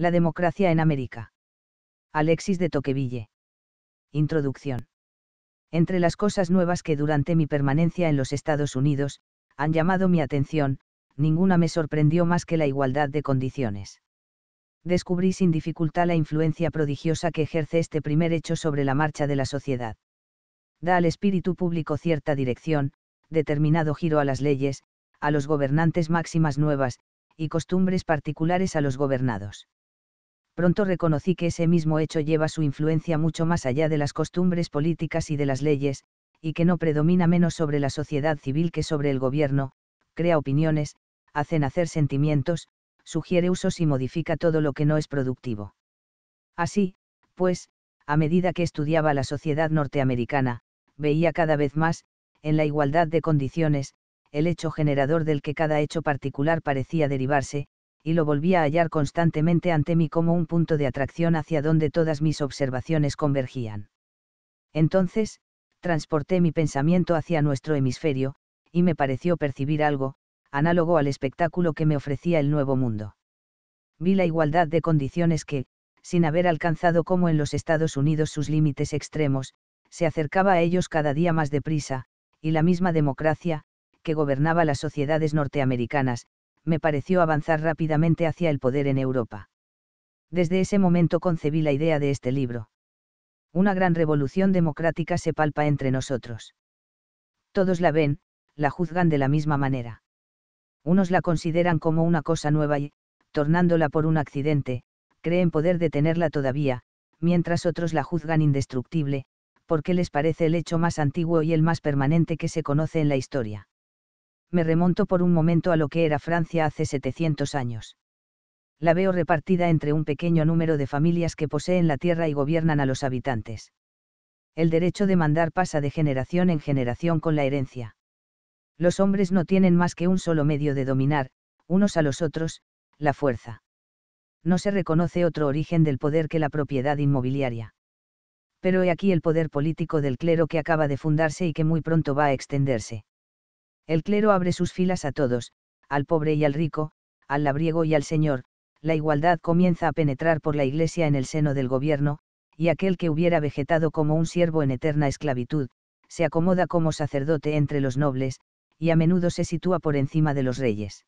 La democracia en América. Alexis de Toqueville. Introducción. Entre las cosas nuevas que durante mi permanencia en los Estados Unidos, han llamado mi atención, ninguna me sorprendió más que la igualdad de condiciones. Descubrí sin dificultad la influencia prodigiosa que ejerce este primer hecho sobre la marcha de la sociedad. Da al espíritu público cierta dirección, determinado giro a las leyes, a los gobernantes máximas nuevas, y costumbres particulares a los gobernados pronto reconocí que ese mismo hecho lleva su influencia mucho más allá de las costumbres políticas y de las leyes, y que no predomina menos sobre la sociedad civil que sobre el gobierno, crea opiniones, hace nacer sentimientos, sugiere usos y modifica todo lo que no es productivo. Así, pues, a medida que estudiaba la sociedad norteamericana, veía cada vez más, en la igualdad de condiciones, el hecho generador del que cada hecho particular parecía derivarse, y lo volví a hallar constantemente ante mí como un punto de atracción hacia donde todas mis observaciones convergían. Entonces, transporté mi pensamiento hacia nuestro hemisferio, y me pareció percibir algo, análogo al espectáculo que me ofrecía el nuevo mundo. Vi la igualdad de condiciones que, sin haber alcanzado como en los Estados Unidos sus límites extremos, se acercaba a ellos cada día más deprisa, y la misma democracia, que gobernaba las sociedades norteamericanas, me pareció avanzar rápidamente hacia el poder en Europa. Desde ese momento concebí la idea de este libro. Una gran revolución democrática se palpa entre nosotros. Todos la ven, la juzgan de la misma manera. Unos la consideran como una cosa nueva y, tornándola por un accidente, creen poder detenerla todavía, mientras otros la juzgan indestructible, porque les parece el hecho más antiguo y el más permanente que se conoce en la historia me remonto por un momento a lo que era Francia hace 700 años. La veo repartida entre un pequeño número de familias que poseen la tierra y gobiernan a los habitantes. El derecho de mandar pasa de generación en generación con la herencia. Los hombres no tienen más que un solo medio de dominar, unos a los otros, la fuerza. No se reconoce otro origen del poder que la propiedad inmobiliaria. Pero he aquí el poder político del clero que acaba de fundarse y que muy pronto va a extenderse el clero abre sus filas a todos, al pobre y al rico, al labriego y al señor, la igualdad comienza a penetrar por la Iglesia en el seno del gobierno, y aquel que hubiera vegetado como un siervo en eterna esclavitud, se acomoda como sacerdote entre los nobles, y a menudo se sitúa por encima de los reyes.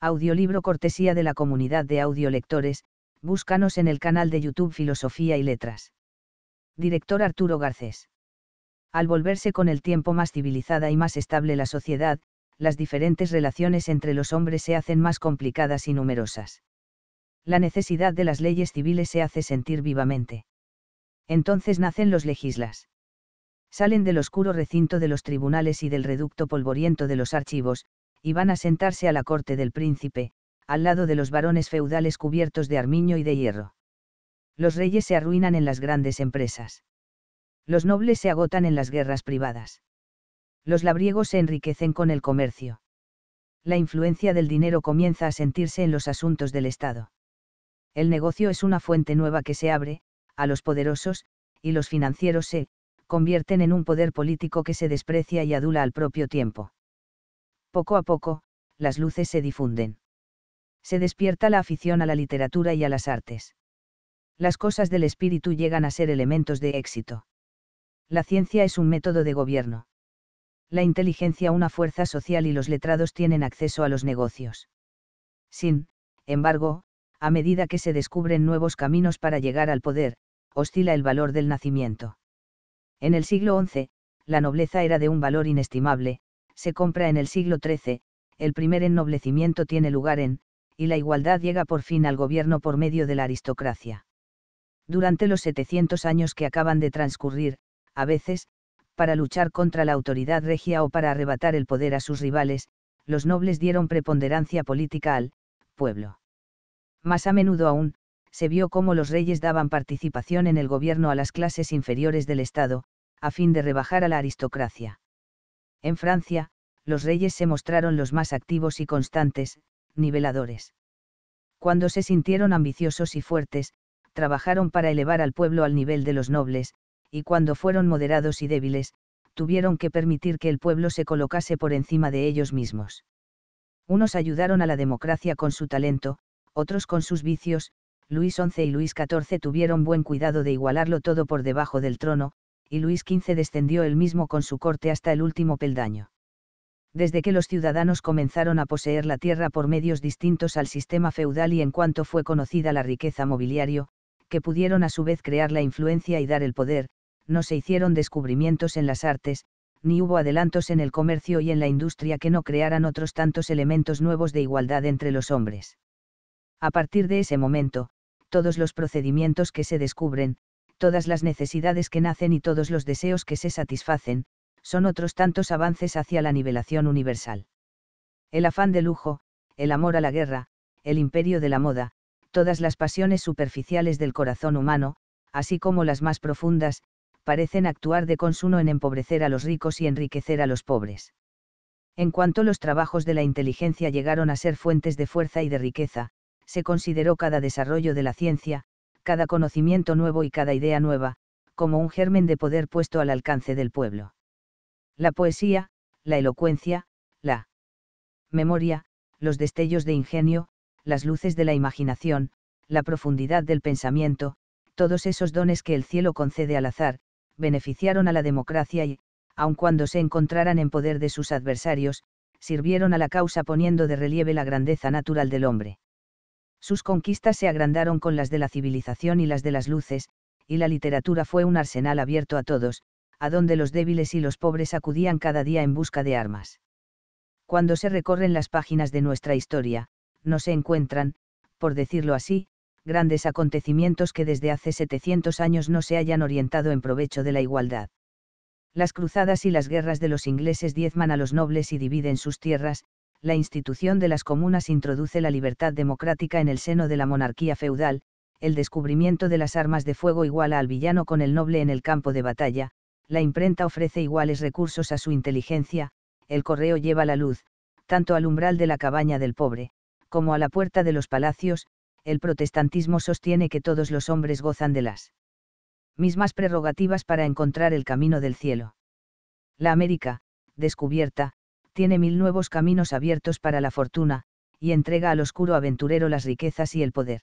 Audiolibro cortesía de la comunidad de audiolectores, búscanos en el canal de YouTube Filosofía y Letras. Director Arturo Garcés al volverse con el tiempo más civilizada y más estable la sociedad, las diferentes relaciones entre los hombres se hacen más complicadas y numerosas. La necesidad de las leyes civiles se hace sentir vivamente. Entonces nacen los legislas. Salen del oscuro recinto de los tribunales y del reducto polvoriento de los archivos, y van a sentarse a la corte del príncipe, al lado de los varones feudales cubiertos de armiño y de hierro. Los reyes se arruinan en las grandes empresas. Los nobles se agotan en las guerras privadas. Los labriegos se enriquecen con el comercio. La influencia del dinero comienza a sentirse en los asuntos del Estado. El negocio es una fuente nueva que se abre, a los poderosos, y los financieros se, convierten en un poder político que se desprecia y adula al propio tiempo. Poco a poco, las luces se difunden. Se despierta la afición a la literatura y a las artes. Las cosas del espíritu llegan a ser elementos de éxito la ciencia es un método de gobierno. La inteligencia una fuerza social y los letrados tienen acceso a los negocios. Sin, embargo, a medida que se descubren nuevos caminos para llegar al poder, oscila el valor del nacimiento. En el siglo XI, la nobleza era de un valor inestimable, se compra en el siglo XIII, el primer ennoblecimiento tiene lugar en, y la igualdad llega por fin al gobierno por medio de la aristocracia. Durante los 700 años que acaban de transcurrir, a veces, para luchar contra la autoridad regia o para arrebatar el poder a sus rivales, los nobles dieron preponderancia política al pueblo. Más a menudo aún, se vio cómo los reyes daban participación en el gobierno a las clases inferiores del Estado, a fin de rebajar a la aristocracia. En Francia, los reyes se mostraron los más activos y constantes, niveladores. Cuando se sintieron ambiciosos y fuertes, trabajaron para elevar al pueblo al nivel de los nobles, y cuando fueron moderados y débiles, tuvieron que permitir que el pueblo se colocase por encima de ellos mismos. Unos ayudaron a la democracia con su talento, otros con sus vicios, Luis XI y Luis XIV tuvieron buen cuidado de igualarlo todo por debajo del trono, y Luis XV descendió él mismo con su corte hasta el último peldaño. Desde que los ciudadanos comenzaron a poseer la tierra por medios distintos al sistema feudal y en cuanto fue conocida la riqueza mobiliario, que pudieron a su vez crear la influencia y dar el poder, no se hicieron descubrimientos en las artes, ni hubo adelantos en el comercio y en la industria que no crearan otros tantos elementos nuevos de igualdad entre los hombres. A partir de ese momento, todos los procedimientos que se descubren, todas las necesidades que nacen y todos los deseos que se satisfacen, son otros tantos avances hacia la nivelación universal. El afán de lujo, el amor a la guerra, el imperio de la moda, todas las pasiones superficiales del corazón humano, así como las más profundas, parecen actuar de consuno en empobrecer a los ricos y enriquecer a los pobres. En cuanto los trabajos de la inteligencia llegaron a ser fuentes de fuerza y de riqueza, se consideró cada desarrollo de la ciencia, cada conocimiento nuevo y cada idea nueva, como un germen de poder puesto al alcance del pueblo. La poesía, la elocuencia, la memoria, los destellos de ingenio, las luces de la imaginación, la profundidad del pensamiento, todos esos dones que el cielo concede al azar, beneficiaron a la democracia y, aun cuando se encontraran en poder de sus adversarios, sirvieron a la causa poniendo de relieve la grandeza natural del hombre. Sus conquistas se agrandaron con las de la civilización y las de las luces, y la literatura fue un arsenal abierto a todos, a donde los débiles y los pobres acudían cada día en busca de armas. Cuando se recorren las páginas de nuestra historia, no se encuentran, por decirlo así, grandes acontecimientos que desde hace 700 años no se hayan orientado en provecho de la igualdad. Las cruzadas y las guerras de los ingleses diezman a los nobles y dividen sus tierras, la institución de las comunas introduce la libertad democrática en el seno de la monarquía feudal, el descubrimiento de las armas de fuego iguala al villano con el noble en el campo de batalla, la imprenta ofrece iguales recursos a su inteligencia, el correo lleva la luz, tanto al umbral de la cabaña del pobre, como a la puerta de los palacios, el protestantismo sostiene que todos los hombres gozan de las mismas prerrogativas para encontrar el camino del cielo. La América, descubierta, tiene mil nuevos caminos abiertos para la fortuna, y entrega al oscuro aventurero las riquezas y el poder.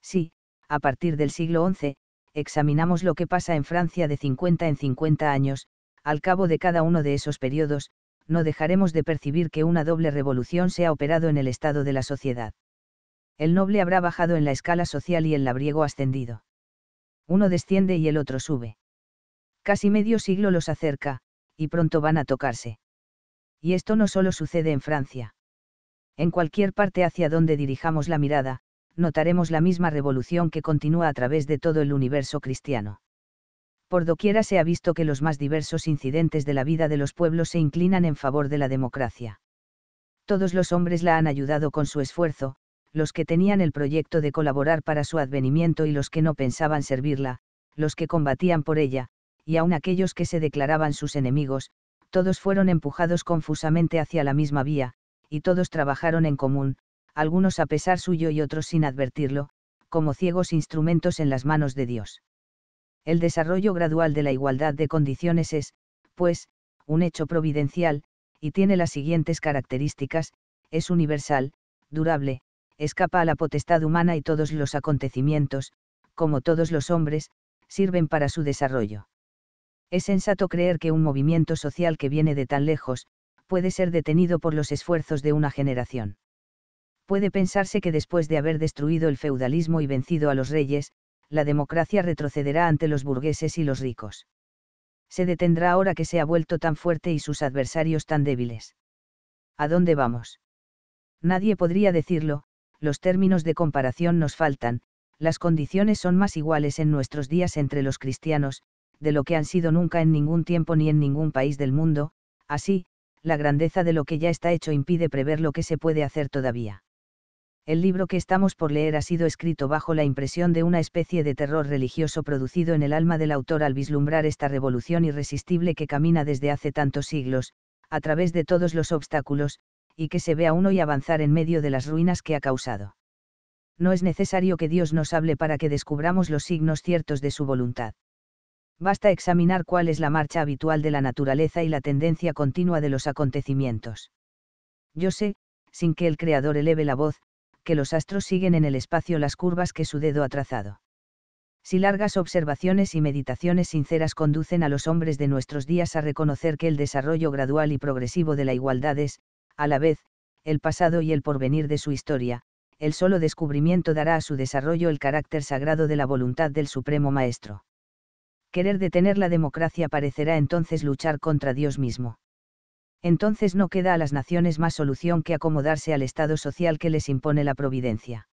Si, a partir del siglo XI, examinamos lo que pasa en Francia de 50 en 50 años, al cabo de cada uno de esos periodos, no dejaremos de percibir que una doble revolución se ha operado en el estado de la sociedad el noble habrá bajado en la escala social y el labriego ascendido. Uno desciende y el otro sube. Casi medio siglo los acerca, y pronto van a tocarse. Y esto no solo sucede en Francia. En cualquier parte hacia donde dirijamos la mirada, notaremos la misma revolución que continúa a través de todo el universo cristiano. Por doquiera se ha visto que los más diversos incidentes de la vida de los pueblos se inclinan en favor de la democracia. Todos los hombres la han ayudado con su esfuerzo, los que tenían el proyecto de colaborar para su advenimiento y los que no pensaban servirla, los que combatían por ella, y aun aquellos que se declaraban sus enemigos, todos fueron empujados confusamente hacia la misma vía, y todos trabajaron en común, algunos a pesar suyo y otros sin advertirlo, como ciegos instrumentos en las manos de Dios. El desarrollo gradual de la igualdad de condiciones es, pues, un hecho providencial, y tiene las siguientes características, es universal, durable, escapa a la potestad humana y todos los acontecimientos, como todos los hombres, sirven para su desarrollo. Es sensato creer que un movimiento social que viene de tan lejos, puede ser detenido por los esfuerzos de una generación. Puede pensarse que después de haber destruido el feudalismo y vencido a los reyes, la democracia retrocederá ante los burgueses y los ricos. Se detendrá ahora que se ha vuelto tan fuerte y sus adversarios tan débiles. ¿A dónde vamos? Nadie podría decirlo, los términos de comparación nos faltan, las condiciones son más iguales en nuestros días entre los cristianos, de lo que han sido nunca en ningún tiempo ni en ningún país del mundo, así, la grandeza de lo que ya está hecho impide prever lo que se puede hacer todavía. El libro que estamos por leer ha sido escrito bajo la impresión de una especie de terror religioso producido en el alma del autor al vislumbrar esta revolución irresistible que camina desde hace tantos siglos, a través de todos los obstáculos, y que se vea uno y avanzar en medio de las ruinas que ha causado. No es necesario que Dios nos hable para que descubramos los signos ciertos de su voluntad. Basta examinar cuál es la marcha habitual de la naturaleza y la tendencia continua de los acontecimientos. Yo sé, sin que el Creador eleve la voz, que los astros siguen en el espacio las curvas que su dedo ha trazado. Si largas observaciones y meditaciones sinceras conducen a los hombres de nuestros días a reconocer que el desarrollo gradual y progresivo de la igualdad es, a la vez, el pasado y el porvenir de su historia, el solo descubrimiento dará a su desarrollo el carácter sagrado de la voluntad del Supremo Maestro. Querer detener la democracia parecerá entonces luchar contra Dios mismo. Entonces no queda a las naciones más solución que acomodarse al estado social que les impone la providencia.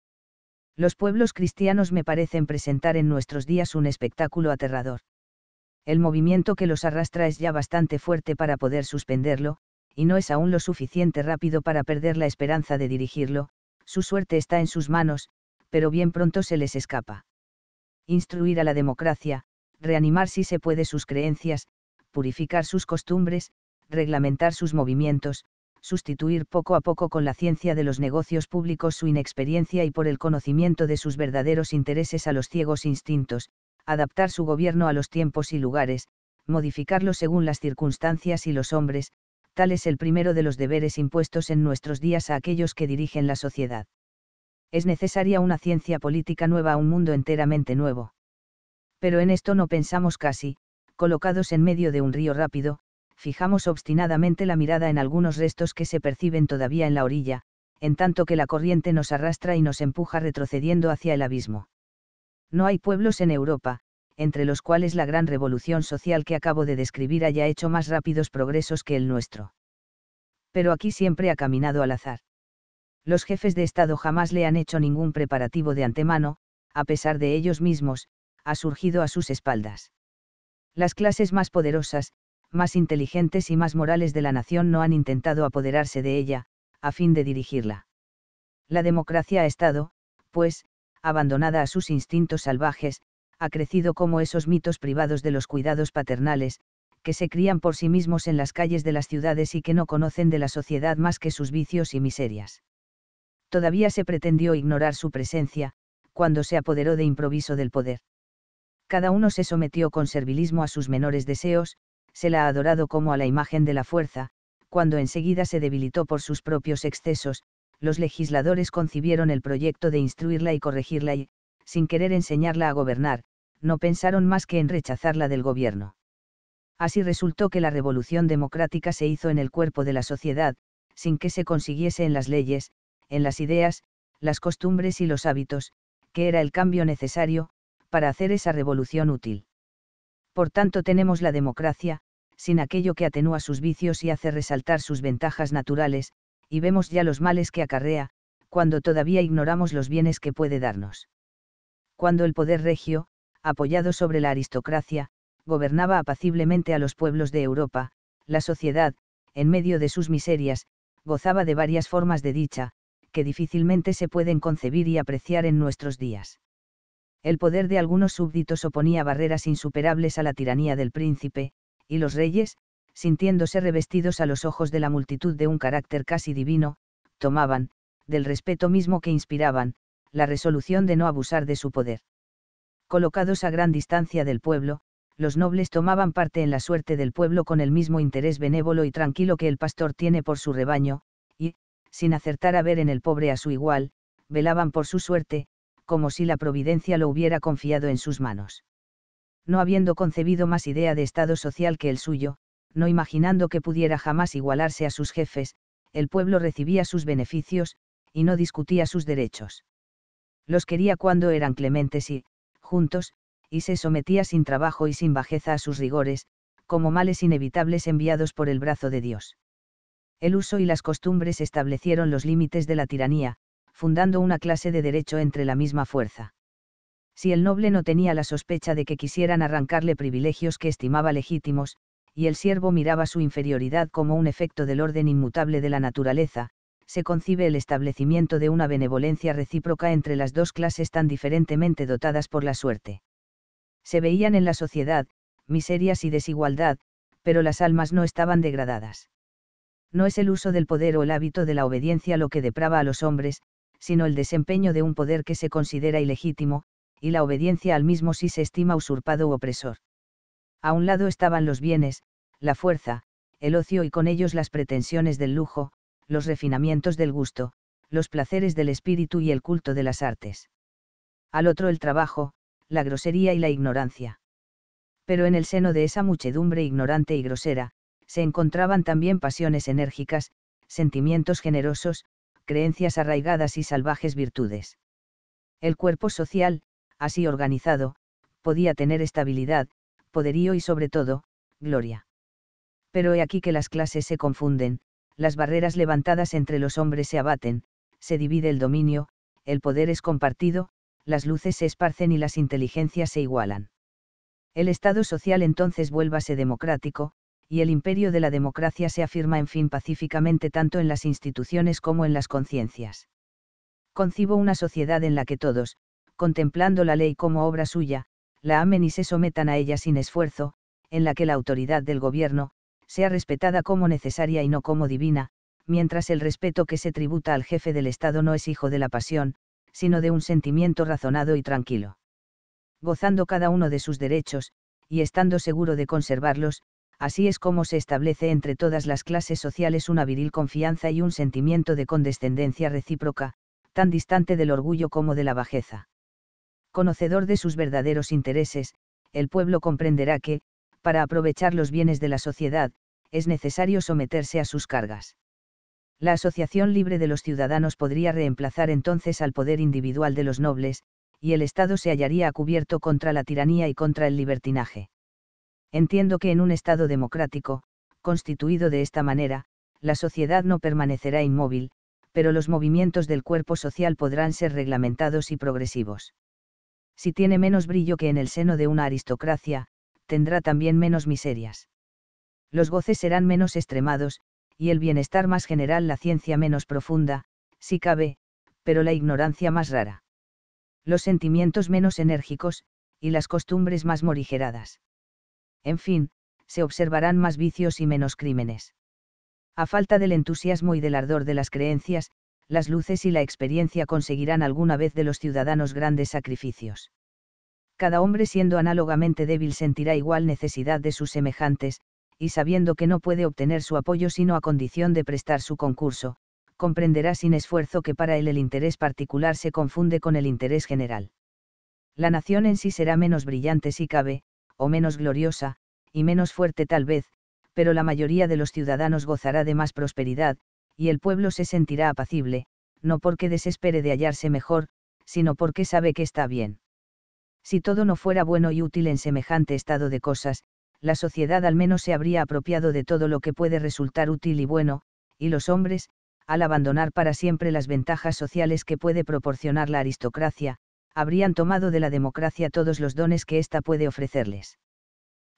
Los pueblos cristianos me parecen presentar en nuestros días un espectáculo aterrador. El movimiento que los arrastra es ya bastante fuerte para poder suspenderlo, y no es aún lo suficiente rápido para perder la esperanza de dirigirlo, su suerte está en sus manos, pero bien pronto se les escapa. Instruir a la democracia, reanimar si se puede sus creencias, purificar sus costumbres, reglamentar sus movimientos, sustituir poco a poco con la ciencia de los negocios públicos su inexperiencia y por el conocimiento de sus verdaderos intereses a los ciegos instintos, adaptar su gobierno a los tiempos y lugares, modificarlo según las circunstancias y los hombres, tal es el primero de los deberes impuestos en nuestros días a aquellos que dirigen la sociedad. Es necesaria una ciencia política nueva a un mundo enteramente nuevo. Pero en esto no pensamos casi, colocados en medio de un río rápido, fijamos obstinadamente la mirada en algunos restos que se perciben todavía en la orilla, en tanto que la corriente nos arrastra y nos empuja retrocediendo hacia el abismo. No hay pueblos en Europa, entre los cuales la gran revolución social que acabo de describir haya hecho más rápidos progresos que el nuestro. Pero aquí siempre ha caminado al azar. Los jefes de Estado jamás le han hecho ningún preparativo de antemano, a pesar de ellos mismos, ha surgido a sus espaldas. Las clases más poderosas, más inteligentes y más morales de la nación no han intentado apoderarse de ella, a fin de dirigirla. La democracia ha estado, pues, abandonada a sus instintos salvajes, ha crecido como esos mitos privados de los cuidados paternales, que se crían por sí mismos en las calles de las ciudades y que no conocen de la sociedad más que sus vicios y miserias. Todavía se pretendió ignorar su presencia, cuando se apoderó de improviso del poder. Cada uno se sometió con servilismo a sus menores deseos, se la ha adorado como a la imagen de la fuerza, cuando enseguida se debilitó por sus propios excesos, los legisladores concibieron el proyecto de instruirla y corregirla y, sin querer enseñarla a gobernar, no pensaron más que en rechazarla del gobierno. Así resultó que la revolución democrática se hizo en el cuerpo de la sociedad, sin que se consiguiese en las leyes, en las ideas, las costumbres y los hábitos, que era el cambio necesario, para hacer esa revolución útil. Por tanto tenemos la democracia, sin aquello que atenúa sus vicios y hace resaltar sus ventajas naturales, y vemos ya los males que acarrea, cuando todavía ignoramos los bienes que puede darnos cuando el poder regio, apoyado sobre la aristocracia, gobernaba apaciblemente a los pueblos de Europa, la sociedad, en medio de sus miserias, gozaba de varias formas de dicha, que difícilmente se pueden concebir y apreciar en nuestros días. El poder de algunos súbditos oponía barreras insuperables a la tiranía del príncipe, y los reyes, sintiéndose revestidos a los ojos de la multitud de un carácter casi divino, tomaban, del respeto mismo que inspiraban, la resolución de no abusar de su poder. Colocados a gran distancia del pueblo, los nobles tomaban parte en la suerte del pueblo con el mismo interés benévolo y tranquilo que el pastor tiene por su rebaño, y, sin acertar a ver en el pobre a su igual, velaban por su suerte, como si la providencia lo hubiera confiado en sus manos. No habiendo concebido más idea de estado social que el suyo, no imaginando que pudiera jamás igualarse a sus jefes, el pueblo recibía sus beneficios, y no discutía sus derechos los quería cuando eran clementes y, juntos, y se sometía sin trabajo y sin bajeza a sus rigores, como males inevitables enviados por el brazo de Dios. El uso y las costumbres establecieron los límites de la tiranía, fundando una clase de derecho entre la misma fuerza. Si el noble no tenía la sospecha de que quisieran arrancarle privilegios que estimaba legítimos, y el siervo miraba su inferioridad como un efecto del orden inmutable de la naturaleza, se concibe el establecimiento de una benevolencia recíproca entre las dos clases tan diferentemente dotadas por la suerte. Se veían en la sociedad, miserias y desigualdad, pero las almas no estaban degradadas. No es el uso del poder o el hábito de la obediencia lo que deprava a los hombres, sino el desempeño de un poder que se considera ilegítimo, y la obediencia al mismo si se estima usurpado u opresor. A un lado estaban los bienes, la fuerza, el ocio y con ellos las pretensiones del lujo, los refinamientos del gusto, los placeres del espíritu y el culto de las artes. Al otro el trabajo, la grosería y la ignorancia. Pero en el seno de esa muchedumbre ignorante y grosera, se encontraban también pasiones enérgicas, sentimientos generosos, creencias arraigadas y salvajes virtudes. El cuerpo social, así organizado, podía tener estabilidad, poderío y sobre todo, gloria. Pero he aquí que las clases se confunden, las barreras levantadas entre los hombres se abaten, se divide el dominio, el poder es compartido, las luces se esparcen y las inteligencias se igualan. El Estado social entonces vuélvase democrático, y el imperio de la democracia se afirma en fin pacíficamente tanto en las instituciones como en las conciencias. Concibo una sociedad en la que todos, contemplando la ley como obra suya, la amen y se sometan a ella sin esfuerzo, en la que la autoridad del gobierno, sea respetada como necesaria y no como divina, mientras el respeto que se tributa al jefe del Estado no es hijo de la pasión, sino de un sentimiento razonado y tranquilo. Gozando cada uno de sus derechos, y estando seguro de conservarlos, así es como se establece entre todas las clases sociales una viril confianza y un sentimiento de condescendencia recíproca, tan distante del orgullo como de la bajeza. Conocedor de sus verdaderos intereses, el pueblo comprenderá que, para aprovechar los bienes de la sociedad, es necesario someterse a sus cargas. La asociación libre de los ciudadanos podría reemplazar entonces al poder individual de los nobles, y el Estado se hallaría a cubierto contra la tiranía y contra el libertinaje. Entiendo que en un Estado democrático, constituido de esta manera, la sociedad no permanecerá inmóvil, pero los movimientos del cuerpo social podrán ser reglamentados y progresivos. Si tiene menos brillo que en el seno de una aristocracia, tendrá también menos miserias. Los goces serán menos extremados, y el bienestar más general la ciencia menos profunda, si cabe, pero la ignorancia más rara. Los sentimientos menos enérgicos, y las costumbres más morigeradas. En fin, se observarán más vicios y menos crímenes. A falta del entusiasmo y del ardor de las creencias, las luces y la experiencia conseguirán alguna vez de los ciudadanos grandes sacrificios cada hombre siendo análogamente débil sentirá igual necesidad de sus semejantes, y sabiendo que no puede obtener su apoyo sino a condición de prestar su concurso, comprenderá sin esfuerzo que para él el interés particular se confunde con el interés general. La nación en sí será menos brillante si cabe, o menos gloriosa, y menos fuerte tal vez, pero la mayoría de los ciudadanos gozará de más prosperidad, y el pueblo se sentirá apacible, no porque desespere de hallarse mejor, sino porque sabe que está bien. Si todo no fuera bueno y útil en semejante estado de cosas, la sociedad al menos se habría apropiado de todo lo que puede resultar útil y bueno, y los hombres, al abandonar para siempre las ventajas sociales que puede proporcionar la aristocracia, habrían tomado de la democracia todos los dones que ésta puede ofrecerles.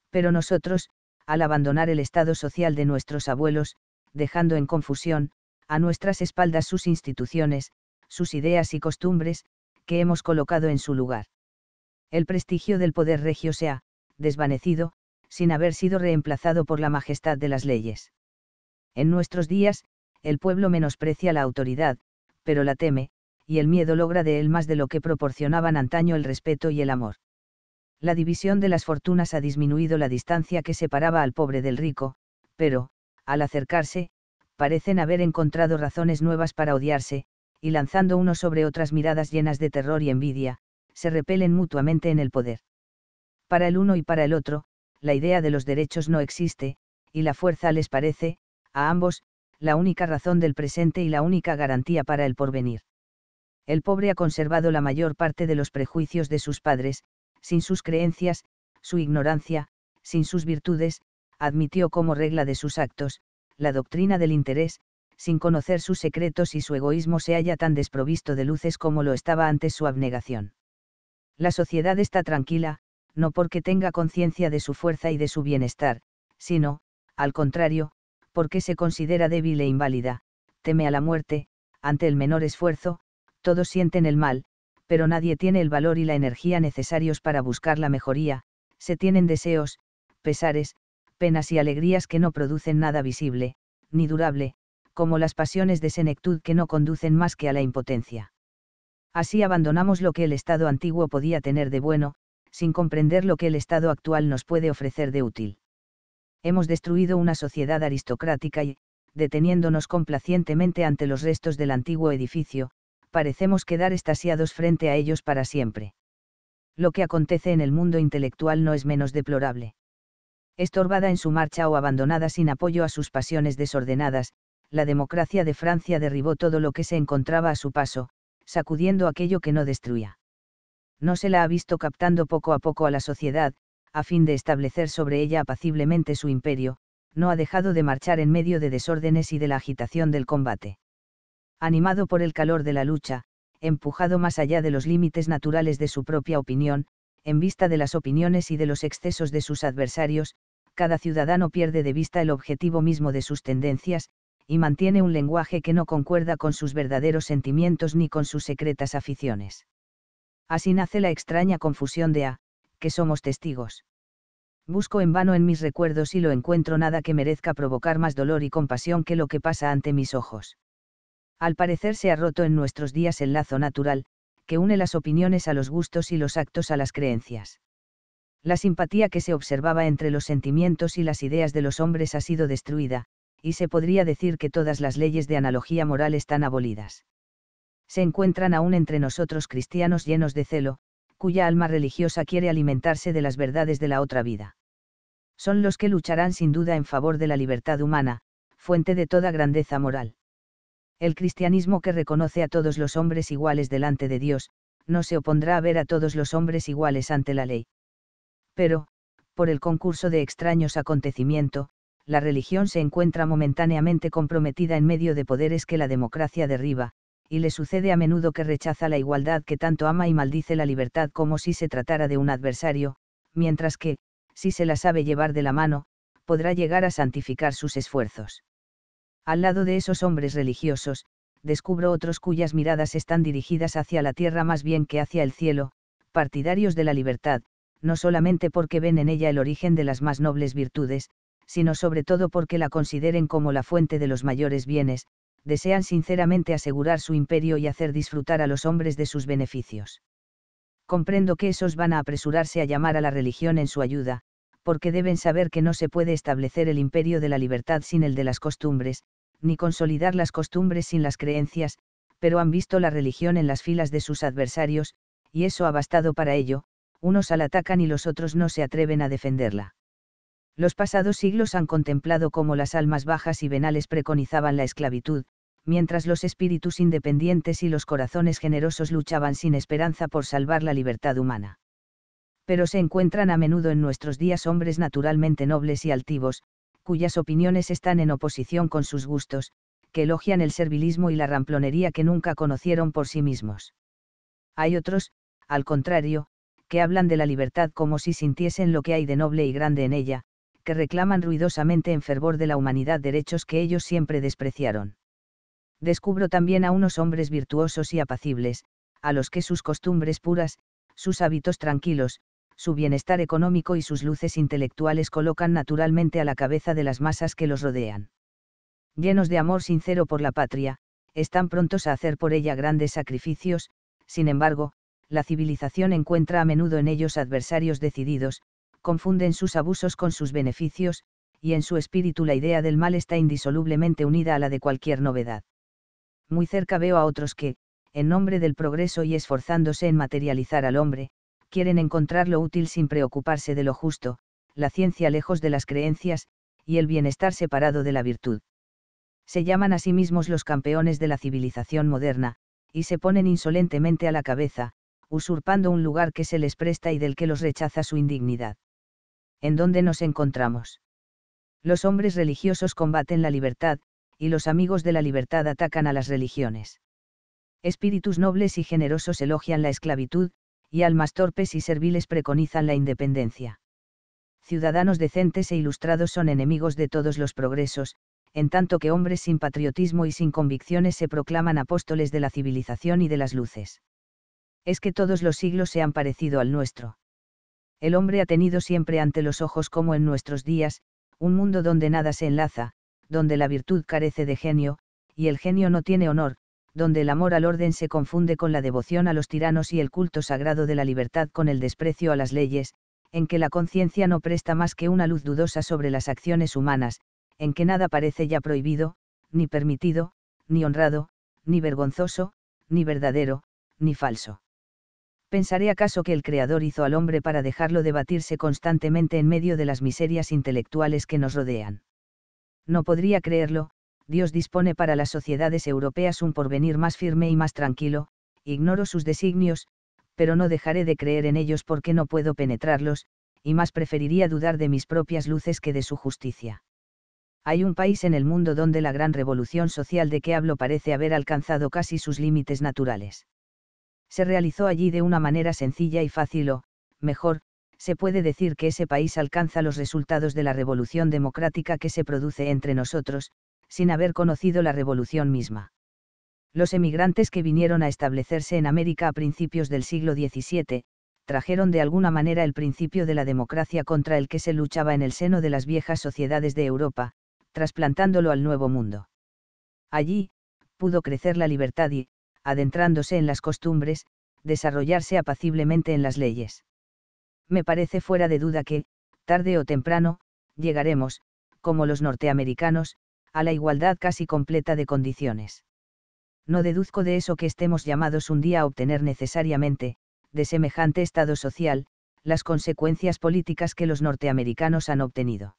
Pero nosotros, al abandonar el estado social de nuestros abuelos, dejando en confusión, a nuestras espaldas sus instituciones, sus ideas y costumbres, que hemos colocado en su lugar el prestigio del poder regio se ha desvanecido, sin haber sido reemplazado por la majestad de las leyes. En nuestros días, el pueblo menosprecia la autoridad, pero la teme, y el miedo logra de él más de lo que proporcionaban antaño el respeto y el amor. La división de las fortunas ha disminuido la distancia que separaba al pobre del rico, pero, al acercarse, parecen haber encontrado razones nuevas para odiarse, y lanzando uno sobre otras miradas llenas de terror y envidia, se repelen mutuamente en el poder. Para el uno y para el otro, la idea de los derechos no existe, y la fuerza les parece, a ambos, la única razón del presente y la única garantía para el porvenir. El pobre ha conservado la mayor parte de los prejuicios de sus padres, sin sus creencias, su ignorancia, sin sus virtudes, admitió como regla de sus actos, la doctrina del interés, sin conocer sus secretos y su egoísmo se halla tan desprovisto de luces como lo estaba antes su abnegación. La sociedad está tranquila, no porque tenga conciencia de su fuerza y de su bienestar, sino, al contrario, porque se considera débil e inválida, teme a la muerte, ante el menor esfuerzo, todos sienten el mal, pero nadie tiene el valor y la energía necesarios para buscar la mejoría, se tienen deseos, pesares, penas y alegrías que no producen nada visible, ni durable, como las pasiones de senectud que no conducen más que a la impotencia. Así abandonamos lo que el estado antiguo podía tener de bueno, sin comprender lo que el estado actual nos puede ofrecer de útil. Hemos destruido una sociedad aristocrática y, deteniéndonos complacientemente ante los restos del antiguo edificio, parecemos quedar estasiados frente a ellos para siempre. Lo que acontece en el mundo intelectual no es menos deplorable. Estorbada en su marcha o abandonada sin apoyo a sus pasiones desordenadas, la democracia de Francia derribó todo lo que se encontraba a su paso, sacudiendo aquello que no destruía. No se la ha visto captando poco a poco a la sociedad, a fin de establecer sobre ella apaciblemente su imperio, no ha dejado de marchar en medio de desórdenes y de la agitación del combate. Animado por el calor de la lucha, empujado más allá de los límites naturales de su propia opinión, en vista de las opiniones y de los excesos de sus adversarios, cada ciudadano pierde de vista el objetivo mismo de sus tendencias, y mantiene un lenguaje que no concuerda con sus verdaderos sentimientos ni con sus secretas aficiones. Así nace la extraña confusión de A, ah, que somos testigos. Busco en vano en mis recuerdos y lo encuentro nada que merezca provocar más dolor y compasión que lo que pasa ante mis ojos. Al parecer se ha roto en nuestros días el lazo natural, que une las opiniones a los gustos y los actos a las creencias. La simpatía que se observaba entre los sentimientos y las ideas de los hombres ha sido destruida, y se podría decir que todas las leyes de analogía moral están abolidas. Se encuentran aún entre nosotros cristianos llenos de celo, cuya alma religiosa quiere alimentarse de las verdades de la otra vida. Son los que lucharán sin duda en favor de la libertad humana, fuente de toda grandeza moral. El cristianismo que reconoce a todos los hombres iguales delante de Dios, no se opondrá a ver a todos los hombres iguales ante la ley. Pero, por el concurso de extraños acontecimientos, la religión se encuentra momentáneamente comprometida en medio de poderes que la democracia derriba, y le sucede a menudo que rechaza la igualdad que tanto ama y maldice la libertad como si se tratara de un adversario, mientras que, si se la sabe llevar de la mano, podrá llegar a santificar sus esfuerzos. Al lado de esos hombres religiosos, descubro otros cuyas miradas están dirigidas hacia la tierra más bien que hacia el cielo, partidarios de la libertad, no solamente porque ven en ella el origen de las más nobles virtudes, sino sobre todo porque la consideren como la fuente de los mayores bienes, desean sinceramente asegurar su imperio y hacer disfrutar a los hombres de sus beneficios. Comprendo que esos van a apresurarse a llamar a la religión en su ayuda, porque deben saber que no se puede establecer el imperio de la libertad sin el de las costumbres, ni consolidar las costumbres sin las creencias, pero han visto la religión en las filas de sus adversarios, y eso ha bastado para ello, unos la atacan y los otros no se atreven a defenderla. Los pasados siglos han contemplado cómo las almas bajas y venales preconizaban la esclavitud, mientras los espíritus independientes y los corazones generosos luchaban sin esperanza por salvar la libertad humana. Pero se encuentran a menudo en nuestros días hombres naturalmente nobles y altivos, cuyas opiniones están en oposición con sus gustos, que elogian el servilismo y la ramplonería que nunca conocieron por sí mismos. Hay otros, al contrario, que hablan de la libertad como si sintiesen lo que hay de noble y grande en ella, que reclaman ruidosamente en fervor de la humanidad derechos que ellos siempre despreciaron. Descubro también a unos hombres virtuosos y apacibles, a los que sus costumbres puras, sus hábitos tranquilos, su bienestar económico y sus luces intelectuales colocan naturalmente a la cabeza de las masas que los rodean. Llenos de amor sincero por la patria, están prontos a hacer por ella grandes sacrificios, sin embargo, la civilización encuentra a menudo en ellos adversarios decididos, confunden sus abusos con sus beneficios, y en su espíritu la idea del mal está indisolublemente unida a la de cualquier novedad. Muy cerca veo a otros que, en nombre del progreso y esforzándose en materializar al hombre, quieren encontrar lo útil sin preocuparse de lo justo, la ciencia lejos de las creencias, y el bienestar separado de la virtud. Se llaman a sí mismos los campeones de la civilización moderna, y se ponen insolentemente a la cabeza, usurpando un lugar que se les presta y del que los rechaza su indignidad en donde nos encontramos. Los hombres religiosos combaten la libertad, y los amigos de la libertad atacan a las religiones. Espíritus nobles y generosos elogian la esclavitud, y almas torpes y serviles preconizan la independencia. Ciudadanos decentes e ilustrados son enemigos de todos los progresos, en tanto que hombres sin patriotismo y sin convicciones se proclaman apóstoles de la civilización y de las luces. Es que todos los siglos se han parecido al nuestro el hombre ha tenido siempre ante los ojos como en nuestros días, un mundo donde nada se enlaza, donde la virtud carece de genio, y el genio no tiene honor, donde el amor al orden se confunde con la devoción a los tiranos y el culto sagrado de la libertad con el desprecio a las leyes, en que la conciencia no presta más que una luz dudosa sobre las acciones humanas, en que nada parece ya prohibido, ni permitido, ni honrado, ni vergonzoso, ni verdadero, ni falso. ¿pensaré acaso que el Creador hizo al hombre para dejarlo debatirse constantemente en medio de las miserias intelectuales que nos rodean? No podría creerlo, Dios dispone para las sociedades europeas un porvenir más firme y más tranquilo, ignoro sus designios, pero no dejaré de creer en ellos porque no puedo penetrarlos, y más preferiría dudar de mis propias luces que de su justicia. Hay un país en el mundo donde la gran revolución social de que hablo parece haber alcanzado casi sus límites naturales se realizó allí de una manera sencilla y fácil o, mejor, se puede decir que ese país alcanza los resultados de la revolución democrática que se produce entre nosotros, sin haber conocido la revolución misma. Los emigrantes que vinieron a establecerse en América a principios del siglo XVII, trajeron de alguna manera el principio de la democracia contra el que se luchaba en el seno de las viejas sociedades de Europa, trasplantándolo al Nuevo Mundo. Allí, pudo crecer la libertad y, adentrándose en las costumbres, desarrollarse apaciblemente en las leyes. Me parece fuera de duda que, tarde o temprano, llegaremos, como los norteamericanos, a la igualdad casi completa de condiciones. No deduzco de eso que estemos llamados un día a obtener necesariamente, de semejante estado social, las consecuencias políticas que los norteamericanos han obtenido.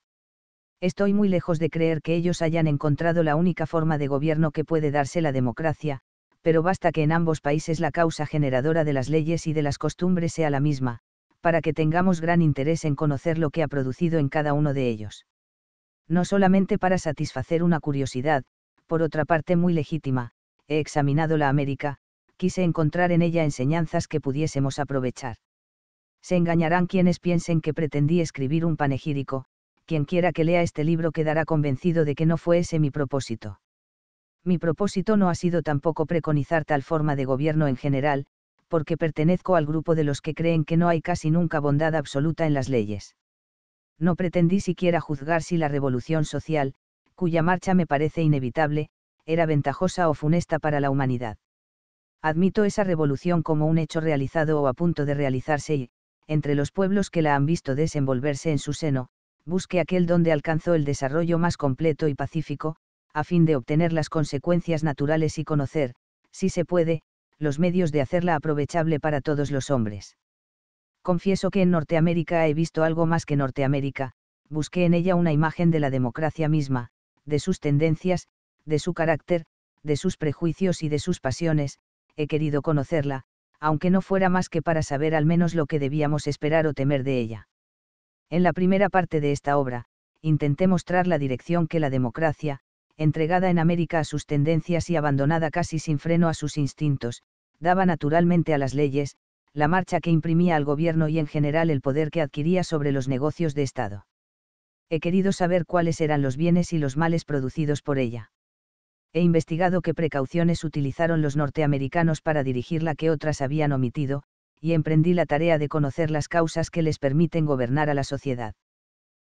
Estoy muy lejos de creer que ellos hayan encontrado la única forma de gobierno que puede darse la democracia, pero basta que en ambos países la causa generadora de las leyes y de las costumbres sea la misma, para que tengamos gran interés en conocer lo que ha producido en cada uno de ellos. No solamente para satisfacer una curiosidad, por otra parte muy legítima, he examinado la América, quise encontrar en ella enseñanzas que pudiésemos aprovechar. Se engañarán quienes piensen que pretendí escribir un panegírico, quien quiera que lea este libro quedará convencido de que no fue ese mi propósito mi propósito no ha sido tampoco preconizar tal forma de gobierno en general, porque pertenezco al grupo de los que creen que no hay casi nunca bondad absoluta en las leyes. No pretendí siquiera juzgar si la revolución social, cuya marcha me parece inevitable, era ventajosa o funesta para la humanidad. Admito esa revolución como un hecho realizado o a punto de realizarse y, entre los pueblos que la han visto desenvolverse en su seno, busque aquel donde alcanzó el desarrollo más completo y pacífico, a fin de obtener las consecuencias naturales y conocer, si se puede, los medios de hacerla aprovechable para todos los hombres. Confieso que en Norteamérica he visto algo más que Norteamérica, busqué en ella una imagen de la democracia misma, de sus tendencias, de su carácter, de sus prejuicios y de sus pasiones, he querido conocerla, aunque no fuera más que para saber al menos lo que debíamos esperar o temer de ella. En la primera parte de esta obra, intenté mostrar la dirección que la democracia, entregada en América a sus tendencias y abandonada casi sin freno a sus instintos, daba naturalmente a las leyes, la marcha que imprimía al gobierno y en general el poder que adquiría sobre los negocios de Estado. He querido saber cuáles eran los bienes y los males producidos por ella. He investigado qué precauciones utilizaron los norteamericanos para la que otras habían omitido, y emprendí la tarea de conocer las causas que les permiten gobernar a la sociedad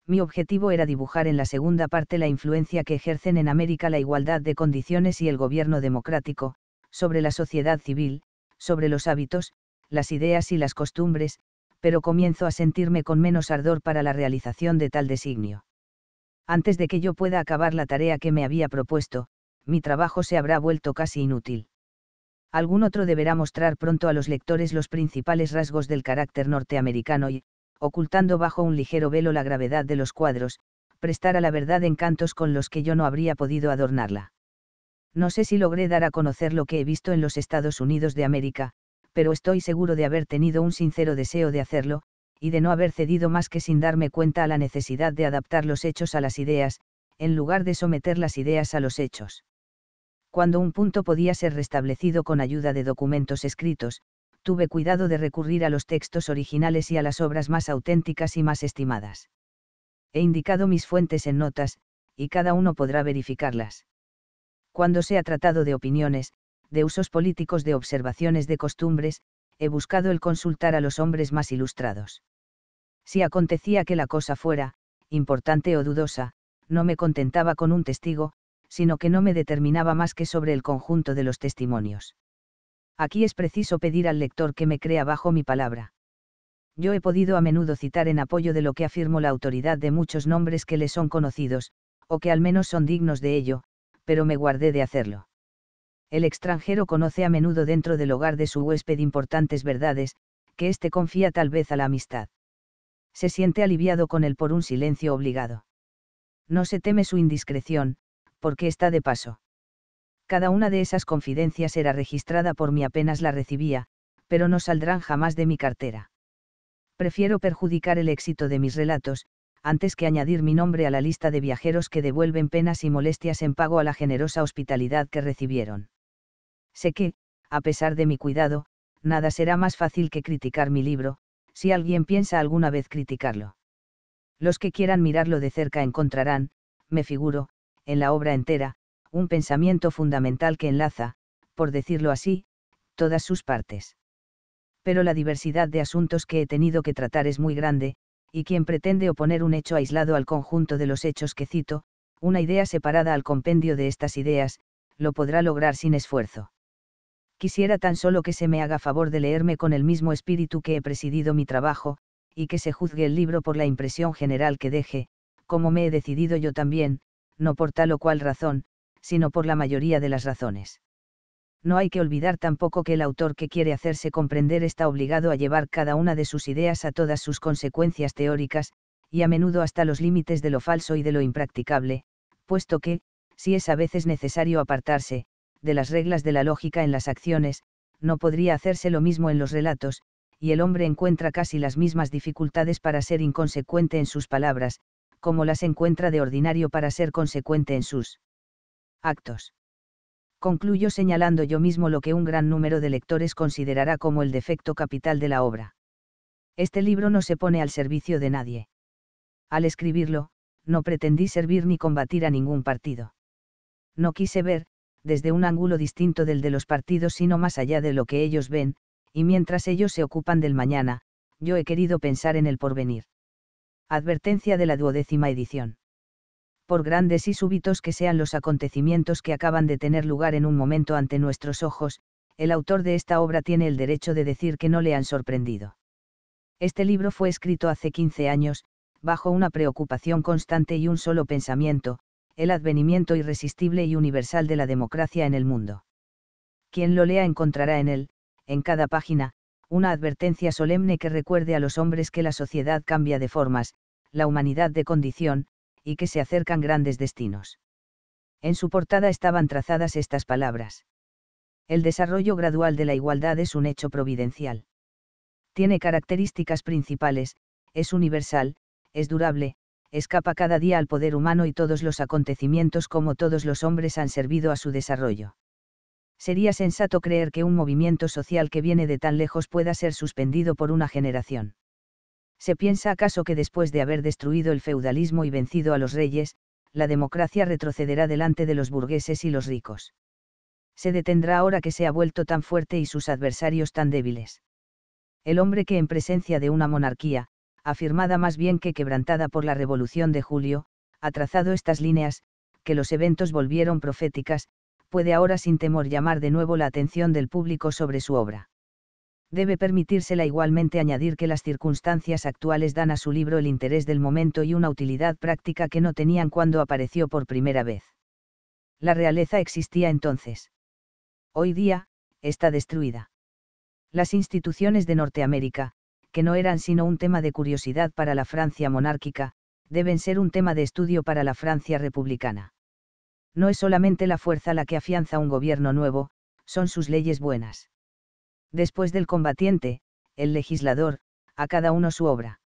mi objetivo era dibujar en la segunda parte la influencia que ejercen en América la igualdad de condiciones y el gobierno democrático, sobre la sociedad civil, sobre los hábitos, las ideas y las costumbres, pero comienzo a sentirme con menos ardor para la realización de tal designio. Antes de que yo pueda acabar la tarea que me había propuesto, mi trabajo se habrá vuelto casi inútil. Algún otro deberá mostrar pronto a los lectores los principales rasgos del carácter norteamericano y, ocultando bajo un ligero velo la gravedad de los cuadros, prestar a la verdad encantos con los que yo no habría podido adornarla. No sé si logré dar a conocer lo que he visto en los Estados Unidos de América, pero estoy seguro de haber tenido un sincero deseo de hacerlo, y de no haber cedido más que sin darme cuenta a la necesidad de adaptar los hechos a las ideas, en lugar de someter las ideas a los hechos. Cuando un punto podía ser restablecido con ayuda de documentos escritos, tuve cuidado de recurrir a los textos originales y a las obras más auténticas y más estimadas. He indicado mis fuentes en notas, y cada uno podrá verificarlas. Cuando se ha tratado de opiniones, de usos políticos, de observaciones de costumbres, he buscado el consultar a los hombres más ilustrados. Si acontecía que la cosa fuera, importante o dudosa, no me contentaba con un testigo, sino que no me determinaba más que sobre el conjunto de los testimonios aquí es preciso pedir al lector que me crea bajo mi palabra. Yo he podido a menudo citar en apoyo de lo que afirmo la autoridad de muchos nombres que le son conocidos, o que al menos son dignos de ello, pero me guardé de hacerlo. El extranjero conoce a menudo dentro del hogar de su huésped importantes verdades, que éste confía tal vez a la amistad. Se siente aliviado con él por un silencio obligado. No se teme su indiscreción, porque está de paso cada una de esas confidencias era registrada por mí apenas la recibía, pero no saldrán jamás de mi cartera. Prefiero perjudicar el éxito de mis relatos, antes que añadir mi nombre a la lista de viajeros que devuelven penas y molestias en pago a la generosa hospitalidad que recibieron. Sé que, a pesar de mi cuidado, nada será más fácil que criticar mi libro, si alguien piensa alguna vez criticarlo. Los que quieran mirarlo de cerca encontrarán, me figuro, en la obra entera, un pensamiento fundamental que enlaza, por decirlo así, todas sus partes. Pero la diversidad de asuntos que he tenido que tratar es muy grande, y quien pretende oponer un hecho aislado al conjunto de los hechos que cito, una idea separada al compendio de estas ideas, lo podrá lograr sin esfuerzo. Quisiera tan solo que se me haga favor de leerme con el mismo espíritu que he presidido mi trabajo, y que se juzgue el libro por la impresión general que deje, como me he decidido yo también, no por tal o cual razón, sino por la mayoría de las razones. No hay que olvidar tampoco que el autor que quiere hacerse comprender está obligado a llevar cada una de sus ideas a todas sus consecuencias teóricas, y a menudo hasta los límites de lo falso y de lo impracticable, puesto que, si es a veces necesario apartarse, de las reglas de la lógica en las acciones, no podría hacerse lo mismo en los relatos, y el hombre encuentra casi las mismas dificultades para ser inconsecuente en sus palabras, como las encuentra de ordinario para ser consecuente en sus actos. Concluyo señalando yo mismo lo que un gran número de lectores considerará como el defecto capital de la obra. Este libro no se pone al servicio de nadie. Al escribirlo, no pretendí servir ni combatir a ningún partido. No quise ver, desde un ángulo distinto del de los partidos, sino más allá de lo que ellos ven, y mientras ellos se ocupan del mañana, yo he querido pensar en el porvenir. Advertencia de la duodécima edición por grandes y súbitos que sean los acontecimientos que acaban de tener lugar en un momento ante nuestros ojos, el autor de esta obra tiene el derecho de decir que no le han sorprendido. Este libro fue escrito hace 15 años, bajo una preocupación constante y un solo pensamiento, el advenimiento irresistible y universal de la democracia en el mundo. Quien lo lea encontrará en él, en cada página, una advertencia solemne que recuerde a los hombres que la sociedad cambia de formas, la humanidad de condición, y que se acercan grandes destinos. En su portada estaban trazadas estas palabras. El desarrollo gradual de la igualdad es un hecho providencial. Tiene características principales, es universal, es durable, escapa cada día al poder humano y todos los acontecimientos como todos los hombres han servido a su desarrollo. Sería sensato creer que un movimiento social que viene de tan lejos pueda ser suspendido por una generación. ¿Se piensa acaso que después de haber destruido el feudalismo y vencido a los reyes, la democracia retrocederá delante de los burgueses y los ricos? Se detendrá ahora que se ha vuelto tan fuerte y sus adversarios tan débiles. El hombre que en presencia de una monarquía, afirmada más bien que quebrantada por la Revolución de Julio, ha trazado estas líneas, que los eventos volvieron proféticas, puede ahora sin temor llamar de nuevo la atención del público sobre su obra debe permitírsela igualmente añadir que las circunstancias actuales dan a su libro el interés del momento y una utilidad práctica que no tenían cuando apareció por primera vez. La realeza existía entonces. Hoy día, está destruida. Las instituciones de Norteamérica, que no eran sino un tema de curiosidad para la Francia monárquica, deben ser un tema de estudio para la Francia republicana. No es solamente la fuerza la que afianza un gobierno nuevo, son sus leyes buenas. Después del combatiente, el legislador, a cada uno su obra.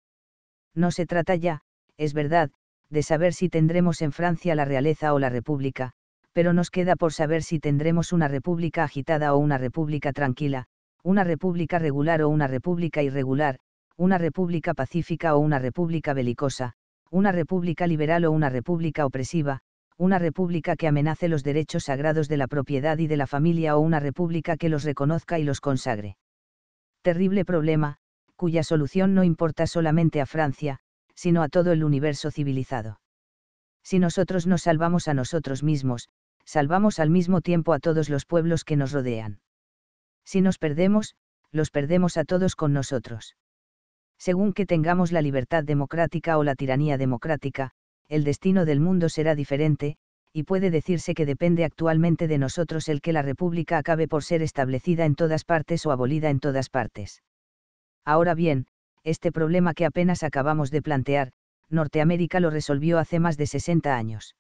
No se trata ya, es verdad, de saber si tendremos en Francia la realeza o la república, pero nos queda por saber si tendremos una república agitada o una república tranquila, una república regular o una república irregular, una república pacífica o una república belicosa, una república liberal o una república opresiva, una república que amenace los derechos sagrados de la propiedad y de la familia o una república que los reconozca y los consagre. Terrible problema, cuya solución no importa solamente a Francia, sino a todo el universo civilizado. Si nosotros nos salvamos a nosotros mismos, salvamos al mismo tiempo a todos los pueblos que nos rodean. Si nos perdemos, los perdemos a todos con nosotros. Según que tengamos la libertad democrática o la tiranía democrática, el destino del mundo será diferente, y puede decirse que depende actualmente de nosotros el que la República acabe por ser establecida en todas partes o abolida en todas partes. Ahora bien, este problema que apenas acabamos de plantear, Norteamérica lo resolvió hace más de 60 años.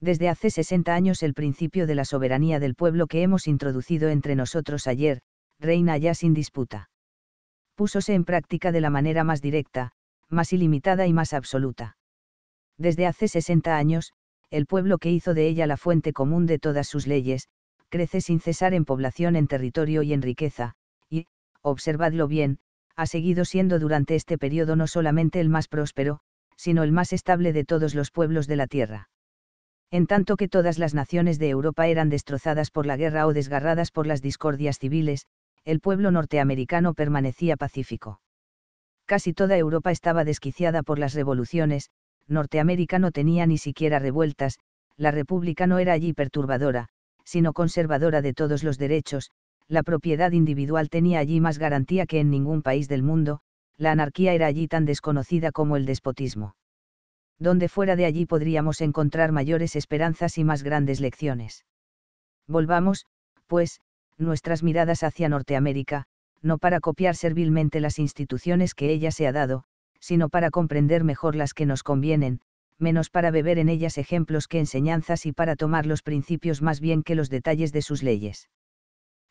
Desde hace 60 años el principio de la soberanía del pueblo que hemos introducido entre nosotros ayer, reina ya sin disputa. Púsose en práctica de la manera más directa, más ilimitada y más absoluta. Desde hace 60 años, el pueblo que hizo de ella la fuente común de todas sus leyes, crece sin cesar en población, en territorio y en riqueza, y, observadlo bien, ha seguido siendo durante este periodo no solamente el más próspero, sino el más estable de todos los pueblos de la Tierra. En tanto que todas las naciones de Europa eran destrozadas por la guerra o desgarradas por las discordias civiles, el pueblo norteamericano permanecía pacífico. Casi toda Europa estaba desquiciada por las revoluciones, Norteamérica no tenía ni siquiera revueltas, la República no era allí perturbadora, sino conservadora de todos los derechos, la propiedad individual tenía allí más garantía que en ningún país del mundo, la anarquía era allí tan desconocida como el despotismo. Donde fuera de allí podríamos encontrar mayores esperanzas y más grandes lecciones. Volvamos, pues, nuestras miradas hacia Norteamérica, no para copiar servilmente las instituciones que ella se ha dado, sino para comprender mejor las que nos convienen, menos para beber en ellas ejemplos que enseñanzas y para tomar los principios más bien que los detalles de sus leyes.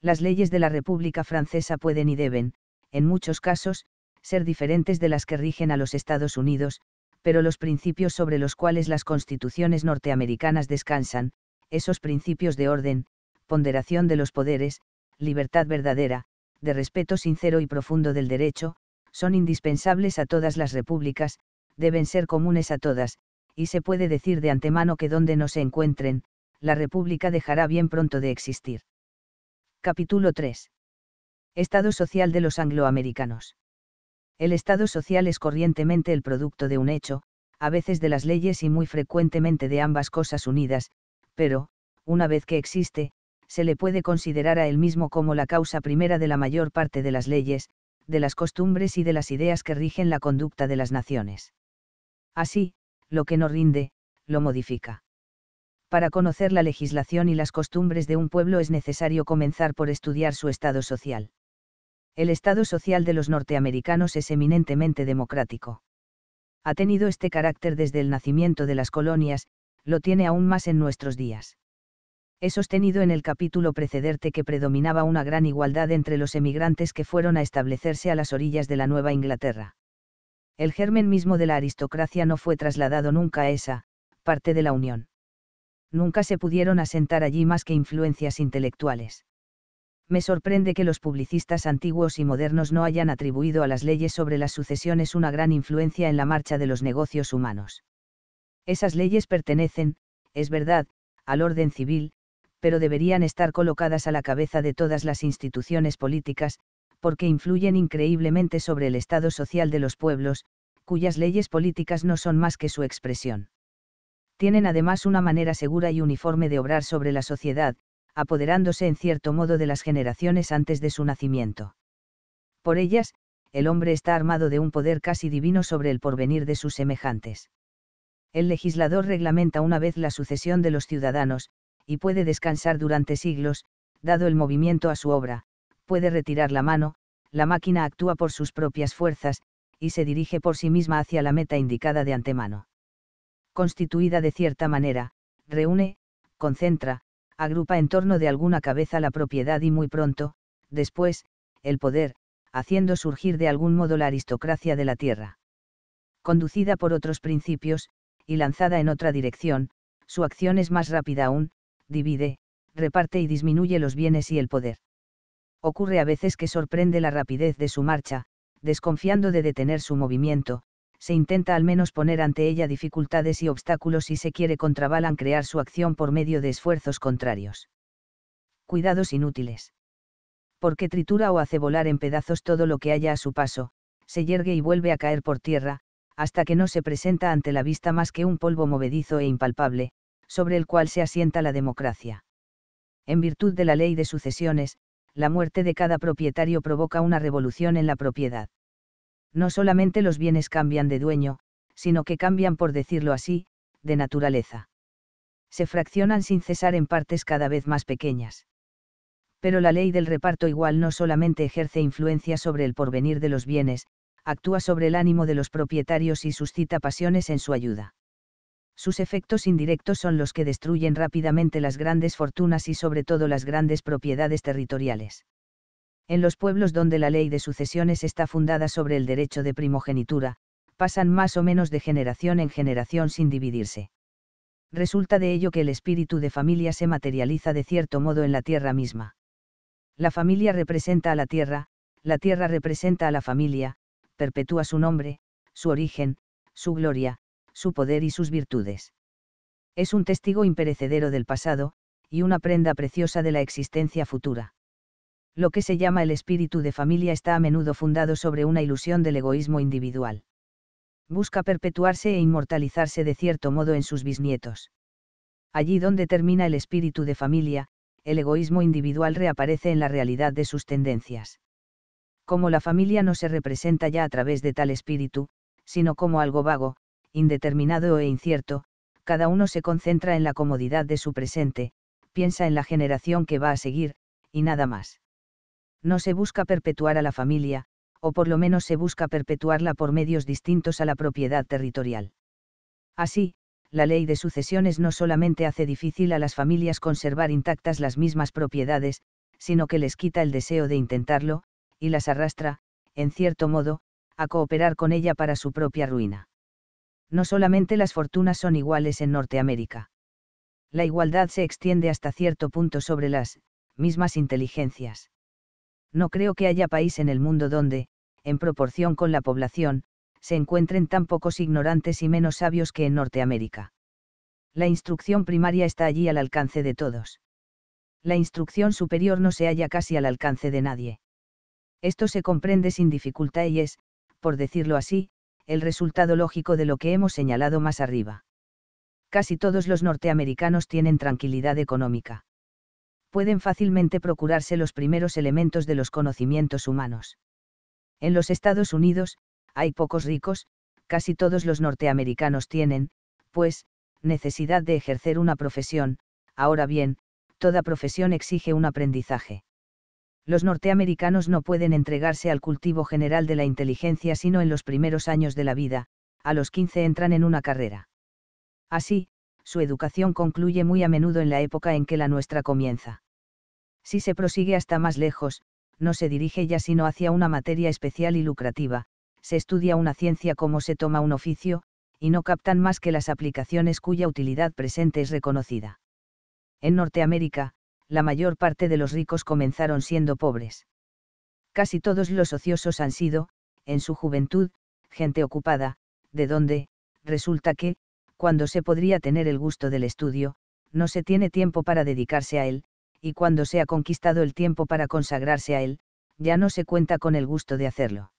Las leyes de la República Francesa pueden y deben, en muchos casos, ser diferentes de las que rigen a los Estados Unidos, pero los principios sobre los cuales las constituciones norteamericanas descansan, esos principios de orden, ponderación de los poderes, libertad verdadera, de respeto sincero y profundo del derecho, son indispensables a todas las repúblicas, deben ser comunes a todas, y se puede decir de antemano que donde no se encuentren, la república dejará bien pronto de existir. Capítulo 3. Estado social de los angloamericanos. El Estado social es corrientemente el producto de un hecho, a veces de las leyes y muy frecuentemente de ambas cosas unidas, pero, una vez que existe, se le puede considerar a él mismo como la causa primera de la mayor parte de las leyes, de las costumbres y de las ideas que rigen la conducta de las naciones. Así, lo que no rinde, lo modifica. Para conocer la legislación y las costumbres de un pueblo es necesario comenzar por estudiar su estado social. El estado social de los norteamericanos es eminentemente democrático. Ha tenido este carácter desde el nacimiento de las colonias, lo tiene aún más en nuestros días he sostenido en el capítulo precedente que predominaba una gran igualdad entre los emigrantes que fueron a establecerse a las orillas de la Nueva Inglaterra. El germen mismo de la aristocracia no fue trasladado nunca a esa, parte de la Unión. Nunca se pudieron asentar allí más que influencias intelectuales. Me sorprende que los publicistas antiguos y modernos no hayan atribuido a las leyes sobre las sucesiones una gran influencia en la marcha de los negocios humanos. Esas leyes pertenecen, es verdad, al orden civil, pero deberían estar colocadas a la cabeza de todas las instituciones políticas, porque influyen increíblemente sobre el estado social de los pueblos, cuyas leyes políticas no son más que su expresión. Tienen además una manera segura y uniforme de obrar sobre la sociedad, apoderándose en cierto modo de las generaciones antes de su nacimiento. Por ellas, el hombre está armado de un poder casi divino sobre el porvenir de sus semejantes. El legislador reglamenta una vez la sucesión de los ciudadanos, y puede descansar durante siglos, dado el movimiento a su obra, puede retirar la mano, la máquina actúa por sus propias fuerzas, y se dirige por sí misma hacia la meta indicada de antemano. Constituida de cierta manera, reúne, concentra, agrupa en torno de alguna cabeza la propiedad y muy pronto, después, el poder, haciendo surgir de algún modo la aristocracia de la tierra. Conducida por otros principios, y lanzada en otra dirección, su acción es más rápida aún, divide, reparte y disminuye los bienes y el poder. Ocurre a veces que sorprende la rapidez de su marcha, desconfiando de detener su movimiento, se intenta al menos poner ante ella dificultades y obstáculos y se quiere contrabalan crear su acción por medio de esfuerzos contrarios. Cuidados inútiles. Porque tritura o hace volar en pedazos todo lo que haya a su paso, se yergue y vuelve a caer por tierra, hasta que no se presenta ante la vista más que un polvo movedizo e impalpable, sobre el cual se asienta la democracia. En virtud de la ley de sucesiones, la muerte de cada propietario provoca una revolución en la propiedad. No solamente los bienes cambian de dueño, sino que cambian, por decirlo así, de naturaleza. Se fraccionan sin cesar en partes cada vez más pequeñas. Pero la ley del reparto igual no solamente ejerce influencia sobre el porvenir de los bienes, actúa sobre el ánimo de los propietarios y suscita pasiones en su ayuda sus efectos indirectos son los que destruyen rápidamente las grandes fortunas y sobre todo las grandes propiedades territoriales. En los pueblos donde la ley de sucesiones está fundada sobre el derecho de primogenitura, pasan más o menos de generación en generación sin dividirse. Resulta de ello que el espíritu de familia se materializa de cierto modo en la tierra misma. La familia representa a la tierra, la tierra representa a la familia, perpetúa su nombre, su origen, su gloria, su poder y sus virtudes. Es un testigo imperecedero del pasado, y una prenda preciosa de la existencia futura. Lo que se llama el espíritu de familia está a menudo fundado sobre una ilusión del egoísmo individual. Busca perpetuarse e inmortalizarse de cierto modo en sus bisnietos. Allí donde termina el espíritu de familia, el egoísmo individual reaparece en la realidad de sus tendencias. Como la familia no se representa ya a través de tal espíritu, sino como algo vago, indeterminado e incierto, cada uno se concentra en la comodidad de su presente, piensa en la generación que va a seguir, y nada más. No se busca perpetuar a la familia, o por lo menos se busca perpetuarla por medios distintos a la propiedad territorial. Así, la ley de sucesiones no solamente hace difícil a las familias conservar intactas las mismas propiedades, sino que les quita el deseo de intentarlo, y las arrastra, en cierto modo, a cooperar con ella para su propia ruina no solamente las fortunas son iguales en Norteamérica. La igualdad se extiende hasta cierto punto sobre las mismas inteligencias. No creo que haya país en el mundo donde, en proporción con la población, se encuentren tan pocos ignorantes y menos sabios que en Norteamérica. La instrucción primaria está allí al alcance de todos. La instrucción superior no se halla casi al alcance de nadie. Esto se comprende sin dificultad y es, por decirlo así, el resultado lógico de lo que hemos señalado más arriba. Casi todos los norteamericanos tienen tranquilidad económica. Pueden fácilmente procurarse los primeros elementos de los conocimientos humanos. En los Estados Unidos, hay pocos ricos, casi todos los norteamericanos tienen, pues, necesidad de ejercer una profesión, ahora bien, toda profesión exige un aprendizaje los norteamericanos no pueden entregarse al cultivo general de la inteligencia sino en los primeros años de la vida, a los 15 entran en una carrera. Así, su educación concluye muy a menudo en la época en que la nuestra comienza. Si se prosigue hasta más lejos, no se dirige ya sino hacia una materia especial y lucrativa, se estudia una ciencia como se toma un oficio, y no captan más que las aplicaciones cuya utilidad presente es reconocida. En Norteamérica, la mayor parte de los ricos comenzaron siendo pobres. Casi todos los ociosos han sido, en su juventud, gente ocupada, de donde, resulta que, cuando se podría tener el gusto del estudio, no se tiene tiempo para dedicarse a él, y cuando se ha conquistado el tiempo para consagrarse a él, ya no se cuenta con el gusto de hacerlo.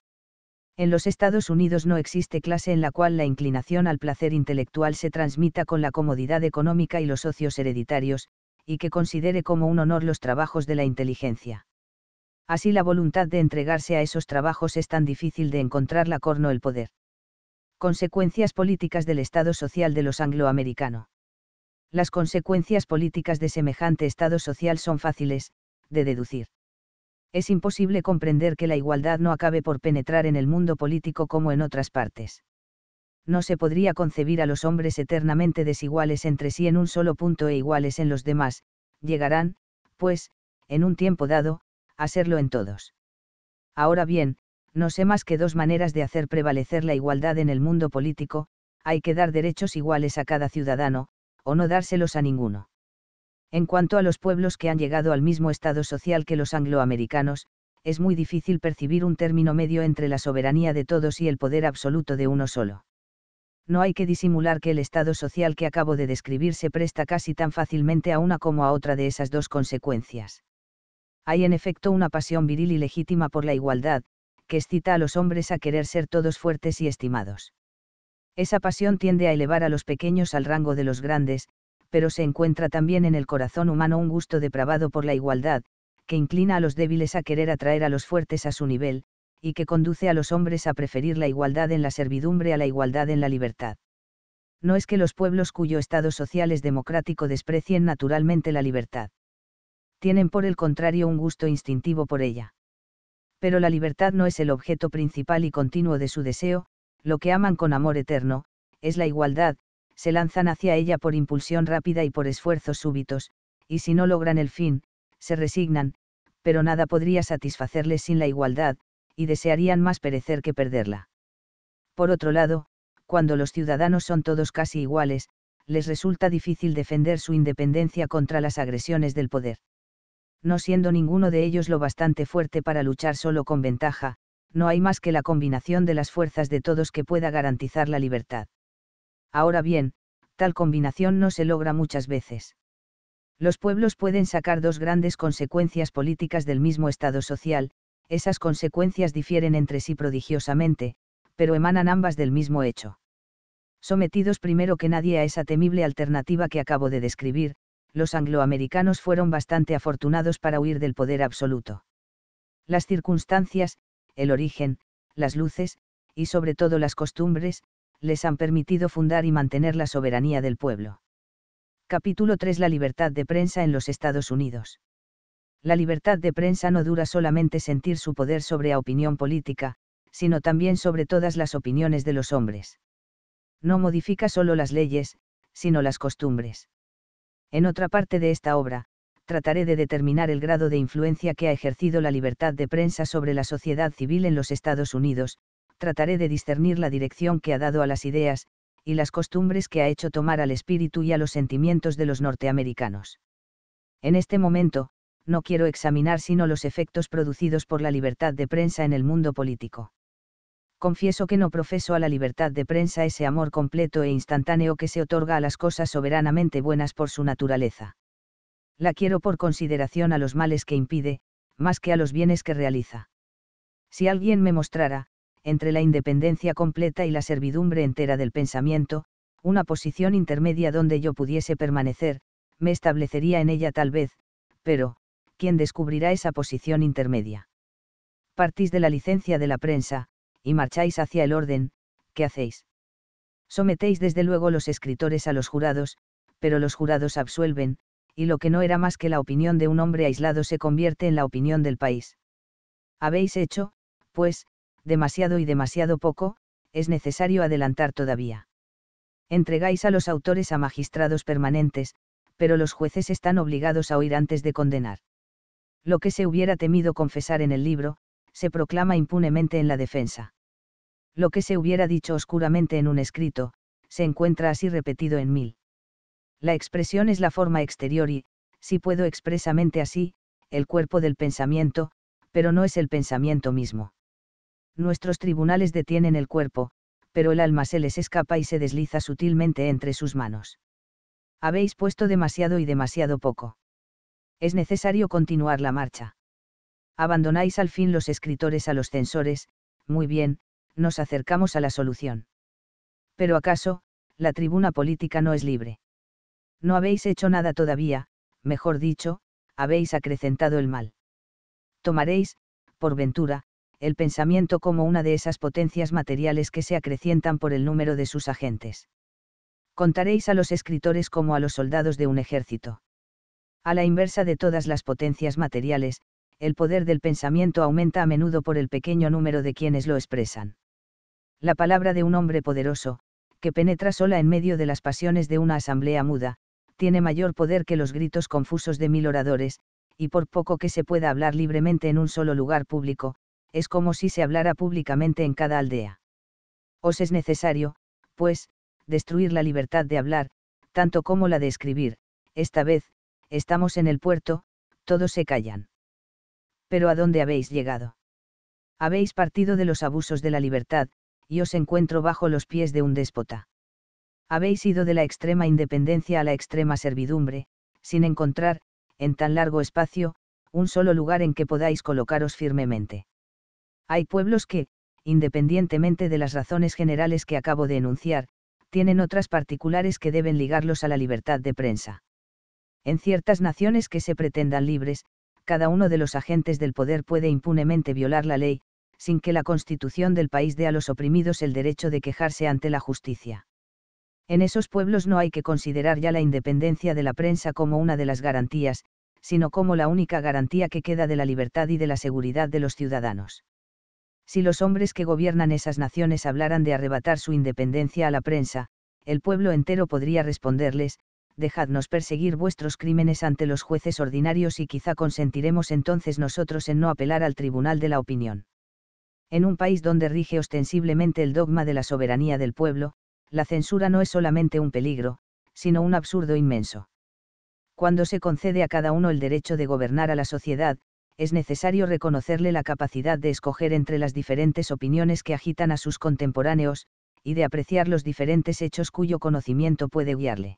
En los Estados Unidos no existe clase en la cual la inclinación al placer intelectual se transmita con la comodidad económica y los socios hereditarios, y que considere como un honor los trabajos de la inteligencia. Así la voluntad de entregarse a esos trabajos es tan difícil de encontrar la corno el poder. Consecuencias políticas del Estado social de los angloamericanos. Las consecuencias políticas de semejante Estado social son fáciles, de deducir. Es imposible comprender que la igualdad no acabe por penetrar en el mundo político como en otras partes no se podría concebir a los hombres eternamente desiguales entre sí en un solo punto e iguales en los demás, llegarán, pues, en un tiempo dado, a serlo en todos. Ahora bien, no sé más que dos maneras de hacer prevalecer la igualdad en el mundo político, hay que dar derechos iguales a cada ciudadano, o no dárselos a ninguno. En cuanto a los pueblos que han llegado al mismo estado social que los angloamericanos, es muy difícil percibir un término medio entre la soberanía de todos y el poder absoluto de uno solo no hay que disimular que el estado social que acabo de describir se presta casi tan fácilmente a una como a otra de esas dos consecuencias. Hay en efecto una pasión viril y legítima por la igualdad, que excita a los hombres a querer ser todos fuertes y estimados. Esa pasión tiende a elevar a los pequeños al rango de los grandes, pero se encuentra también en el corazón humano un gusto depravado por la igualdad, que inclina a los débiles a querer atraer a los fuertes a su nivel, y que conduce a los hombres a preferir la igualdad en la servidumbre a la igualdad en la libertad. No es que los pueblos cuyo estado social es democrático desprecien naturalmente la libertad. Tienen por el contrario un gusto instintivo por ella. Pero la libertad no es el objeto principal y continuo de su deseo, lo que aman con amor eterno, es la igualdad, se lanzan hacia ella por impulsión rápida y por esfuerzos súbitos, y si no logran el fin, se resignan, pero nada podría satisfacerles sin la igualdad, y desearían más perecer que perderla. Por otro lado, cuando los ciudadanos son todos casi iguales, les resulta difícil defender su independencia contra las agresiones del poder. No siendo ninguno de ellos lo bastante fuerte para luchar solo con ventaja, no hay más que la combinación de las fuerzas de todos que pueda garantizar la libertad. Ahora bien, tal combinación no se logra muchas veces. Los pueblos pueden sacar dos grandes consecuencias políticas del mismo Estado social, esas consecuencias difieren entre sí prodigiosamente, pero emanan ambas del mismo hecho. Sometidos primero que nadie a esa temible alternativa que acabo de describir, los angloamericanos fueron bastante afortunados para huir del poder absoluto. Las circunstancias, el origen, las luces, y sobre todo las costumbres, les han permitido fundar y mantener la soberanía del pueblo. Capítulo 3 La libertad de prensa en los Estados Unidos la libertad de prensa no dura solamente sentir su poder sobre la opinión política, sino también sobre todas las opiniones de los hombres. No modifica solo las leyes, sino las costumbres. En otra parte de esta obra, trataré de determinar el grado de influencia que ha ejercido la libertad de prensa sobre la sociedad civil en los Estados Unidos, trataré de discernir la dirección que ha dado a las ideas, y las costumbres que ha hecho tomar al espíritu y a los sentimientos de los norteamericanos. En este momento, no quiero examinar sino los efectos producidos por la libertad de prensa en el mundo político. Confieso que no profeso a la libertad de prensa ese amor completo e instantáneo que se otorga a las cosas soberanamente buenas por su naturaleza. La quiero por consideración a los males que impide, más que a los bienes que realiza. Si alguien me mostrara, entre la independencia completa y la servidumbre entera del pensamiento, una posición intermedia donde yo pudiese permanecer, me establecería en ella tal vez, pero, quien descubrirá esa posición intermedia. Partís de la licencia de la prensa, y marcháis hacia el orden, ¿qué hacéis? Sometéis desde luego los escritores a los jurados, pero los jurados absuelven, y lo que no era más que la opinión de un hombre aislado se convierte en la opinión del país. Habéis hecho, pues, demasiado y demasiado poco, es necesario adelantar todavía. Entregáis a los autores a magistrados permanentes, pero los jueces están obligados a oír antes de condenar lo que se hubiera temido confesar en el libro, se proclama impunemente en la defensa. Lo que se hubiera dicho oscuramente en un escrito, se encuentra así repetido en mil. La expresión es la forma exterior y, si puedo expresamente así, el cuerpo del pensamiento, pero no es el pensamiento mismo. Nuestros tribunales detienen el cuerpo, pero el alma se les escapa y se desliza sutilmente entre sus manos. Habéis puesto demasiado y demasiado poco es necesario continuar la marcha. Abandonáis al fin los escritores a los censores, muy bien, nos acercamos a la solución. Pero acaso, la tribuna política no es libre. No habéis hecho nada todavía, mejor dicho, habéis acrecentado el mal. Tomaréis, por ventura, el pensamiento como una de esas potencias materiales que se acrecientan por el número de sus agentes. Contaréis a los escritores como a los soldados de un ejército. A la inversa de todas las potencias materiales, el poder del pensamiento aumenta a menudo por el pequeño número de quienes lo expresan. La palabra de un hombre poderoso, que penetra sola en medio de las pasiones de una asamblea muda, tiene mayor poder que los gritos confusos de mil oradores, y por poco que se pueda hablar libremente en un solo lugar público, es como si se hablara públicamente en cada aldea. Os es necesario, pues, destruir la libertad de hablar, tanto como la de escribir, esta vez, estamos en el puerto, todos se callan. Pero ¿a dónde habéis llegado? Habéis partido de los abusos de la libertad, y os encuentro bajo los pies de un déspota. Habéis ido de la extrema independencia a la extrema servidumbre, sin encontrar, en tan largo espacio, un solo lugar en que podáis colocaros firmemente. Hay pueblos que, independientemente de las razones generales que acabo de enunciar, tienen otras particulares que deben ligarlos a la libertad de prensa. En ciertas naciones que se pretendan libres, cada uno de los agentes del poder puede impunemente violar la ley, sin que la constitución del país dé a los oprimidos el derecho de quejarse ante la justicia. En esos pueblos no hay que considerar ya la independencia de la prensa como una de las garantías, sino como la única garantía que queda de la libertad y de la seguridad de los ciudadanos. Si los hombres que gobiernan esas naciones hablaran de arrebatar su independencia a la prensa, el pueblo entero podría responderles, dejadnos perseguir vuestros crímenes ante los jueces ordinarios y quizá consentiremos entonces nosotros en no apelar al tribunal de la opinión. En un país donde rige ostensiblemente el dogma de la soberanía del pueblo, la censura no es solamente un peligro, sino un absurdo inmenso. Cuando se concede a cada uno el derecho de gobernar a la sociedad, es necesario reconocerle la capacidad de escoger entre las diferentes opiniones que agitan a sus contemporáneos, y de apreciar los diferentes hechos cuyo conocimiento puede guiarle.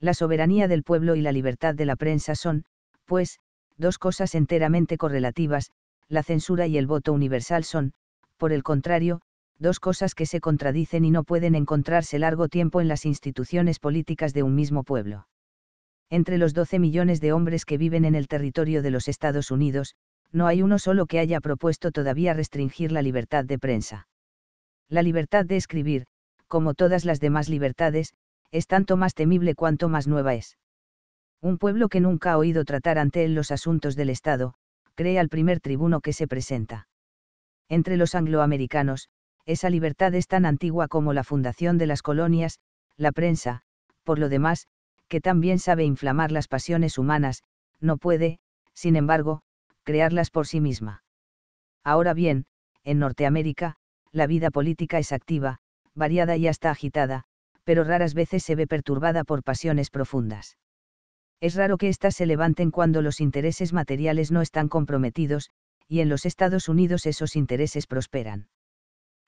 La soberanía del pueblo y la libertad de la prensa son, pues, dos cosas enteramente correlativas, la censura y el voto universal son, por el contrario, dos cosas que se contradicen y no pueden encontrarse largo tiempo en las instituciones políticas de un mismo pueblo. Entre los 12 millones de hombres que viven en el territorio de los Estados Unidos, no hay uno solo que haya propuesto todavía restringir la libertad de prensa. La libertad de escribir, como todas las demás libertades, es tanto más temible cuanto más nueva es. Un pueblo que nunca ha oído tratar ante él los asuntos del Estado, cree al primer tribuno que se presenta. Entre los angloamericanos, esa libertad es tan antigua como la fundación de las colonias, la prensa, por lo demás, que también sabe inflamar las pasiones humanas, no puede, sin embargo, crearlas por sí misma. Ahora bien, en Norteamérica, la vida política es activa, variada y hasta agitada, pero raras veces se ve perturbada por pasiones profundas. Es raro que éstas se levanten cuando los intereses materiales no están comprometidos, y en los Estados Unidos esos intereses prosperan.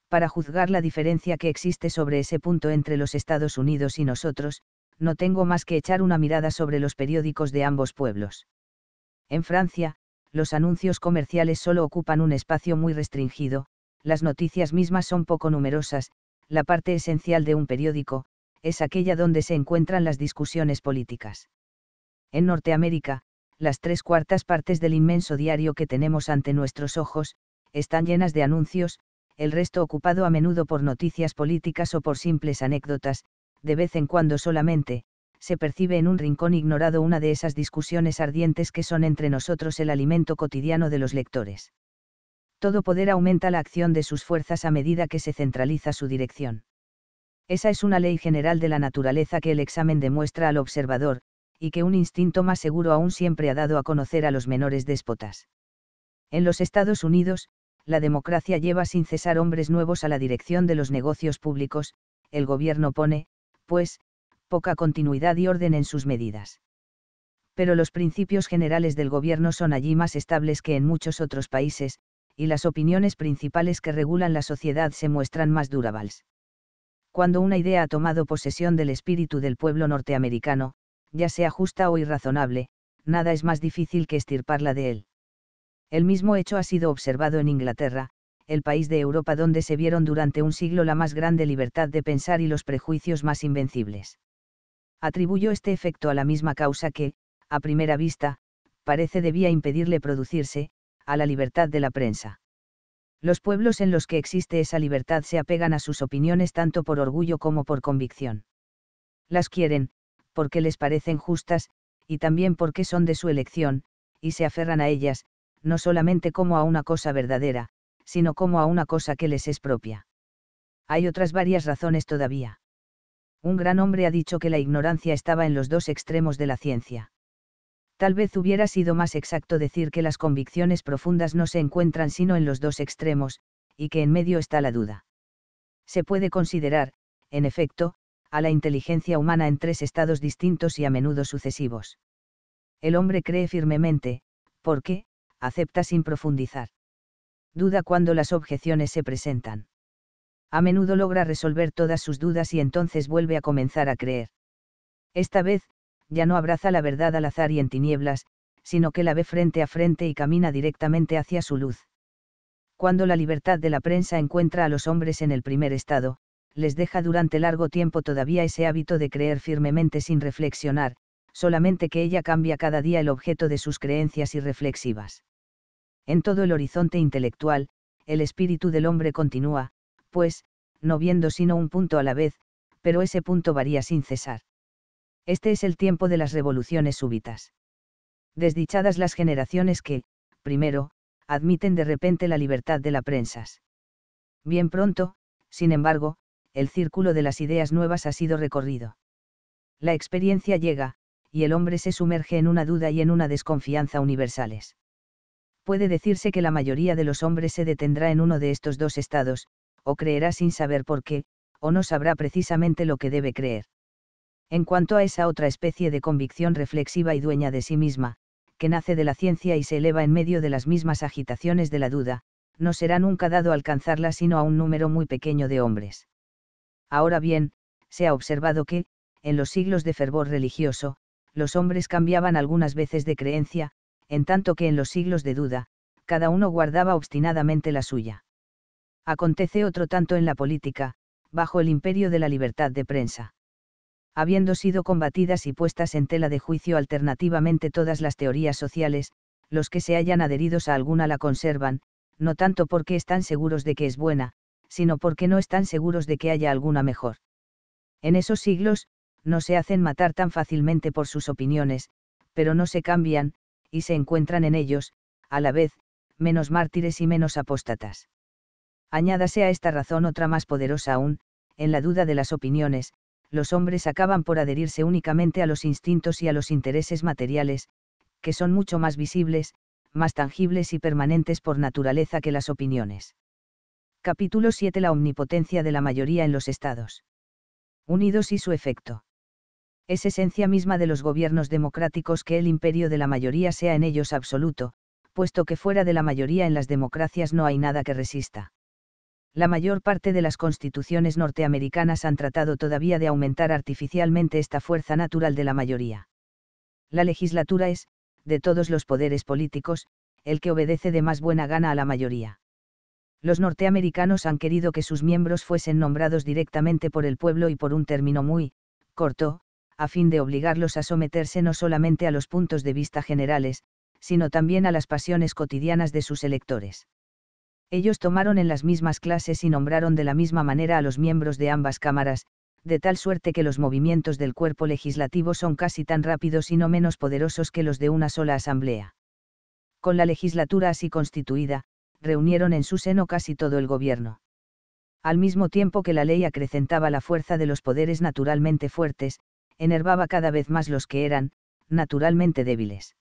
Para juzgar la diferencia que existe sobre ese punto entre los Estados Unidos y nosotros, no tengo más que echar una mirada sobre los periódicos de ambos pueblos. En Francia, los anuncios comerciales solo ocupan un espacio muy restringido, las noticias mismas son poco numerosas, la parte esencial de un periódico, es aquella donde se encuentran las discusiones políticas. En Norteamérica, las tres cuartas partes del inmenso diario que tenemos ante nuestros ojos, están llenas de anuncios, el resto ocupado a menudo por noticias políticas o por simples anécdotas, de vez en cuando solamente, se percibe en un rincón ignorado una de esas discusiones ardientes que son entre nosotros el alimento cotidiano de los lectores. Todo poder aumenta la acción de sus fuerzas a medida que se centraliza su dirección. Esa es una ley general de la naturaleza que el examen demuestra al observador, y que un instinto más seguro aún siempre ha dado a conocer a los menores déspotas. En los Estados Unidos, la democracia lleva sin cesar hombres nuevos a la dirección de los negocios públicos, el gobierno pone, pues, poca continuidad y orden en sus medidas. Pero los principios generales del gobierno son allí más estables que en muchos otros países, y las opiniones principales que regulan la sociedad se muestran más durables cuando una idea ha tomado posesión del espíritu del pueblo norteamericano, ya sea justa o irrazonable, nada es más difícil que estirparla de él. El mismo hecho ha sido observado en Inglaterra, el país de Europa donde se vieron durante un siglo la más grande libertad de pensar y los prejuicios más invencibles. Atribuyó este efecto a la misma causa que, a primera vista, parece debía impedirle producirse, a la libertad de la prensa los pueblos en los que existe esa libertad se apegan a sus opiniones tanto por orgullo como por convicción. Las quieren, porque les parecen justas, y también porque son de su elección, y se aferran a ellas, no solamente como a una cosa verdadera, sino como a una cosa que les es propia. Hay otras varias razones todavía. Un gran hombre ha dicho que la ignorancia estaba en los dos extremos de la ciencia. Tal vez hubiera sido más exacto decir que las convicciones profundas no se encuentran sino en los dos extremos, y que en medio está la duda. Se puede considerar, en efecto, a la inteligencia humana en tres estados distintos y a menudo sucesivos. El hombre cree firmemente, porque, acepta sin profundizar. Duda cuando las objeciones se presentan. A menudo logra resolver todas sus dudas y entonces vuelve a comenzar a creer. Esta vez, ya no abraza la verdad al azar y en tinieblas, sino que la ve frente a frente y camina directamente hacia su luz. Cuando la libertad de la prensa encuentra a los hombres en el primer estado, les deja durante largo tiempo todavía ese hábito de creer firmemente sin reflexionar, solamente que ella cambia cada día el objeto de sus creencias irreflexivas. En todo el horizonte intelectual, el espíritu del hombre continúa, pues, no viendo sino un punto a la vez, pero ese punto varía sin cesar. Este es el tiempo de las revoluciones súbitas. Desdichadas las generaciones que, primero, admiten de repente la libertad de la prensa. Bien pronto, sin embargo, el círculo de las ideas nuevas ha sido recorrido. La experiencia llega, y el hombre se sumerge en una duda y en una desconfianza universales. Puede decirse que la mayoría de los hombres se detendrá en uno de estos dos estados, o creerá sin saber por qué, o no sabrá precisamente lo que debe creer en cuanto a esa otra especie de convicción reflexiva y dueña de sí misma, que nace de la ciencia y se eleva en medio de las mismas agitaciones de la duda, no será nunca dado alcanzarla sino a un número muy pequeño de hombres. Ahora bien, se ha observado que, en los siglos de fervor religioso, los hombres cambiaban algunas veces de creencia, en tanto que en los siglos de duda, cada uno guardaba obstinadamente la suya. Acontece otro tanto en la política, bajo el imperio de la libertad de prensa habiendo sido combatidas y puestas en tela de juicio alternativamente todas las teorías sociales, los que se hayan adheridos a alguna la conservan, no tanto porque están seguros de que es buena, sino porque no están seguros de que haya alguna mejor. En esos siglos, no se hacen matar tan fácilmente por sus opiniones, pero no se cambian, y se encuentran en ellos, a la vez, menos mártires y menos apóstatas. Añádase a esta razón otra más poderosa aún, en la duda de las opiniones, los hombres acaban por adherirse únicamente a los instintos y a los intereses materiales, que son mucho más visibles, más tangibles y permanentes por naturaleza que las opiniones. Capítulo 7 La omnipotencia de la mayoría en los estados. Unidos y su efecto. Es esencia misma de los gobiernos democráticos que el imperio de la mayoría sea en ellos absoluto, puesto que fuera de la mayoría en las democracias no hay nada que resista la mayor parte de las constituciones norteamericanas han tratado todavía de aumentar artificialmente esta fuerza natural de la mayoría. La legislatura es, de todos los poderes políticos, el que obedece de más buena gana a la mayoría. Los norteamericanos han querido que sus miembros fuesen nombrados directamente por el pueblo y por un término muy corto, a fin de obligarlos a someterse no solamente a los puntos de vista generales, sino también a las pasiones cotidianas de sus electores ellos tomaron en las mismas clases y nombraron de la misma manera a los miembros de ambas cámaras, de tal suerte que los movimientos del cuerpo legislativo son casi tan rápidos y no menos poderosos que los de una sola asamblea. Con la legislatura así constituida, reunieron en su seno casi todo el gobierno. Al mismo tiempo que la ley acrecentaba la fuerza de los poderes naturalmente fuertes, enervaba cada vez más los que eran, naturalmente débiles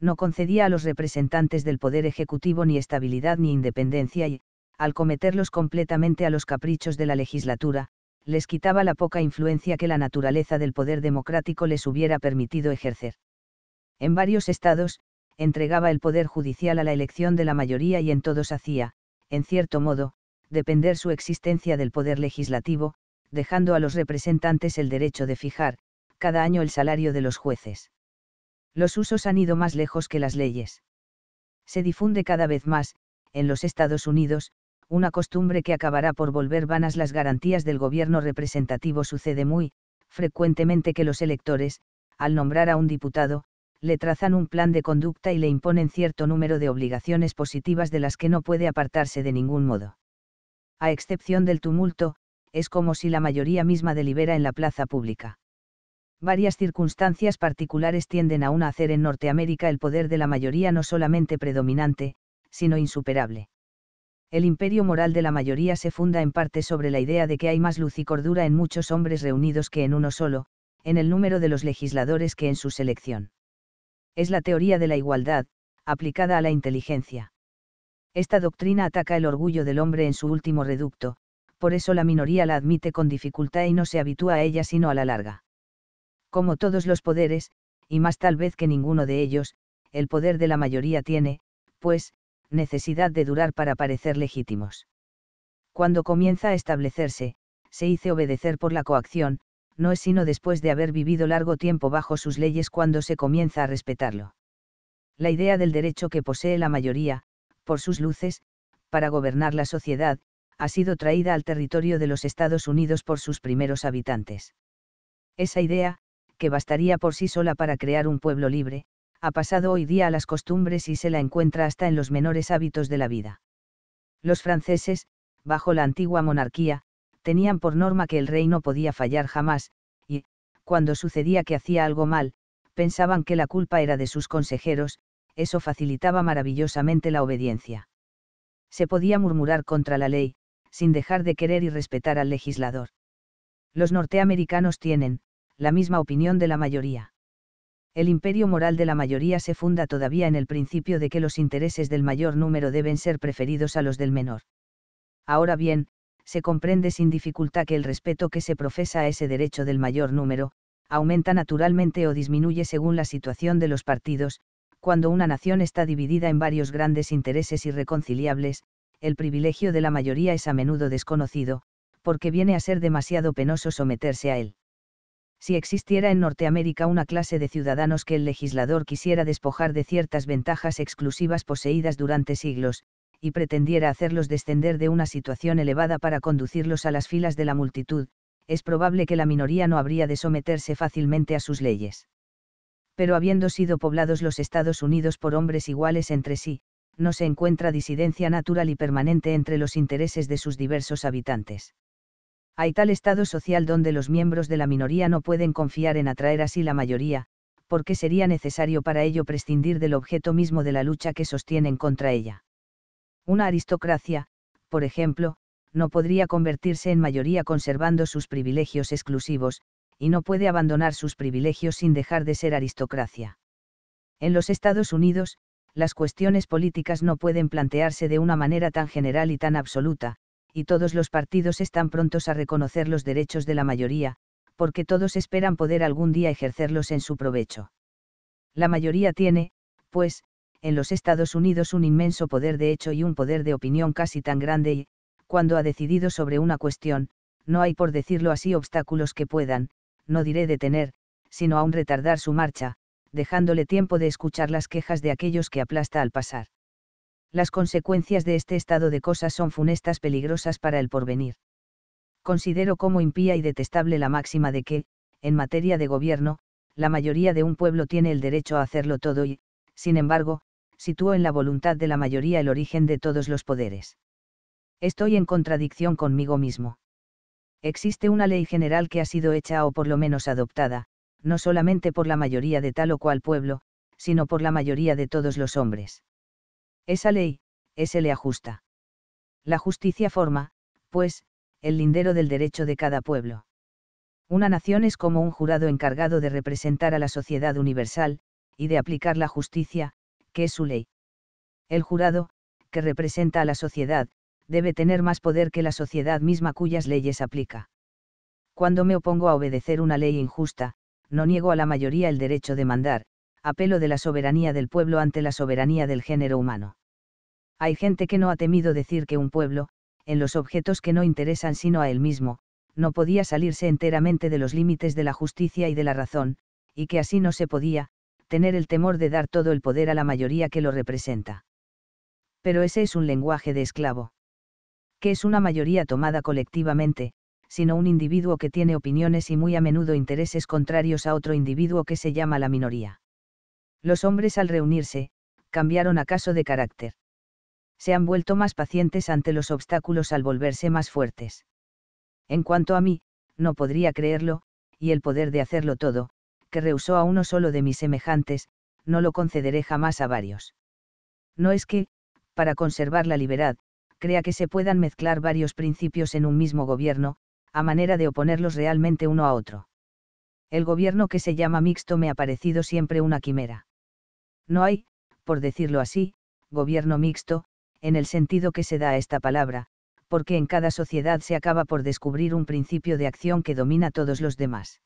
no concedía a los representantes del poder ejecutivo ni estabilidad ni independencia y, al cometerlos completamente a los caprichos de la legislatura, les quitaba la poca influencia que la naturaleza del poder democrático les hubiera permitido ejercer. En varios estados, entregaba el poder judicial a la elección de la mayoría y en todos hacía, en cierto modo, depender su existencia del poder legislativo, dejando a los representantes el derecho de fijar, cada año el salario de los jueces. Los usos han ido más lejos que las leyes. Se difunde cada vez más, en los Estados Unidos, una costumbre que acabará por volver vanas las garantías del gobierno representativo. Sucede muy, frecuentemente que los electores, al nombrar a un diputado, le trazan un plan de conducta y le imponen cierto número de obligaciones positivas de las que no puede apartarse de ningún modo. A excepción del tumulto, es como si la mayoría misma delibera en la plaza pública varias circunstancias particulares tienden aún a hacer en Norteamérica el poder de la mayoría no solamente predominante, sino insuperable. El imperio moral de la mayoría se funda en parte sobre la idea de que hay más luz y cordura en muchos hombres reunidos que en uno solo, en el número de los legisladores que en su selección. Es la teoría de la igualdad, aplicada a la inteligencia. Esta doctrina ataca el orgullo del hombre en su último reducto, por eso la minoría la admite con dificultad y no se habitúa a ella sino a la larga como todos los poderes, y más tal vez que ninguno de ellos, el poder de la mayoría tiene, pues, necesidad de durar para parecer legítimos. Cuando comienza a establecerse, se hice obedecer por la coacción, no es sino después de haber vivido largo tiempo bajo sus leyes cuando se comienza a respetarlo. La idea del derecho que posee la mayoría, por sus luces, para gobernar la sociedad, ha sido traída al territorio de los Estados Unidos por sus primeros habitantes. Esa idea, que bastaría por sí sola para crear un pueblo libre, ha pasado hoy día a las costumbres y se la encuentra hasta en los menores hábitos de la vida. Los franceses, bajo la antigua monarquía, tenían por norma que el rey no podía fallar jamás, y, cuando sucedía que hacía algo mal, pensaban que la culpa era de sus consejeros, eso facilitaba maravillosamente la obediencia. Se podía murmurar contra la ley, sin dejar de querer y respetar al legislador. Los norteamericanos tienen, la misma opinión de la mayoría. El imperio moral de la mayoría se funda todavía en el principio de que los intereses del mayor número deben ser preferidos a los del menor. Ahora bien, se comprende sin dificultad que el respeto que se profesa a ese derecho del mayor número, aumenta naturalmente o disminuye según la situación de los partidos, cuando una nación está dividida en varios grandes intereses irreconciliables, el privilegio de la mayoría es a menudo desconocido, porque viene a ser demasiado penoso someterse a él si existiera en Norteamérica una clase de ciudadanos que el legislador quisiera despojar de ciertas ventajas exclusivas poseídas durante siglos, y pretendiera hacerlos descender de una situación elevada para conducirlos a las filas de la multitud, es probable que la minoría no habría de someterse fácilmente a sus leyes. Pero habiendo sido poblados los Estados Unidos por hombres iguales entre sí, no se encuentra disidencia natural y permanente entre los intereses de sus diversos habitantes hay tal estado social donde los miembros de la minoría no pueden confiar en atraer así la mayoría, porque sería necesario para ello prescindir del objeto mismo de la lucha que sostienen contra ella. Una aristocracia, por ejemplo, no podría convertirse en mayoría conservando sus privilegios exclusivos, y no puede abandonar sus privilegios sin dejar de ser aristocracia. En los Estados Unidos, las cuestiones políticas no pueden plantearse de una manera tan general y tan absoluta, y todos los partidos están prontos a reconocer los derechos de la mayoría, porque todos esperan poder algún día ejercerlos en su provecho. La mayoría tiene, pues, en los Estados Unidos un inmenso poder de hecho y un poder de opinión casi tan grande y, cuando ha decidido sobre una cuestión, no hay por decirlo así obstáculos que puedan, no diré detener, sino aún retardar su marcha, dejándole tiempo de escuchar las quejas de aquellos que aplasta al pasar las consecuencias de este estado de cosas son funestas peligrosas para el porvenir. Considero como impía y detestable la máxima de que, en materia de gobierno, la mayoría de un pueblo tiene el derecho a hacerlo todo y, sin embargo, sitúo en la voluntad de la mayoría el origen de todos los poderes. Estoy en contradicción conmigo mismo. Existe una ley general que ha sido hecha o por lo menos adoptada, no solamente por la mayoría de tal o cual pueblo, sino por la mayoría de todos los hombres. Esa ley, ese le ajusta. La justicia forma, pues, el lindero del derecho de cada pueblo. Una nación es como un jurado encargado de representar a la sociedad universal, y de aplicar la justicia, que es su ley. El jurado, que representa a la sociedad, debe tener más poder que la sociedad misma cuyas leyes aplica. Cuando me opongo a obedecer una ley injusta, no niego a la mayoría el derecho de mandar, apelo de la soberanía del pueblo ante la soberanía del género humano. Hay gente que no ha temido decir que un pueblo, en los objetos que no interesan sino a él mismo, no podía salirse enteramente de los límites de la justicia y de la razón, y que así no se podía, tener el temor de dar todo el poder a la mayoría que lo representa. Pero ese es un lenguaje de esclavo. Que es una mayoría tomada colectivamente, sino un individuo que tiene opiniones y muy a menudo intereses contrarios a otro individuo que se llama la minoría. Los hombres al reunirse, cambiaron acaso de carácter. Se han vuelto más pacientes ante los obstáculos al volverse más fuertes. En cuanto a mí, no podría creerlo, y el poder de hacerlo todo, que rehusó a uno solo de mis semejantes, no lo concederé jamás a varios. No es que, para conservar la libertad, crea que se puedan mezclar varios principios en un mismo gobierno, a manera de oponerlos realmente uno a otro. El gobierno que se llama mixto me ha parecido siempre una quimera. No hay, por decirlo así, gobierno mixto, en el sentido que se da a esta palabra, porque en cada sociedad se acaba por descubrir un principio de acción que domina todos los demás.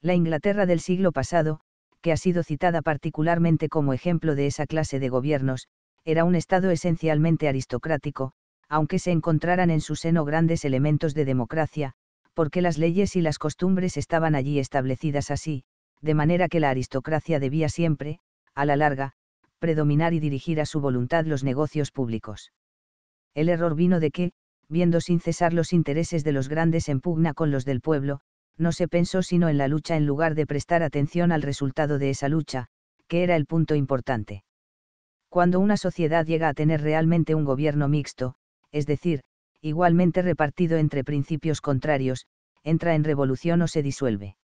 La Inglaterra del siglo pasado, que ha sido citada particularmente como ejemplo de esa clase de gobiernos, era un Estado esencialmente aristocrático, aunque se encontraran en su seno grandes elementos de democracia, porque las leyes y las costumbres estaban allí establecidas así, de manera que la aristocracia debía siempre, a la larga, predominar y dirigir a su voluntad los negocios públicos. El error vino de que, viendo sin cesar los intereses de los grandes en pugna con los del pueblo, no se pensó sino en la lucha en lugar de prestar atención al resultado de esa lucha, que era el punto importante. Cuando una sociedad llega a tener realmente un gobierno mixto, es decir, igualmente repartido entre principios contrarios, entra en revolución o se disuelve.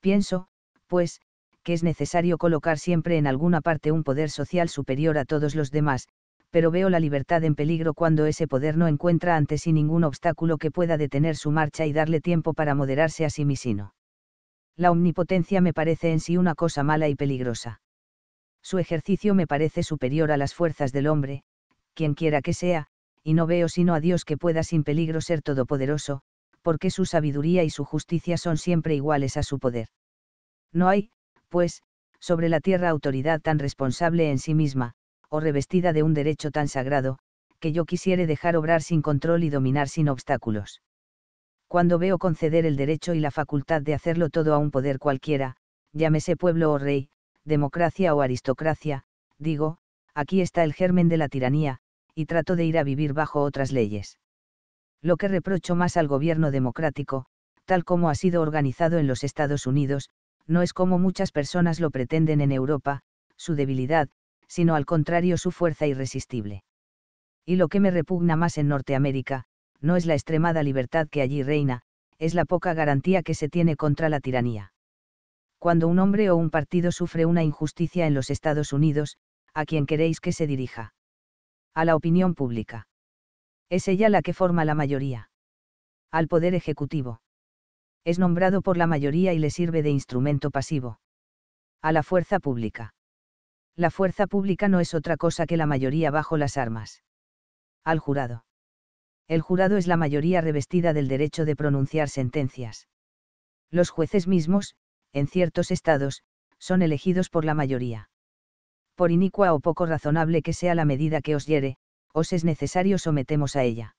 Pienso, pues, que es necesario colocar siempre en alguna parte un poder social superior a todos los demás, pero veo la libertad en peligro cuando ese poder no encuentra ante sí ningún obstáculo que pueda detener su marcha y darle tiempo para moderarse a sí mismo. La omnipotencia me parece en sí una cosa mala y peligrosa. Su ejercicio me parece superior a las fuerzas del hombre, quien quiera que sea, y no veo sino a Dios que pueda sin peligro ser todopoderoso, porque su sabiduría y su justicia son siempre iguales a su poder. No hay, pues, sobre la tierra autoridad tan responsable en sí misma, o revestida de un derecho tan sagrado, que yo quisiere dejar obrar sin control y dominar sin obstáculos. Cuando veo conceder el derecho y la facultad de hacerlo todo a un poder cualquiera, llámese pueblo o rey, democracia o aristocracia, digo, aquí está el germen de la tiranía, y trato de ir a vivir bajo otras leyes. Lo que reprocho más al gobierno democrático, tal como ha sido organizado en los Estados Unidos, no es como muchas personas lo pretenden en Europa, su debilidad, sino al contrario su fuerza irresistible. Y lo que me repugna más en Norteamérica, no es la extremada libertad que allí reina, es la poca garantía que se tiene contra la tiranía. Cuando un hombre o un partido sufre una injusticia en los Estados Unidos, ¿a quién queréis que se dirija? A la opinión pública. Es ella la que forma la mayoría. Al poder ejecutivo es nombrado por la mayoría y le sirve de instrumento pasivo. A la fuerza pública. La fuerza pública no es otra cosa que la mayoría bajo las armas. Al jurado. El jurado es la mayoría revestida del derecho de pronunciar sentencias. Los jueces mismos, en ciertos estados, son elegidos por la mayoría. Por inicua o poco razonable que sea la medida que os hiere, os es necesario sometemos a ella.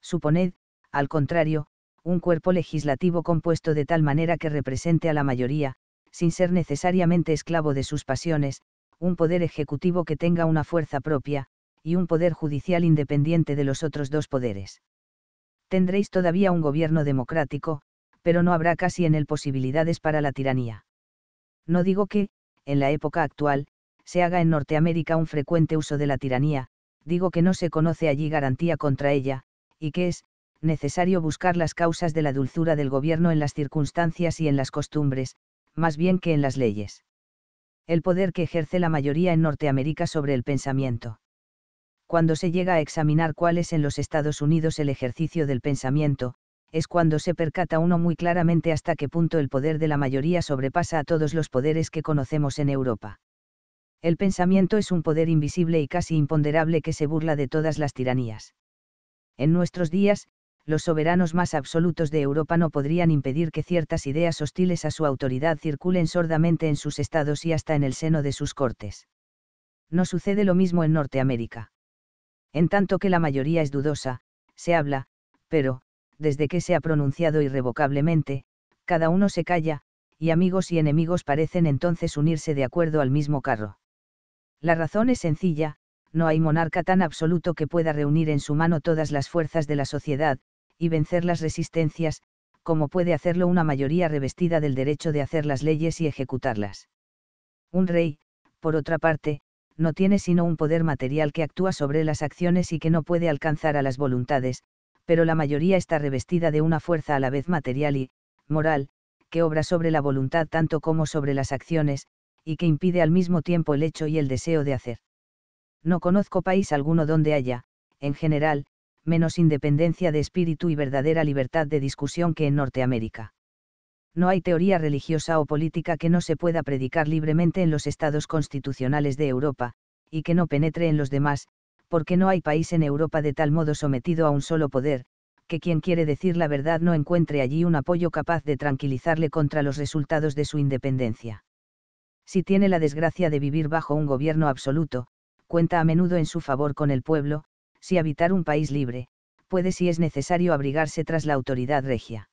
Suponed, al contrario, un cuerpo legislativo compuesto de tal manera que represente a la mayoría, sin ser necesariamente esclavo de sus pasiones, un poder ejecutivo que tenga una fuerza propia, y un poder judicial independiente de los otros dos poderes. Tendréis todavía un gobierno democrático, pero no habrá casi en él posibilidades para la tiranía. No digo que, en la época actual, se haga en Norteamérica un frecuente uso de la tiranía, digo que no se conoce allí garantía contra ella, y que es, necesario buscar las causas de la dulzura del gobierno en las circunstancias y en las costumbres, más bien que en las leyes. El poder que ejerce la mayoría en Norteamérica sobre el pensamiento. Cuando se llega a examinar cuál es en los Estados Unidos el ejercicio del pensamiento, es cuando se percata uno muy claramente hasta qué punto el poder de la mayoría sobrepasa a todos los poderes que conocemos en Europa. El pensamiento es un poder invisible y casi imponderable que se burla de todas las tiranías. En nuestros días, los soberanos más absolutos de Europa no podrían impedir que ciertas ideas hostiles a su autoridad circulen sordamente en sus estados y hasta en el seno de sus cortes. No sucede lo mismo en Norteamérica. En tanto que la mayoría es dudosa, se habla, pero, desde que se ha pronunciado irrevocablemente, cada uno se calla, y amigos y enemigos parecen entonces unirse de acuerdo al mismo carro. La razón es sencilla, no hay monarca tan absoluto que pueda reunir en su mano todas las fuerzas de la sociedad, y vencer las resistencias, como puede hacerlo una mayoría revestida del derecho de hacer las leyes y ejecutarlas. Un rey, por otra parte, no tiene sino un poder material que actúa sobre las acciones y que no puede alcanzar a las voluntades, pero la mayoría está revestida de una fuerza a la vez material y, moral, que obra sobre la voluntad tanto como sobre las acciones, y que impide al mismo tiempo el hecho y el deseo de hacer. No conozco país alguno donde haya, en general, menos independencia de espíritu y verdadera libertad de discusión que en Norteamérica. No hay teoría religiosa o política que no se pueda predicar libremente en los estados constitucionales de Europa, y que no penetre en los demás, porque no hay país en Europa de tal modo sometido a un solo poder, que quien quiere decir la verdad no encuentre allí un apoyo capaz de tranquilizarle contra los resultados de su independencia. Si tiene la desgracia de vivir bajo un gobierno absoluto, cuenta a menudo en su favor con el pueblo, si habitar un país libre, puede si es necesario abrigarse tras la autoridad regia.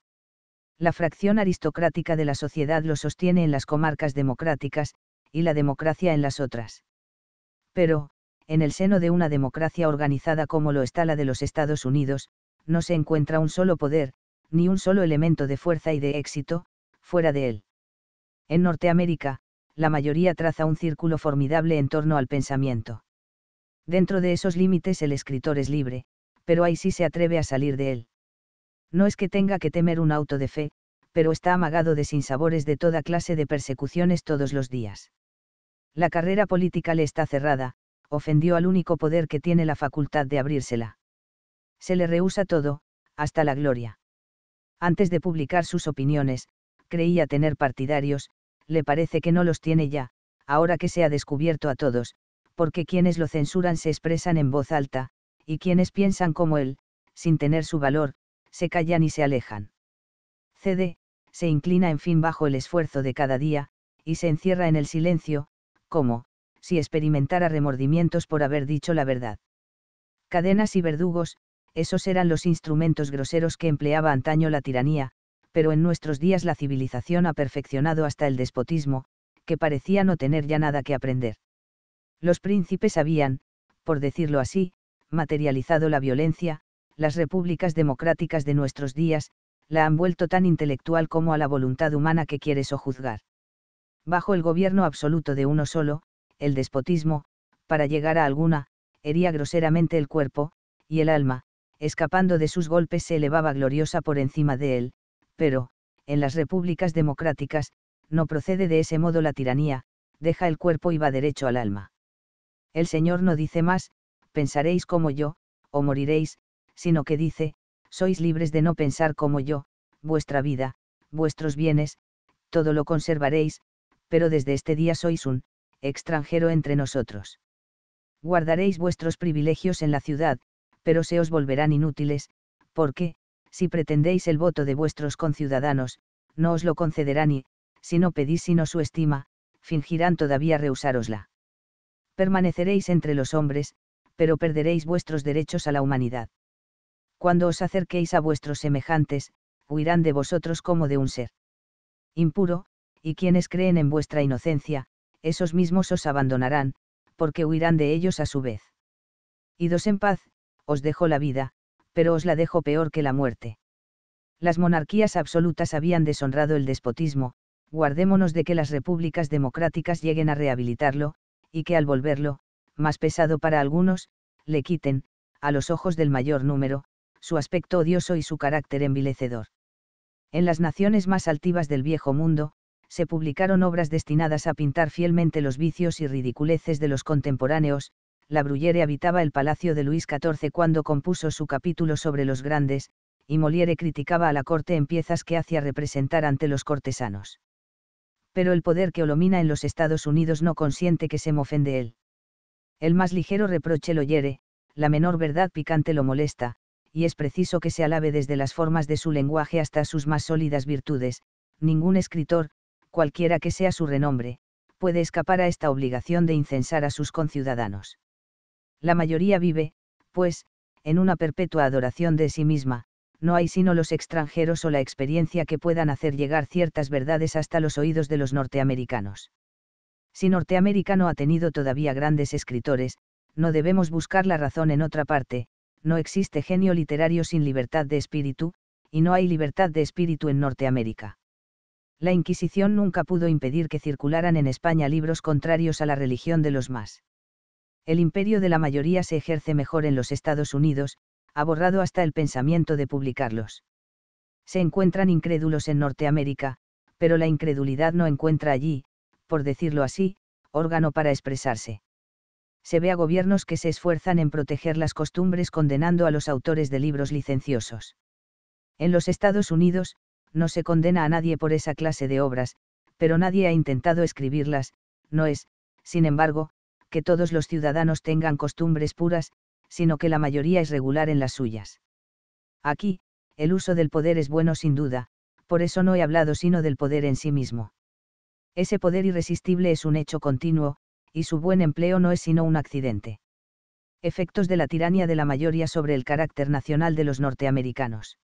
La fracción aristocrática de la sociedad lo sostiene en las comarcas democráticas, y la democracia en las otras. Pero, en el seno de una democracia organizada como lo está la de los Estados Unidos, no se encuentra un solo poder, ni un solo elemento de fuerza y de éxito, fuera de él. En Norteamérica, la mayoría traza un círculo formidable en torno al pensamiento. Dentro de esos límites el escritor es libre, pero ahí sí se atreve a salir de él. No es que tenga que temer un auto de fe, pero está amagado de sinsabores de toda clase de persecuciones todos los días. La carrera política le está cerrada, ofendió al único poder que tiene la facultad de abrírsela. Se le rehúsa todo, hasta la gloria. Antes de publicar sus opiniones, creía tener partidarios, le parece que no los tiene ya, ahora que se ha descubierto a todos, porque quienes lo censuran se expresan en voz alta, y quienes piensan como él, sin tener su valor, se callan y se alejan. Cede, se inclina en fin bajo el esfuerzo de cada día, y se encierra en el silencio, como, si experimentara remordimientos por haber dicho la verdad. Cadenas y verdugos, esos eran los instrumentos groseros que empleaba antaño la tiranía, pero en nuestros días la civilización ha perfeccionado hasta el despotismo, que parecía no tener ya nada que aprender. Los príncipes habían, por decirlo así, materializado la violencia, las repúblicas democráticas de nuestros días, la han vuelto tan intelectual como a la voluntad humana que o juzgar. Bajo el gobierno absoluto de uno solo, el despotismo, para llegar a alguna, hería groseramente el cuerpo, y el alma, escapando de sus golpes se elevaba gloriosa por encima de él, pero, en las repúblicas democráticas, no procede de ese modo la tiranía, deja el cuerpo y va derecho al alma. El Señor no dice más, pensaréis como yo, o moriréis, sino que dice, sois libres de no pensar como yo, vuestra vida, vuestros bienes, todo lo conservaréis, pero desde este día sois un extranjero entre nosotros. Guardaréis vuestros privilegios en la ciudad, pero se os volverán inútiles, porque, si pretendéis el voto de vuestros conciudadanos, no os lo concederán y, si no pedís sino su estima, fingirán todavía rehusárosla permaneceréis entre los hombres, pero perderéis vuestros derechos a la humanidad. Cuando os acerquéis a vuestros semejantes, huirán de vosotros como de un ser impuro, y quienes creen en vuestra inocencia, esos mismos os abandonarán, porque huirán de ellos a su vez. Idos en paz, os dejo la vida, pero os la dejo peor que la muerte. Las monarquías absolutas habían deshonrado el despotismo, guardémonos de que las repúblicas democráticas lleguen a rehabilitarlo, y que al volverlo, más pesado para algunos, le quiten, a los ojos del mayor número, su aspecto odioso y su carácter envilecedor. En las naciones más altivas del viejo mundo, se publicaron obras destinadas a pintar fielmente los vicios y ridiculeces de los contemporáneos, La Bruyere habitaba el palacio de Luis XIV cuando compuso su capítulo sobre los grandes, y Moliere criticaba a la corte en piezas que hacía representar ante los cortesanos pero el poder que Olomina en los Estados Unidos no consiente que se mofende de él. El más ligero reproche lo hiere, la menor verdad picante lo molesta, y es preciso que se alabe desde las formas de su lenguaje hasta sus más sólidas virtudes, ningún escritor, cualquiera que sea su renombre, puede escapar a esta obligación de incensar a sus conciudadanos. La mayoría vive, pues, en una perpetua adoración de sí misma, no hay sino los extranjeros o la experiencia que puedan hacer llegar ciertas verdades hasta los oídos de los norteamericanos. Si Norteamérica no ha tenido todavía grandes escritores, no debemos buscar la razón en otra parte, no existe genio literario sin libertad de espíritu, y no hay libertad de espíritu en Norteamérica. La Inquisición nunca pudo impedir que circularan en España libros contrarios a la religión de los más. El imperio de la mayoría se ejerce mejor en los Estados Unidos, ha borrado hasta el pensamiento de publicarlos. Se encuentran incrédulos en Norteamérica, pero la incredulidad no encuentra allí, por decirlo así, órgano para expresarse. Se ve a gobiernos que se esfuerzan en proteger las costumbres condenando a los autores de libros licenciosos. En los Estados Unidos, no se condena a nadie por esa clase de obras, pero nadie ha intentado escribirlas, no es, sin embargo, que todos los ciudadanos tengan costumbres puras, sino que la mayoría es regular en las suyas. Aquí, el uso del poder es bueno sin duda, por eso no he hablado sino del poder en sí mismo. Ese poder irresistible es un hecho continuo, y su buen empleo no es sino un accidente. Efectos de la tiranía de la mayoría sobre el carácter nacional de los norteamericanos.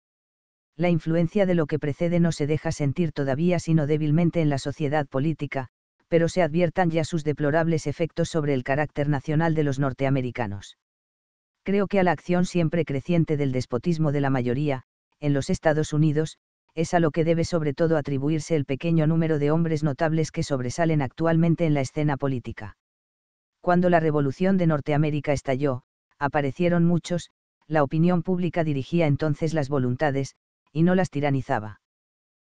La influencia de lo que precede no se deja sentir todavía sino débilmente en la sociedad política, pero se adviertan ya sus deplorables efectos sobre el carácter nacional de los norteamericanos creo que a la acción siempre creciente del despotismo de la mayoría, en los Estados Unidos, es a lo que debe sobre todo atribuirse el pequeño número de hombres notables que sobresalen actualmente en la escena política. Cuando la Revolución de Norteamérica estalló, aparecieron muchos, la opinión pública dirigía entonces las voluntades, y no las tiranizaba.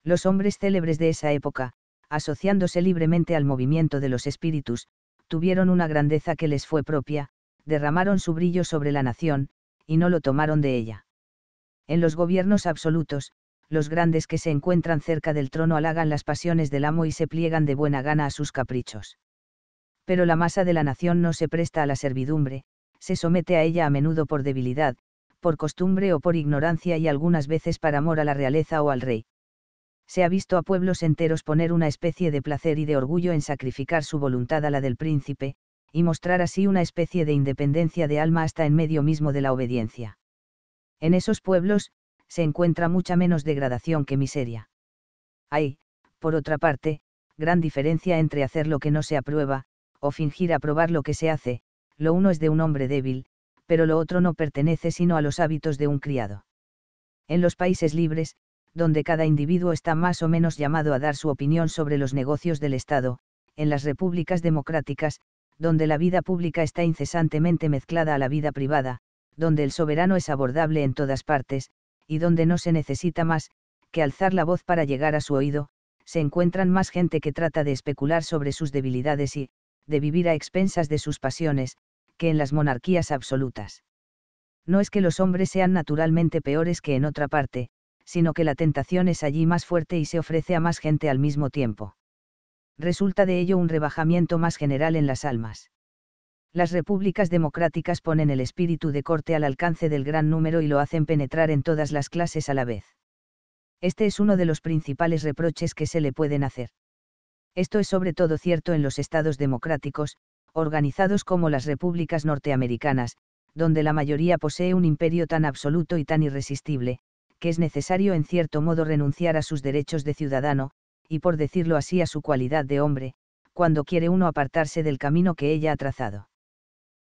Los hombres célebres de esa época, asociándose libremente al movimiento de los espíritus, tuvieron una grandeza que les fue propia, derramaron su brillo sobre la nación, y no lo tomaron de ella. En los gobiernos absolutos, los grandes que se encuentran cerca del trono halagan las pasiones del amo y se pliegan de buena gana a sus caprichos. Pero la masa de la nación no se presta a la servidumbre, se somete a ella a menudo por debilidad, por costumbre o por ignorancia y algunas veces para amor a la realeza o al rey. Se ha visto a pueblos enteros poner una especie de placer y de orgullo en sacrificar su voluntad a la del príncipe, y mostrar así una especie de independencia de alma hasta en medio mismo de la obediencia. En esos pueblos, se encuentra mucha menos degradación que miseria. Hay, por otra parte, gran diferencia entre hacer lo que no se aprueba, o fingir aprobar lo que se hace, lo uno es de un hombre débil, pero lo otro no pertenece sino a los hábitos de un criado. En los países libres, donde cada individuo está más o menos llamado a dar su opinión sobre los negocios del Estado, en las repúblicas democráticas, donde la vida pública está incesantemente mezclada a la vida privada, donde el soberano es abordable en todas partes, y donde no se necesita más, que alzar la voz para llegar a su oído, se encuentran más gente que trata de especular sobre sus debilidades y, de vivir a expensas de sus pasiones, que en las monarquías absolutas. No es que los hombres sean naturalmente peores que en otra parte, sino que la tentación es allí más fuerte y se ofrece a más gente al mismo tiempo resulta de ello un rebajamiento más general en las almas. Las repúblicas democráticas ponen el espíritu de corte al alcance del gran número y lo hacen penetrar en todas las clases a la vez. Este es uno de los principales reproches que se le pueden hacer. Esto es sobre todo cierto en los estados democráticos, organizados como las repúblicas norteamericanas, donde la mayoría posee un imperio tan absoluto y tan irresistible, que es necesario en cierto modo renunciar a sus derechos de ciudadano, y por decirlo así a su cualidad de hombre, cuando quiere uno apartarse del camino que ella ha trazado.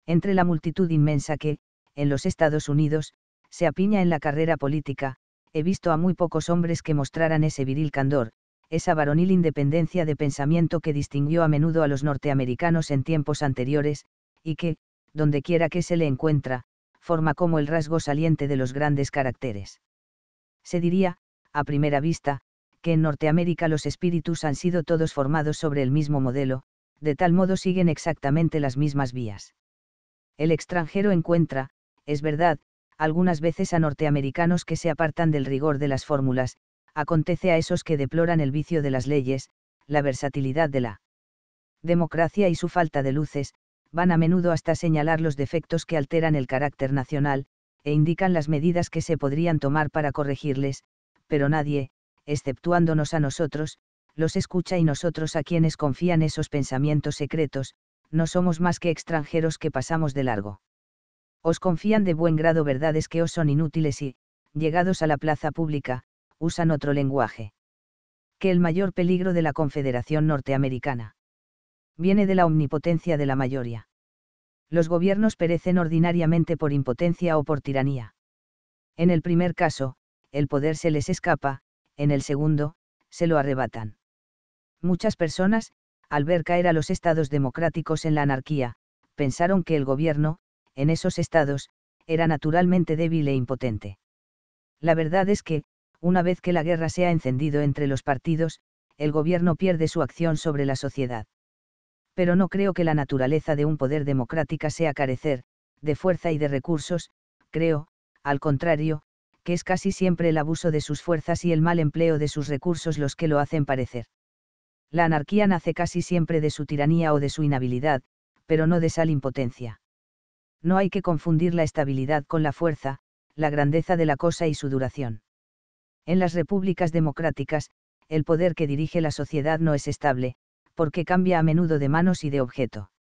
Entre la multitud inmensa que, en los Estados Unidos, se apiña en la carrera política, he visto a muy pocos hombres que mostraran ese viril candor, esa varonil independencia de pensamiento que distinguió a menudo a los norteamericanos en tiempos anteriores, y que, dondequiera que se le encuentra, forma como el rasgo saliente de los grandes caracteres. Se diría, a primera vista, que en Norteamérica los espíritus han sido todos formados sobre el mismo modelo, de tal modo siguen exactamente las mismas vías. El extranjero encuentra, es verdad, algunas veces a norteamericanos que se apartan del rigor de las fórmulas, acontece a esos que deploran el vicio de las leyes, la versatilidad de la democracia y su falta de luces, van a menudo hasta señalar los defectos que alteran el carácter nacional, e indican las medidas que se podrían tomar para corregirles, pero nadie, exceptuándonos a nosotros, los escucha y nosotros a quienes confían esos pensamientos secretos, no somos más que extranjeros que pasamos de largo. Os confían de buen grado verdades que os son inútiles y, llegados a la plaza pública, usan otro lenguaje. Que el mayor peligro de la Confederación Norteamericana viene de la omnipotencia de la mayoría. Los gobiernos perecen ordinariamente por impotencia o por tiranía. En el primer caso, el poder se les escapa, en el segundo, se lo arrebatan. Muchas personas, al ver caer a los estados democráticos en la anarquía, pensaron que el gobierno, en esos estados, era naturalmente débil e impotente. La verdad es que, una vez que la guerra se ha encendido entre los partidos, el gobierno pierde su acción sobre la sociedad. Pero no creo que la naturaleza de un poder democrática sea carecer, de fuerza y de recursos, creo, al contrario, que es casi siempre el abuso de sus fuerzas y el mal empleo de sus recursos los que lo hacen parecer. La anarquía nace casi siempre de su tiranía o de su inhabilidad, pero no de sal impotencia. No hay que confundir la estabilidad con la fuerza, la grandeza de la cosa y su duración. En las repúblicas democráticas, el poder que dirige la sociedad no es estable, porque cambia a menudo de manos y de objeto.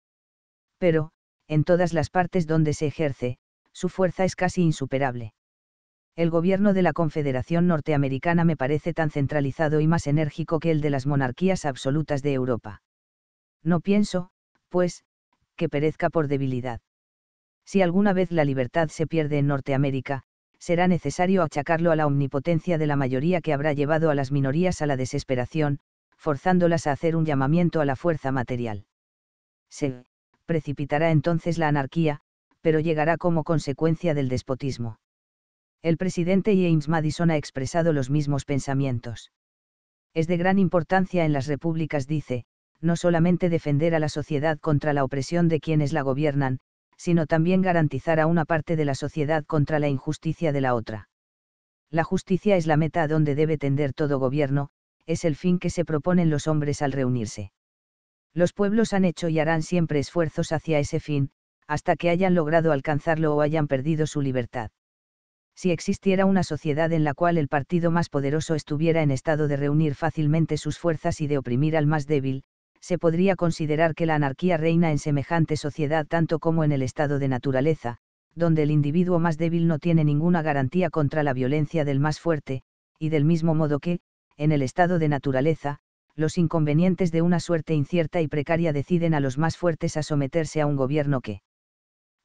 Pero, en todas las partes donde se ejerce, su fuerza es casi insuperable el gobierno de la Confederación Norteamericana me parece tan centralizado y más enérgico que el de las monarquías absolutas de Europa. No pienso, pues, que perezca por debilidad. Si alguna vez la libertad se pierde en Norteamérica, será necesario achacarlo a la omnipotencia de la mayoría que habrá llevado a las minorías a la desesperación, forzándolas a hacer un llamamiento a la fuerza material. Se precipitará entonces la anarquía, pero llegará como consecuencia del despotismo. El presidente James Madison ha expresado los mismos pensamientos. Es de gran importancia en las repúblicas, dice, no solamente defender a la sociedad contra la opresión de quienes la gobiernan, sino también garantizar a una parte de la sociedad contra la injusticia de la otra. La justicia es la meta a donde debe tender todo gobierno, es el fin que se proponen los hombres al reunirse. Los pueblos han hecho y harán siempre esfuerzos hacia ese fin, hasta que hayan logrado alcanzarlo o hayan perdido su libertad si existiera una sociedad en la cual el partido más poderoso estuviera en estado de reunir fácilmente sus fuerzas y de oprimir al más débil, se podría considerar que la anarquía reina en semejante sociedad tanto como en el estado de naturaleza, donde el individuo más débil no tiene ninguna garantía contra la violencia del más fuerte, y del mismo modo que, en el estado de naturaleza, los inconvenientes de una suerte incierta y precaria deciden a los más fuertes a someterse a un gobierno que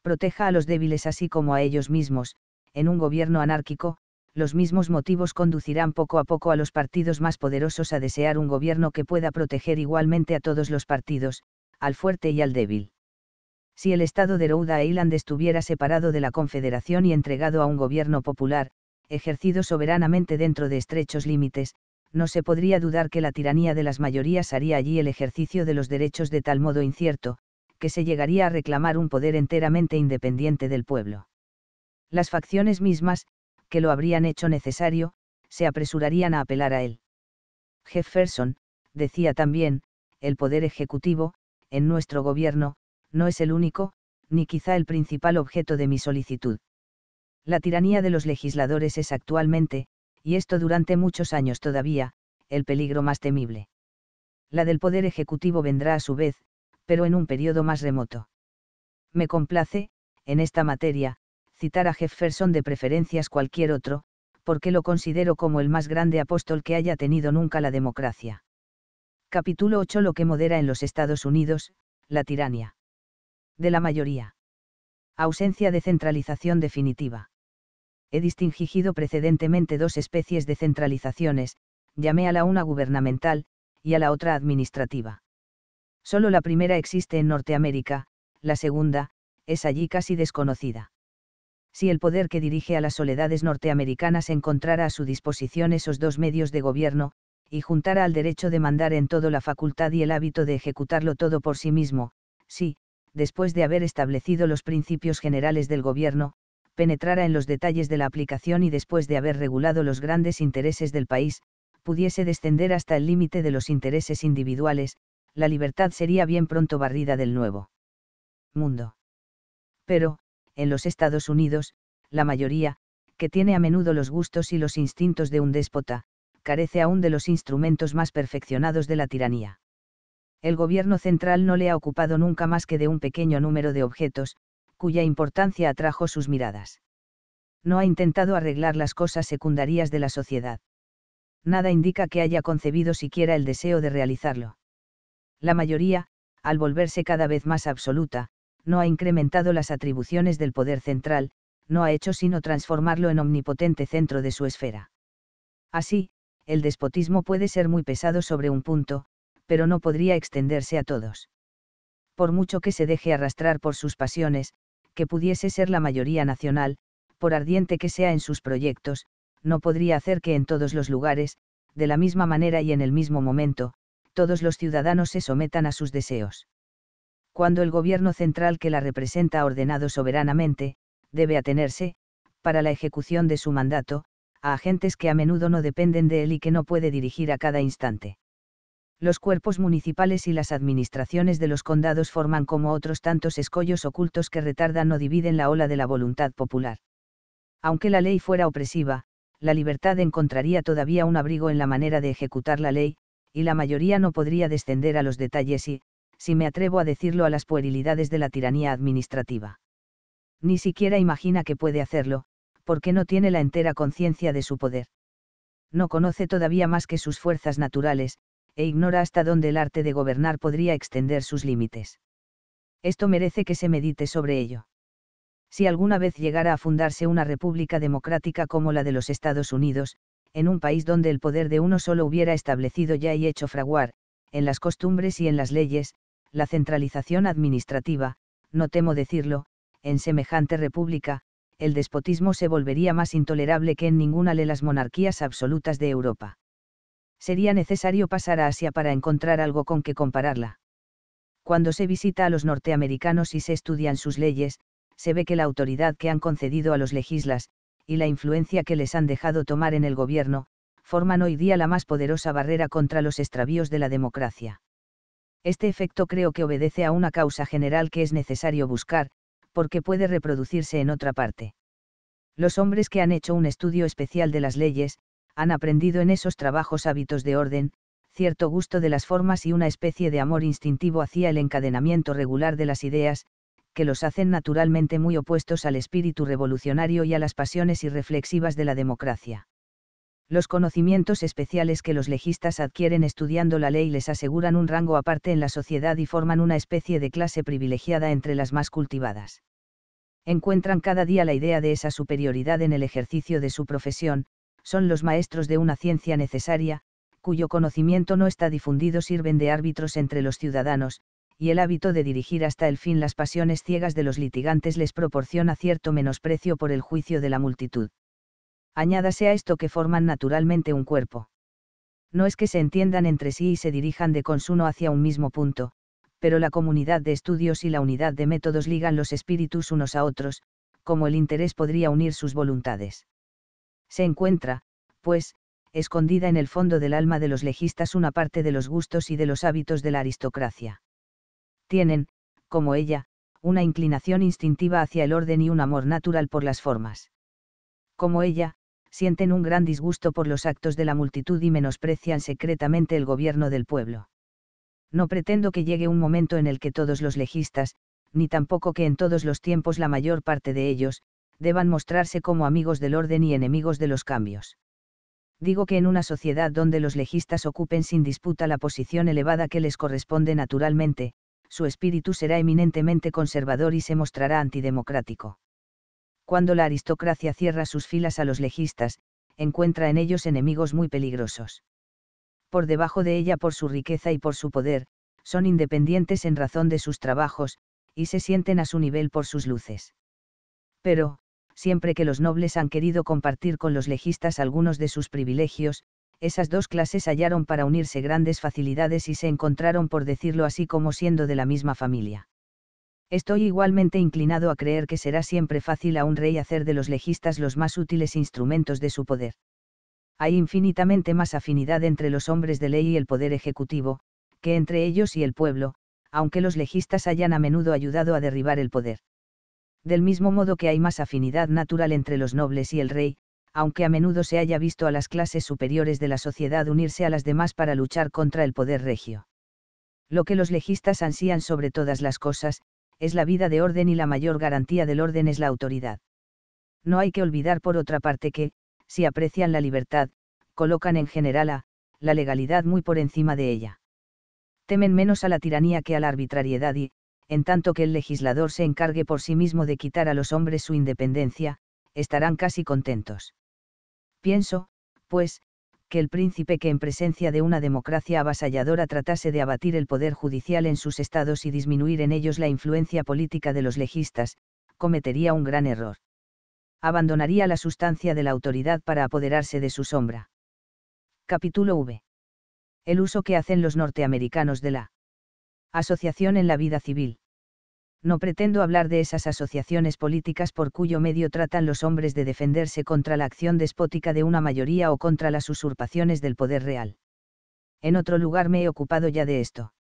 proteja a los débiles así como a ellos mismos, en un gobierno anárquico, los mismos motivos conducirán poco a poco a los partidos más poderosos a desear un gobierno que pueda proteger igualmente a todos los partidos, al fuerte y al débil. Si el estado de Rhode Island estuviera separado de la Confederación y entregado a un gobierno popular, ejercido soberanamente dentro de estrechos límites, no se podría dudar que la tiranía de las mayorías haría allí el ejercicio de los derechos de tal modo incierto, que se llegaría a reclamar un poder enteramente independiente del pueblo las facciones mismas, que lo habrían hecho necesario, se apresurarían a apelar a él. Jefferson, decía también, el poder ejecutivo, en nuestro gobierno, no es el único, ni quizá el principal objeto de mi solicitud. La tiranía de los legisladores es actualmente, y esto durante muchos años todavía, el peligro más temible. La del poder ejecutivo vendrá a su vez, pero en un periodo más remoto. Me complace, en esta materia, citar a Jefferson de preferencias cualquier otro, porque lo considero como el más grande apóstol que haya tenido nunca la democracia. Capítulo 8 Lo que modera en los Estados Unidos, la tiranía. De la mayoría. Ausencia de centralización definitiva. He distinguido precedentemente dos especies de centralizaciones, llamé a la una gubernamental, y a la otra administrativa. Solo la primera existe en Norteamérica, la segunda, es allí casi desconocida si el poder que dirige a las soledades norteamericanas encontrara a su disposición esos dos medios de gobierno, y juntara al derecho de mandar en todo la facultad y el hábito de ejecutarlo todo por sí mismo, si, después de haber establecido los principios generales del gobierno, penetrara en los detalles de la aplicación y después de haber regulado los grandes intereses del país, pudiese descender hasta el límite de los intereses individuales, la libertad sería bien pronto barrida del nuevo mundo. Pero, en los Estados Unidos, la mayoría, que tiene a menudo los gustos y los instintos de un déspota, carece aún de los instrumentos más perfeccionados de la tiranía. El gobierno central no le ha ocupado nunca más que de un pequeño número de objetos, cuya importancia atrajo sus miradas. No ha intentado arreglar las cosas secundarias de la sociedad. Nada indica que haya concebido siquiera el deseo de realizarlo. La mayoría, al volverse cada vez más absoluta, no ha incrementado las atribuciones del poder central, no ha hecho sino transformarlo en omnipotente centro de su esfera. Así, el despotismo puede ser muy pesado sobre un punto, pero no podría extenderse a todos. Por mucho que se deje arrastrar por sus pasiones, que pudiese ser la mayoría nacional, por ardiente que sea en sus proyectos, no podría hacer que en todos los lugares, de la misma manera y en el mismo momento, todos los ciudadanos se sometan a sus deseos cuando el gobierno central que la representa ordenado soberanamente, debe atenerse, para la ejecución de su mandato, a agentes que a menudo no dependen de él y que no puede dirigir a cada instante. Los cuerpos municipales y las administraciones de los condados forman como otros tantos escollos ocultos que retardan o dividen la ola de la voluntad popular. Aunque la ley fuera opresiva, la libertad encontraría todavía un abrigo en la manera de ejecutar la ley, y la mayoría no podría descender a los detalles y, si me atrevo a decirlo, a las puerilidades de la tiranía administrativa. Ni siquiera imagina que puede hacerlo, porque no tiene la entera conciencia de su poder. No conoce todavía más que sus fuerzas naturales, e ignora hasta dónde el arte de gobernar podría extender sus límites. Esto merece que se medite sobre ello. Si alguna vez llegara a fundarse una república democrática como la de los Estados Unidos, en un país donde el poder de uno solo hubiera establecido ya y hecho fraguar, en las costumbres y en las leyes, la centralización administrativa, no temo decirlo, en semejante república, el despotismo se volvería más intolerable que en ninguna de las monarquías absolutas de Europa. Sería necesario pasar a Asia para encontrar algo con que compararla. Cuando se visita a los norteamericanos y se estudian sus leyes, se ve que la autoridad que han concedido a los legislas, y la influencia que les han dejado tomar en el gobierno, forman hoy día la más poderosa barrera contra los extravíos de la democracia. Este efecto creo que obedece a una causa general que es necesario buscar, porque puede reproducirse en otra parte. Los hombres que han hecho un estudio especial de las leyes, han aprendido en esos trabajos hábitos de orden, cierto gusto de las formas y una especie de amor instintivo hacia el encadenamiento regular de las ideas, que los hacen naturalmente muy opuestos al espíritu revolucionario y a las pasiones irreflexivas de la democracia los conocimientos especiales que los legistas adquieren estudiando la ley les aseguran un rango aparte en la sociedad y forman una especie de clase privilegiada entre las más cultivadas. Encuentran cada día la idea de esa superioridad en el ejercicio de su profesión, son los maestros de una ciencia necesaria, cuyo conocimiento no está difundido sirven de árbitros entre los ciudadanos, y el hábito de dirigir hasta el fin las pasiones ciegas de los litigantes les proporciona cierto menosprecio por el juicio de la multitud añádase a esto que forman naturalmente un cuerpo. No es que se entiendan entre sí y se dirijan de consuno hacia un mismo punto, pero la comunidad de estudios y la unidad de métodos ligan los espíritus unos a otros, como el interés podría unir sus voluntades. Se encuentra, pues, escondida en el fondo del alma de los legistas una parte de los gustos y de los hábitos de la aristocracia. Tienen, como ella, una inclinación instintiva hacia el orden y un amor natural por las formas. Como ella, sienten un gran disgusto por los actos de la multitud y menosprecian secretamente el gobierno del pueblo. No pretendo que llegue un momento en el que todos los legistas, ni tampoco que en todos los tiempos la mayor parte de ellos, deban mostrarse como amigos del orden y enemigos de los cambios. Digo que en una sociedad donde los legistas ocupen sin disputa la posición elevada que les corresponde naturalmente, su espíritu será eminentemente conservador y se mostrará antidemocrático cuando la aristocracia cierra sus filas a los legistas, encuentra en ellos enemigos muy peligrosos. Por debajo de ella por su riqueza y por su poder, son independientes en razón de sus trabajos, y se sienten a su nivel por sus luces. Pero, siempre que los nobles han querido compartir con los legistas algunos de sus privilegios, esas dos clases hallaron para unirse grandes facilidades y se encontraron por decirlo así como siendo de la misma familia. Estoy igualmente inclinado a creer que será siempre fácil a un rey hacer de los legistas los más útiles instrumentos de su poder. Hay infinitamente más afinidad entre los hombres de ley y el poder ejecutivo, que entre ellos y el pueblo, aunque los legistas hayan a menudo ayudado a derribar el poder. Del mismo modo que hay más afinidad natural entre los nobles y el rey, aunque a menudo se haya visto a las clases superiores de la sociedad unirse a las demás para luchar contra el poder regio. Lo que los legistas ansían sobre todas las cosas, es la vida de orden y la mayor garantía del orden es la autoridad. No hay que olvidar por otra parte que, si aprecian la libertad, colocan en general a, la legalidad muy por encima de ella. Temen menos a la tiranía que a la arbitrariedad y, en tanto que el legislador se encargue por sí mismo de quitar a los hombres su independencia, estarán casi contentos. Pienso, pues, que el príncipe que en presencia de una democracia avasalladora tratase de abatir el poder judicial en sus estados y disminuir en ellos la influencia política de los legistas, cometería un gran error. Abandonaría la sustancia de la autoridad para apoderarse de su sombra. Capítulo V. El uso que hacen los norteamericanos de la asociación en la vida civil no pretendo hablar de esas asociaciones políticas por cuyo medio tratan los hombres de defenderse contra la acción despótica de una mayoría o contra las usurpaciones del poder real. En otro lugar me he ocupado ya de esto.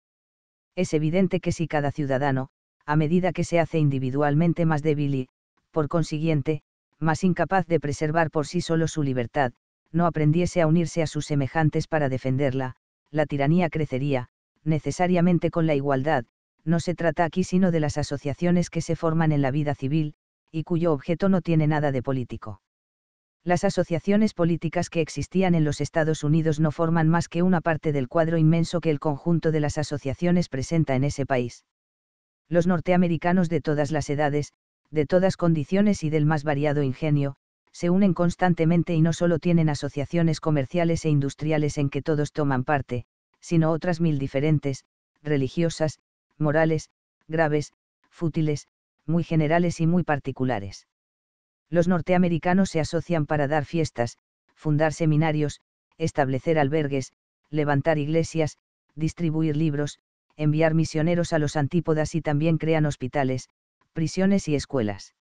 Es evidente que si cada ciudadano, a medida que se hace individualmente más débil y, por consiguiente, más incapaz de preservar por sí solo su libertad, no aprendiese a unirse a sus semejantes para defenderla, la tiranía crecería, necesariamente con la igualdad, no se trata aquí sino de las asociaciones que se forman en la vida civil, y cuyo objeto no tiene nada de político. Las asociaciones políticas que existían en los Estados Unidos no forman más que una parte del cuadro inmenso que el conjunto de las asociaciones presenta en ese país. Los norteamericanos de todas las edades, de todas condiciones y del más variado ingenio, se unen constantemente y no solo tienen asociaciones comerciales e industriales en que todos toman parte, sino otras mil diferentes, religiosas, morales, graves, fútiles, muy generales y muy particulares. Los norteamericanos se asocian para dar fiestas, fundar seminarios, establecer albergues, levantar iglesias, distribuir libros, enviar misioneros a los antípodas y también crean hospitales, prisiones y escuelas.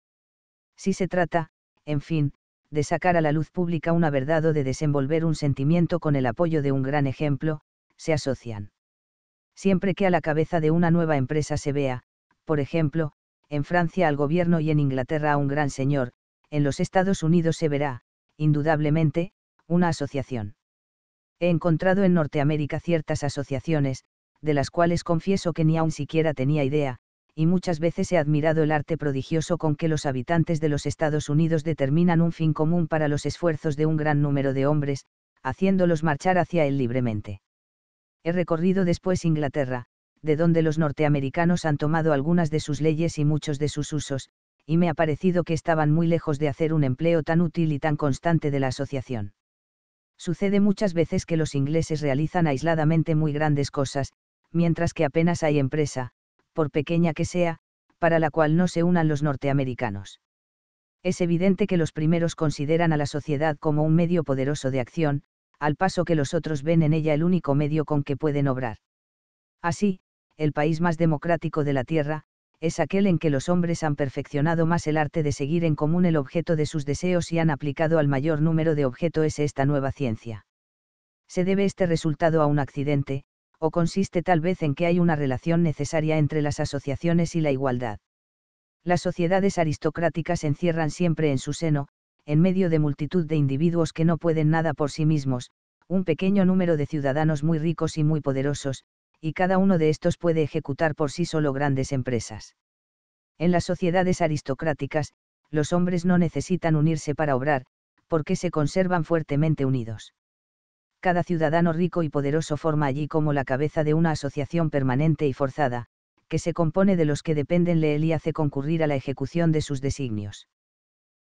Si se trata, en fin, de sacar a la luz pública una verdad o de desenvolver un sentimiento con el apoyo de un gran ejemplo, se asocian siempre que a la cabeza de una nueva empresa se vea, por ejemplo, en Francia al gobierno y en Inglaterra a un gran señor, en los Estados Unidos se verá, indudablemente, una asociación. He encontrado en Norteamérica ciertas asociaciones, de las cuales confieso que ni aun siquiera tenía idea, y muchas veces he admirado el arte prodigioso con que los habitantes de los Estados Unidos determinan un fin común para los esfuerzos de un gran número de hombres, haciéndolos marchar hacia él libremente he recorrido después Inglaterra, de donde los norteamericanos han tomado algunas de sus leyes y muchos de sus usos, y me ha parecido que estaban muy lejos de hacer un empleo tan útil y tan constante de la asociación. Sucede muchas veces que los ingleses realizan aisladamente muy grandes cosas, mientras que apenas hay empresa, por pequeña que sea, para la cual no se unan los norteamericanos. Es evidente que los primeros consideran a la sociedad como un medio poderoso de acción, al paso que los otros ven en ella el único medio con que pueden obrar. Así, el país más democrático de la Tierra, es aquel en que los hombres han perfeccionado más el arte de seguir en común el objeto de sus deseos y han aplicado al mayor número de objetos esta nueva ciencia. ¿Se debe este resultado a un accidente, o consiste tal vez en que hay una relación necesaria entre las asociaciones y la igualdad? Las sociedades aristocráticas encierran siempre en su seno, en medio de multitud de individuos que no pueden nada por sí mismos, un pequeño número de ciudadanos muy ricos y muy poderosos, y cada uno de estos puede ejecutar por sí solo grandes empresas. En las sociedades aristocráticas, los hombres no necesitan unirse para obrar, porque se conservan fuertemente unidos. Cada ciudadano rico y poderoso forma allí como la cabeza de una asociación permanente y forzada, que se compone de los que dependen le él y hace concurrir a la ejecución de sus designios.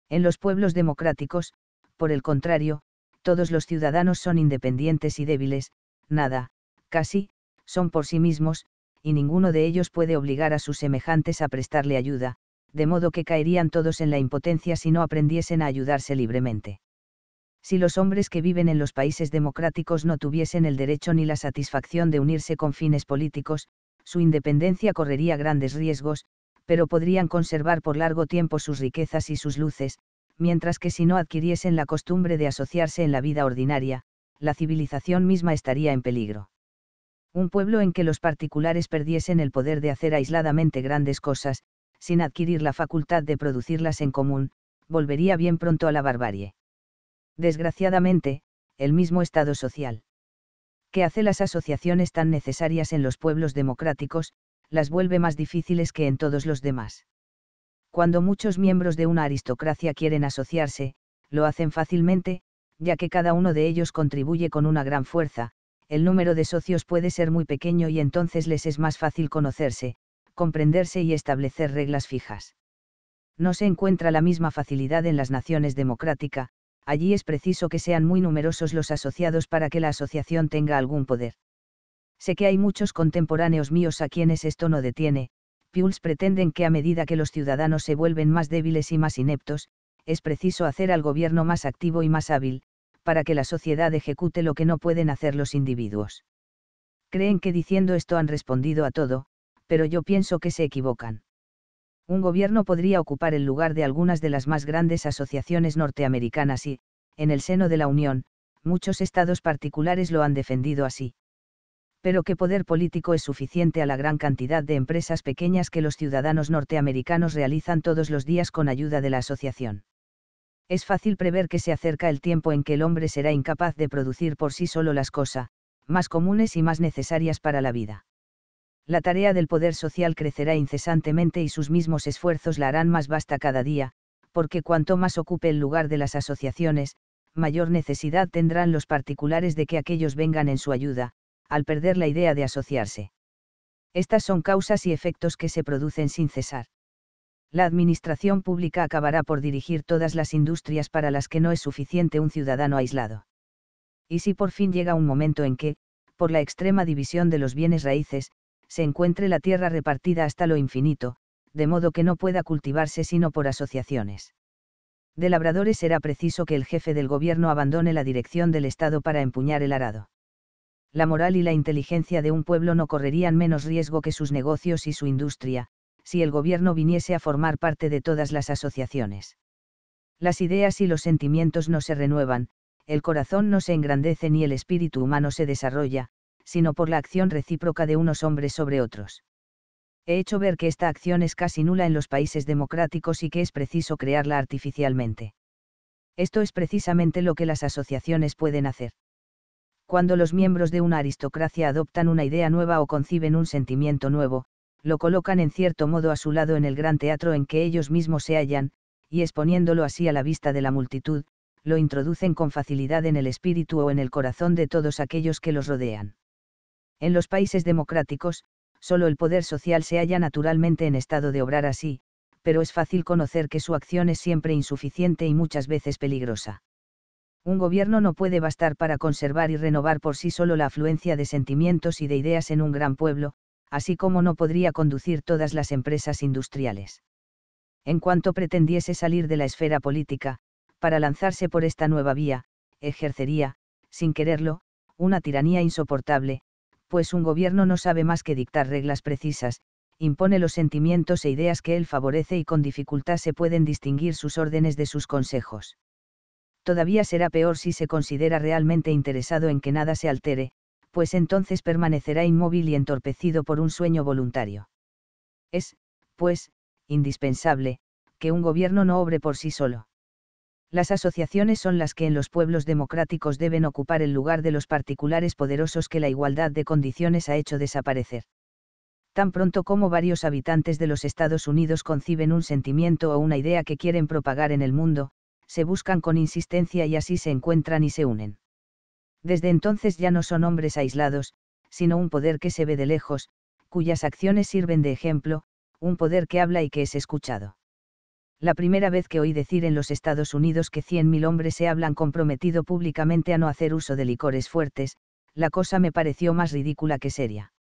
En los pueblos democráticos, por el contrario, todos los ciudadanos son independientes y débiles, nada, casi, son por sí mismos, y ninguno de ellos puede obligar a sus semejantes a prestarle ayuda, de modo que caerían todos en la impotencia si no aprendiesen a ayudarse libremente. Si los hombres que viven en los países democráticos no tuviesen el derecho ni la satisfacción de unirse con fines políticos, su independencia correría grandes riesgos, pero podrían conservar por largo tiempo sus riquezas y sus luces, mientras que si no adquiriesen la costumbre de asociarse en la vida ordinaria, la civilización misma estaría en peligro. Un pueblo en que los particulares perdiesen el poder de hacer aisladamente grandes cosas, sin adquirir la facultad de producirlas en común, volvería bien pronto a la barbarie. Desgraciadamente, el mismo Estado social que hace las asociaciones tan necesarias en los pueblos democráticos, las vuelve más difíciles que en todos los demás. Cuando muchos miembros de una aristocracia quieren asociarse, lo hacen fácilmente, ya que cada uno de ellos contribuye con una gran fuerza, el número de socios puede ser muy pequeño y entonces les es más fácil conocerse, comprenderse y establecer reglas fijas. No se encuentra la misma facilidad en las naciones democráticas, allí es preciso que sean muy numerosos los asociados para que la asociación tenga algún poder. Sé que hay muchos contemporáneos míos a quienes esto no detiene, Pules pretenden que a medida que los ciudadanos se vuelven más débiles y más ineptos, es preciso hacer al gobierno más activo y más hábil, para que la sociedad ejecute lo que no pueden hacer los individuos. Creen que diciendo esto han respondido a todo, pero yo pienso que se equivocan. Un gobierno podría ocupar el lugar de algunas de las más grandes asociaciones norteamericanas y, en el seno de la Unión, muchos estados particulares lo han defendido así pero que poder político es suficiente a la gran cantidad de empresas pequeñas que los ciudadanos norteamericanos realizan todos los días con ayuda de la asociación. Es fácil prever que se acerca el tiempo en que el hombre será incapaz de producir por sí solo las cosas, más comunes y más necesarias para la vida. La tarea del poder social crecerá incesantemente y sus mismos esfuerzos la harán más vasta cada día, porque cuanto más ocupe el lugar de las asociaciones, mayor necesidad tendrán los particulares de que aquellos vengan en su ayuda, al perder la idea de asociarse. Estas son causas y efectos que se producen sin cesar. La administración pública acabará por dirigir todas las industrias para las que no es suficiente un ciudadano aislado. Y si por fin llega un momento en que, por la extrema división de los bienes raíces, se encuentre la tierra repartida hasta lo infinito, de modo que no pueda cultivarse sino por asociaciones. De labradores será preciso que el jefe del gobierno abandone la dirección del Estado para empuñar el arado la moral y la inteligencia de un pueblo no correrían menos riesgo que sus negocios y su industria, si el gobierno viniese a formar parte de todas las asociaciones. Las ideas y los sentimientos no se renuevan, el corazón no se engrandece ni el espíritu humano se desarrolla, sino por la acción recíproca de unos hombres sobre otros. He hecho ver que esta acción es casi nula en los países democráticos y que es preciso crearla artificialmente. Esto es precisamente lo que las asociaciones pueden hacer cuando los miembros de una aristocracia adoptan una idea nueva o conciben un sentimiento nuevo, lo colocan en cierto modo a su lado en el gran teatro en que ellos mismos se hallan, y exponiéndolo así a la vista de la multitud, lo introducen con facilidad en el espíritu o en el corazón de todos aquellos que los rodean. En los países democráticos, solo el poder social se halla naturalmente en estado de obrar así, pero es fácil conocer que su acción es siempre insuficiente y muchas veces peligrosa un gobierno no puede bastar para conservar y renovar por sí solo la afluencia de sentimientos y de ideas en un gran pueblo, así como no podría conducir todas las empresas industriales. En cuanto pretendiese salir de la esfera política, para lanzarse por esta nueva vía, ejercería, sin quererlo, una tiranía insoportable, pues un gobierno no sabe más que dictar reglas precisas, impone los sentimientos e ideas que él favorece y con dificultad se pueden distinguir sus órdenes de sus consejos todavía será peor si se considera realmente interesado en que nada se altere, pues entonces permanecerá inmóvil y entorpecido por un sueño voluntario. Es, pues, indispensable, que un gobierno no obre por sí solo. Las asociaciones son las que en los pueblos democráticos deben ocupar el lugar de los particulares poderosos que la igualdad de condiciones ha hecho desaparecer. Tan pronto como varios habitantes de los Estados Unidos conciben un sentimiento o una idea que quieren propagar en el mundo, se buscan con insistencia y así se encuentran y se unen. Desde entonces ya no son hombres aislados, sino un poder que se ve de lejos, cuyas acciones sirven de ejemplo, un poder que habla y que es escuchado. La primera vez que oí decir en los Estados Unidos que 100.000 hombres se hablan comprometido públicamente a no hacer uso de licores fuertes, la cosa me pareció más ridícula que seria.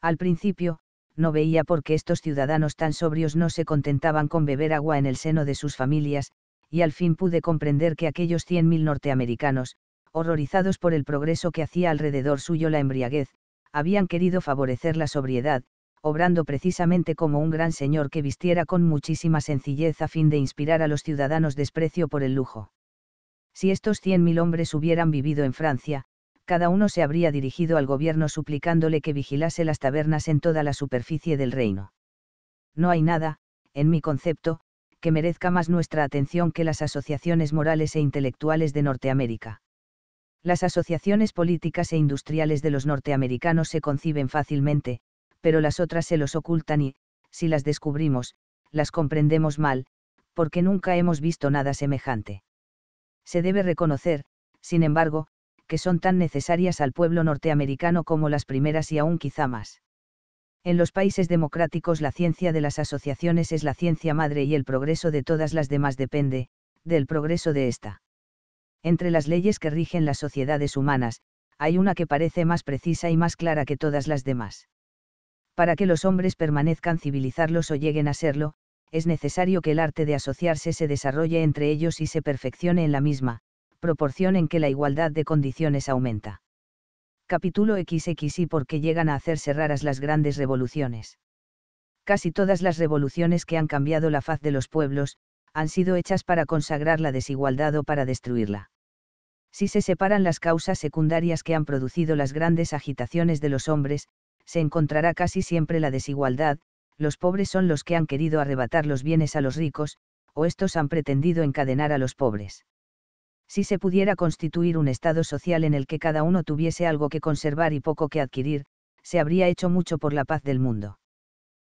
Al principio, no veía por qué estos ciudadanos tan sobrios no se contentaban con beber agua en el seno de sus familias, y al fin pude comprender que aquellos 100.000 norteamericanos, horrorizados por el progreso que hacía alrededor suyo la embriaguez, habían querido favorecer la sobriedad, obrando precisamente como un gran señor que vistiera con muchísima sencillez a fin de inspirar a los ciudadanos desprecio por el lujo. Si estos 100.000 hombres hubieran vivido en Francia, cada uno se habría dirigido al gobierno suplicándole que vigilase las tabernas en toda la superficie del reino. No hay nada, en mi concepto, que merezca más nuestra atención que las asociaciones morales e intelectuales de Norteamérica. Las asociaciones políticas e industriales de los norteamericanos se conciben fácilmente, pero las otras se los ocultan y, si las descubrimos, las comprendemos mal, porque nunca hemos visto nada semejante. Se debe reconocer, sin embargo, que son tan necesarias al pueblo norteamericano como las primeras y aún quizá más. En los países democráticos la ciencia de las asociaciones es la ciencia madre y el progreso de todas las demás depende, del progreso de ésta. Entre las leyes que rigen las sociedades humanas, hay una que parece más precisa y más clara que todas las demás. Para que los hombres permanezcan civilizarlos o lleguen a serlo, es necesario que el arte de asociarse se desarrolle entre ellos y se perfeccione en la misma, proporción en que la igualdad de condiciones aumenta capítulo XXI qué llegan a hacerse raras las grandes revoluciones. Casi todas las revoluciones que han cambiado la faz de los pueblos, han sido hechas para consagrar la desigualdad o para destruirla. Si se separan las causas secundarias que han producido las grandes agitaciones de los hombres, se encontrará casi siempre la desigualdad, los pobres son los que han querido arrebatar los bienes a los ricos, o estos han pretendido encadenar a los pobres si se pudiera constituir un estado social en el que cada uno tuviese algo que conservar y poco que adquirir, se habría hecho mucho por la paz del mundo.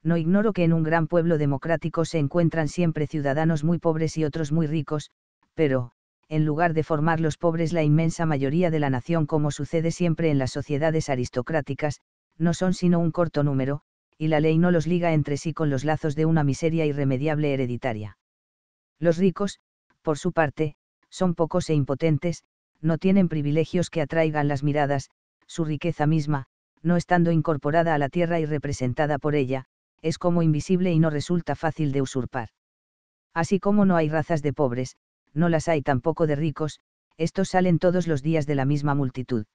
No ignoro que en un gran pueblo democrático se encuentran siempre ciudadanos muy pobres y otros muy ricos, pero, en lugar de formar los pobres la inmensa mayoría de la nación como sucede siempre en las sociedades aristocráticas, no son sino un corto número, y la ley no los liga entre sí con los lazos de una miseria irremediable hereditaria. Los ricos, por su parte, son pocos e impotentes, no tienen privilegios que atraigan las miradas, su riqueza misma, no estando incorporada a la tierra y representada por ella, es como invisible y no resulta fácil de usurpar. Así como no hay razas de pobres, no las hay tampoco de ricos, estos salen todos los días de la misma multitud.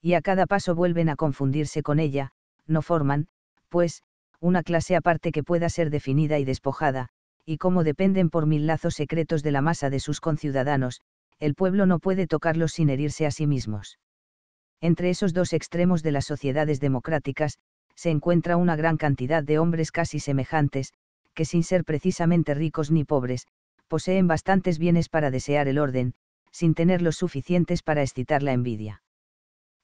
Y a cada paso vuelven a confundirse con ella, no forman, pues, una clase aparte que pueda ser definida y despojada, y como dependen por mil lazos secretos de la masa de sus conciudadanos, el pueblo no puede tocarlos sin herirse a sí mismos. Entre esos dos extremos de las sociedades democráticas, se encuentra una gran cantidad de hombres casi semejantes, que sin ser precisamente ricos ni pobres, poseen bastantes bienes para desear el orden, sin tener los suficientes para excitar la envidia.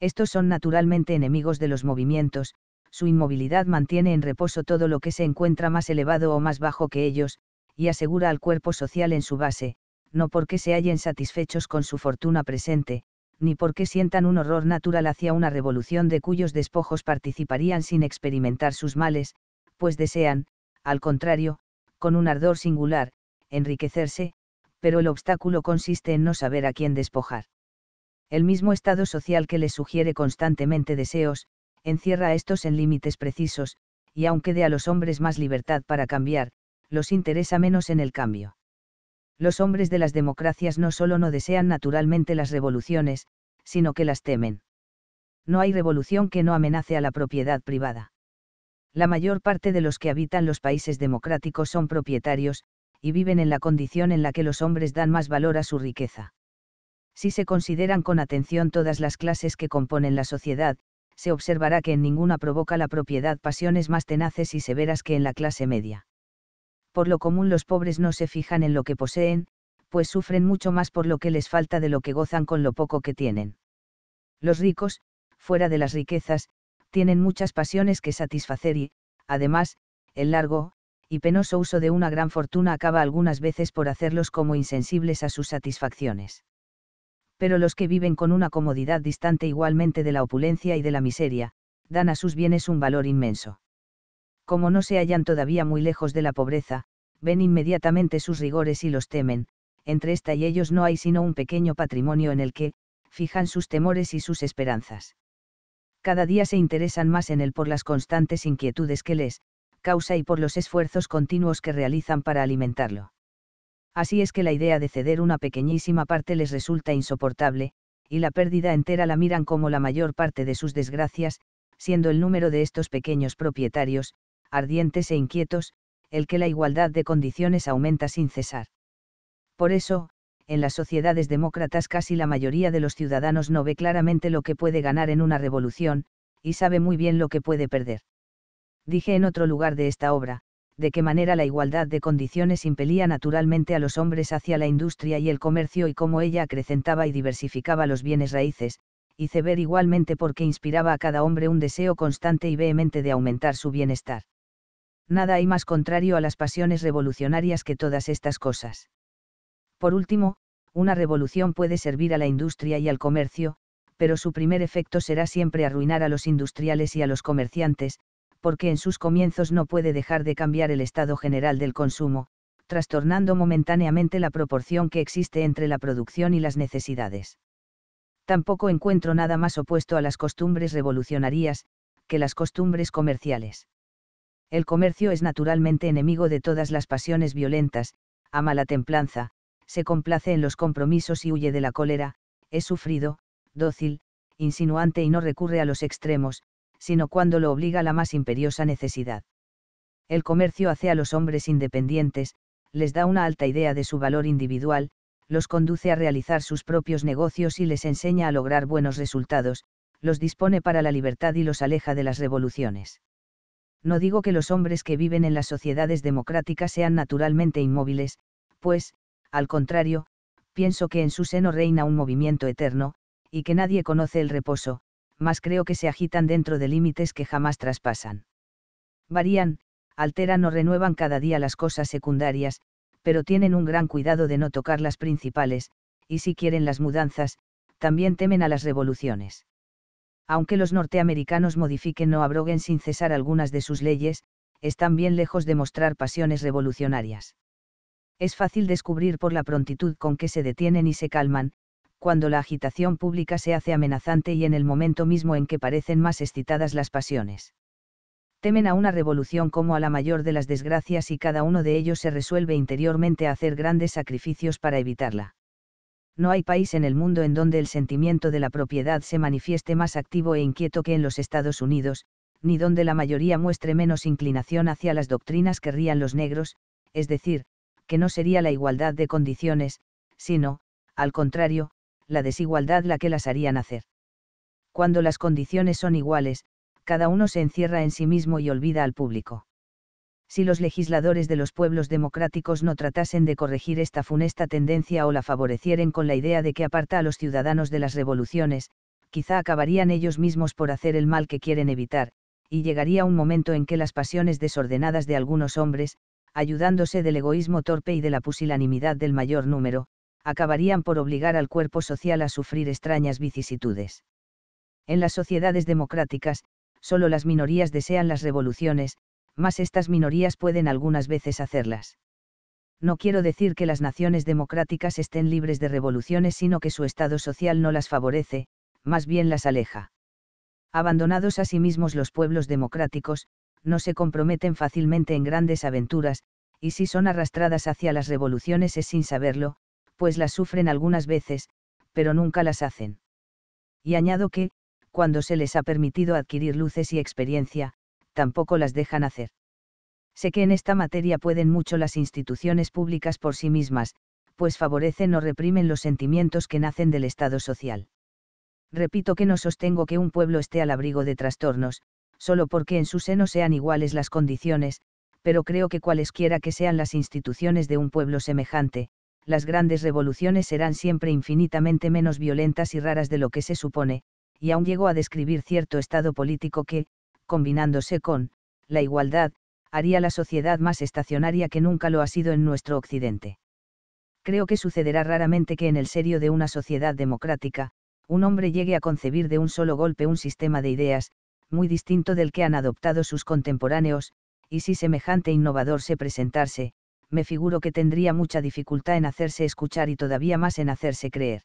Estos son naturalmente enemigos de los movimientos, su inmovilidad mantiene en reposo todo lo que se encuentra más elevado o más bajo que ellos, y asegura al cuerpo social en su base, no porque se hallen satisfechos con su fortuna presente, ni porque sientan un horror natural hacia una revolución de cuyos despojos participarían sin experimentar sus males, pues desean, al contrario, con un ardor singular, enriquecerse, pero el obstáculo consiste en no saber a quién despojar. El mismo estado social que les sugiere constantemente deseos, encierra a estos en límites precisos, y aunque dé a los hombres más libertad para cambiar, los interesa menos en el cambio. Los hombres de las democracias no solo no desean naturalmente las revoluciones, sino que las temen. No hay revolución que no amenace a la propiedad privada. La mayor parte de los que habitan los países democráticos son propietarios, y viven en la condición en la que los hombres dan más valor a su riqueza. Si se consideran con atención todas las clases que componen la sociedad, se observará que en ninguna provoca la propiedad pasiones más tenaces y severas que en la clase media por lo común los pobres no se fijan en lo que poseen, pues sufren mucho más por lo que les falta de lo que gozan con lo poco que tienen. Los ricos, fuera de las riquezas, tienen muchas pasiones que satisfacer y, además, el largo, y penoso uso de una gran fortuna acaba algunas veces por hacerlos como insensibles a sus satisfacciones. Pero los que viven con una comodidad distante igualmente de la opulencia y de la miseria, dan a sus bienes un valor inmenso como no se hallan todavía muy lejos de la pobreza, ven inmediatamente sus rigores y los temen, entre esta y ellos no hay sino un pequeño patrimonio en el que, fijan sus temores y sus esperanzas. Cada día se interesan más en él por las constantes inquietudes que les, causa y por los esfuerzos continuos que realizan para alimentarlo. Así es que la idea de ceder una pequeñísima parte les resulta insoportable, y la pérdida entera la miran como la mayor parte de sus desgracias, siendo el número de estos pequeños propietarios, ardientes e inquietos, el que la igualdad de condiciones aumenta sin cesar. Por eso, en las sociedades demócratas casi la mayoría de los ciudadanos no ve claramente lo que puede ganar en una revolución, y sabe muy bien lo que puede perder. Dije en otro lugar de esta obra, de qué manera la igualdad de condiciones impelía naturalmente a los hombres hacia la industria y el comercio y cómo ella acrecentaba y diversificaba los bienes raíces, hice ver igualmente porque inspiraba a cada hombre un deseo constante y vehemente de aumentar su bienestar. Nada hay más contrario a las pasiones revolucionarias que todas estas cosas. Por último, una revolución puede servir a la industria y al comercio, pero su primer efecto será siempre arruinar a los industriales y a los comerciantes, porque en sus comienzos no puede dejar de cambiar el estado general del consumo, trastornando momentáneamente la proporción que existe entre la producción y las necesidades. Tampoco encuentro nada más opuesto a las costumbres revolucionarias, que las costumbres comerciales. El comercio es naturalmente enemigo de todas las pasiones violentas, ama la templanza, se complace en los compromisos y huye de la cólera, es sufrido, dócil, insinuante y no recurre a los extremos, sino cuando lo obliga la más imperiosa necesidad. El comercio hace a los hombres independientes, les da una alta idea de su valor individual, los conduce a realizar sus propios negocios y les enseña a lograr buenos resultados, los dispone para la libertad y los aleja de las revoluciones. No digo que los hombres que viven en las sociedades democráticas sean naturalmente inmóviles, pues, al contrario, pienso que en su seno reina un movimiento eterno, y que nadie conoce el reposo, mas creo que se agitan dentro de límites que jamás traspasan. Varían, alteran o renuevan cada día las cosas secundarias, pero tienen un gran cuidado de no tocar las principales, y si quieren las mudanzas, también temen a las revoluciones aunque los norteamericanos modifiquen o abroguen sin cesar algunas de sus leyes, están bien lejos de mostrar pasiones revolucionarias. Es fácil descubrir por la prontitud con que se detienen y se calman, cuando la agitación pública se hace amenazante y en el momento mismo en que parecen más excitadas las pasiones. Temen a una revolución como a la mayor de las desgracias y cada uno de ellos se resuelve interiormente a hacer grandes sacrificios para evitarla no hay país en el mundo en donde el sentimiento de la propiedad se manifieste más activo e inquieto que en los Estados Unidos, ni donde la mayoría muestre menos inclinación hacia las doctrinas que rían los negros, es decir, que no sería la igualdad de condiciones, sino, al contrario, la desigualdad la que las haría nacer. Cuando las condiciones son iguales, cada uno se encierra en sí mismo y olvida al público si los legisladores de los pueblos democráticos no tratasen de corregir esta funesta tendencia o la favorecieren con la idea de que aparta a los ciudadanos de las revoluciones, quizá acabarían ellos mismos por hacer el mal que quieren evitar, y llegaría un momento en que las pasiones desordenadas de algunos hombres, ayudándose del egoísmo torpe y de la pusilanimidad del mayor número, acabarían por obligar al cuerpo social a sufrir extrañas vicisitudes. En las sociedades democráticas, solo las minorías desean las revoluciones, más estas minorías pueden algunas veces hacerlas. No quiero decir que las naciones democráticas estén libres de revoluciones, sino que su estado social no las favorece, más bien las aleja. Abandonados a sí mismos los pueblos democráticos, no se comprometen fácilmente en grandes aventuras, y si son arrastradas hacia las revoluciones es sin saberlo, pues las sufren algunas veces, pero nunca las hacen. Y añado que, cuando se les ha permitido adquirir luces y experiencia, tampoco las dejan hacer. Sé que en esta materia pueden mucho las instituciones públicas por sí mismas, pues favorecen o reprimen los sentimientos que nacen del Estado social. Repito que no sostengo que un pueblo esté al abrigo de trastornos, solo porque en su seno sean iguales las condiciones, pero creo que cualesquiera que sean las instituciones de un pueblo semejante, las grandes revoluciones serán siempre infinitamente menos violentas y raras de lo que se supone, y aún llego a describir cierto estado político que, combinándose con, la igualdad, haría la sociedad más estacionaria que nunca lo ha sido en nuestro Occidente. Creo que sucederá raramente que en el serio de una sociedad democrática, un hombre llegue a concebir de un solo golpe un sistema de ideas, muy distinto del que han adoptado sus contemporáneos, y si semejante innovador se presentase, me figuro que tendría mucha dificultad en hacerse escuchar y todavía más en hacerse creer.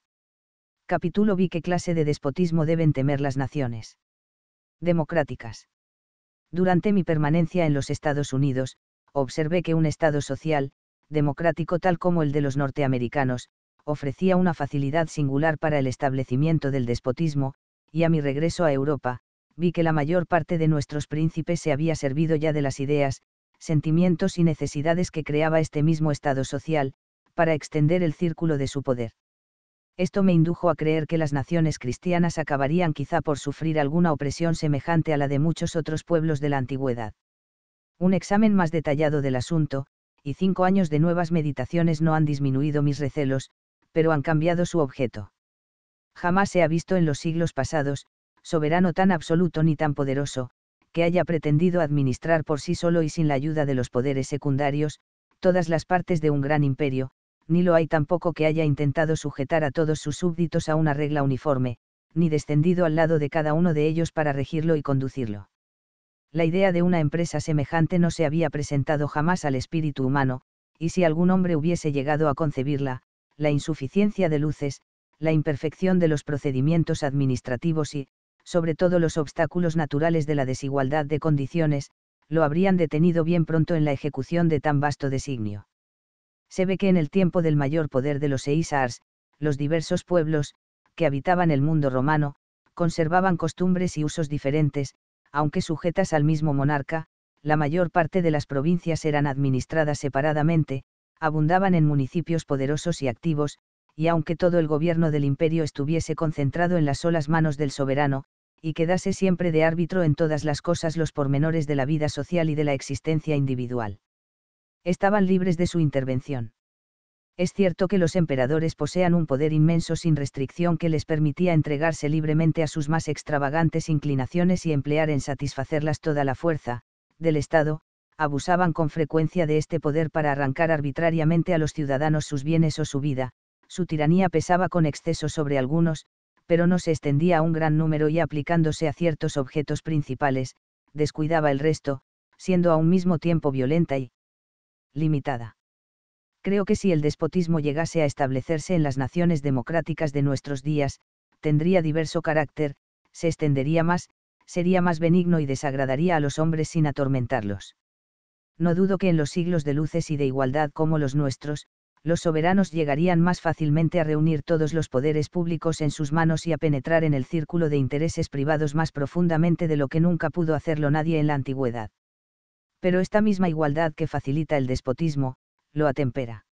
Capítulo vi qué clase de despotismo deben temer las naciones democráticas. Durante mi permanencia en los Estados Unidos, observé que un Estado social, democrático tal como el de los norteamericanos, ofrecía una facilidad singular para el establecimiento del despotismo, y a mi regreso a Europa, vi que la mayor parte de nuestros príncipes se había servido ya de las ideas, sentimientos y necesidades que creaba este mismo Estado social, para extender el círculo de su poder esto me indujo a creer que las naciones cristianas acabarían quizá por sufrir alguna opresión semejante a la de muchos otros pueblos de la antigüedad. Un examen más detallado del asunto, y cinco años de nuevas meditaciones no han disminuido mis recelos, pero han cambiado su objeto. Jamás se ha visto en los siglos pasados, soberano tan absoluto ni tan poderoso, que haya pretendido administrar por sí solo y sin la ayuda de los poderes secundarios, todas las partes de un gran imperio, ni lo hay tampoco que haya intentado sujetar a todos sus súbditos a una regla uniforme, ni descendido al lado de cada uno de ellos para regirlo y conducirlo. La idea de una empresa semejante no se había presentado jamás al espíritu humano, y si algún hombre hubiese llegado a concebirla, la insuficiencia de luces, la imperfección de los procedimientos administrativos y, sobre todo los obstáculos naturales de la desigualdad de condiciones, lo habrían detenido bien pronto en la ejecución de tan vasto designio se ve que en el tiempo del mayor poder de los Eisars, los diversos pueblos, que habitaban el mundo romano, conservaban costumbres y usos diferentes, aunque sujetas al mismo monarca, la mayor parte de las provincias eran administradas separadamente, abundaban en municipios poderosos y activos, y aunque todo el gobierno del imperio estuviese concentrado en las solas manos del soberano, y quedase siempre de árbitro en todas las cosas los pormenores de la vida social y de la existencia individual estaban libres de su intervención. Es cierto que los emperadores posean un poder inmenso sin restricción que les permitía entregarse libremente a sus más extravagantes inclinaciones y emplear en satisfacerlas toda la fuerza, del Estado, abusaban con frecuencia de este poder para arrancar arbitrariamente a los ciudadanos sus bienes o su vida, su tiranía pesaba con exceso sobre algunos, pero no se extendía a un gran número y aplicándose a ciertos objetos principales, descuidaba el resto, siendo a un mismo tiempo violenta y, limitada. Creo que si el despotismo llegase a establecerse en las naciones democráticas de nuestros días, tendría diverso carácter, se extendería más, sería más benigno y desagradaría a los hombres sin atormentarlos. No dudo que en los siglos de luces y de igualdad como los nuestros, los soberanos llegarían más fácilmente a reunir todos los poderes públicos en sus manos y a penetrar en el círculo de intereses privados más profundamente de lo que nunca pudo hacerlo nadie en la antigüedad pero esta misma igualdad que facilita el despotismo, lo atempera.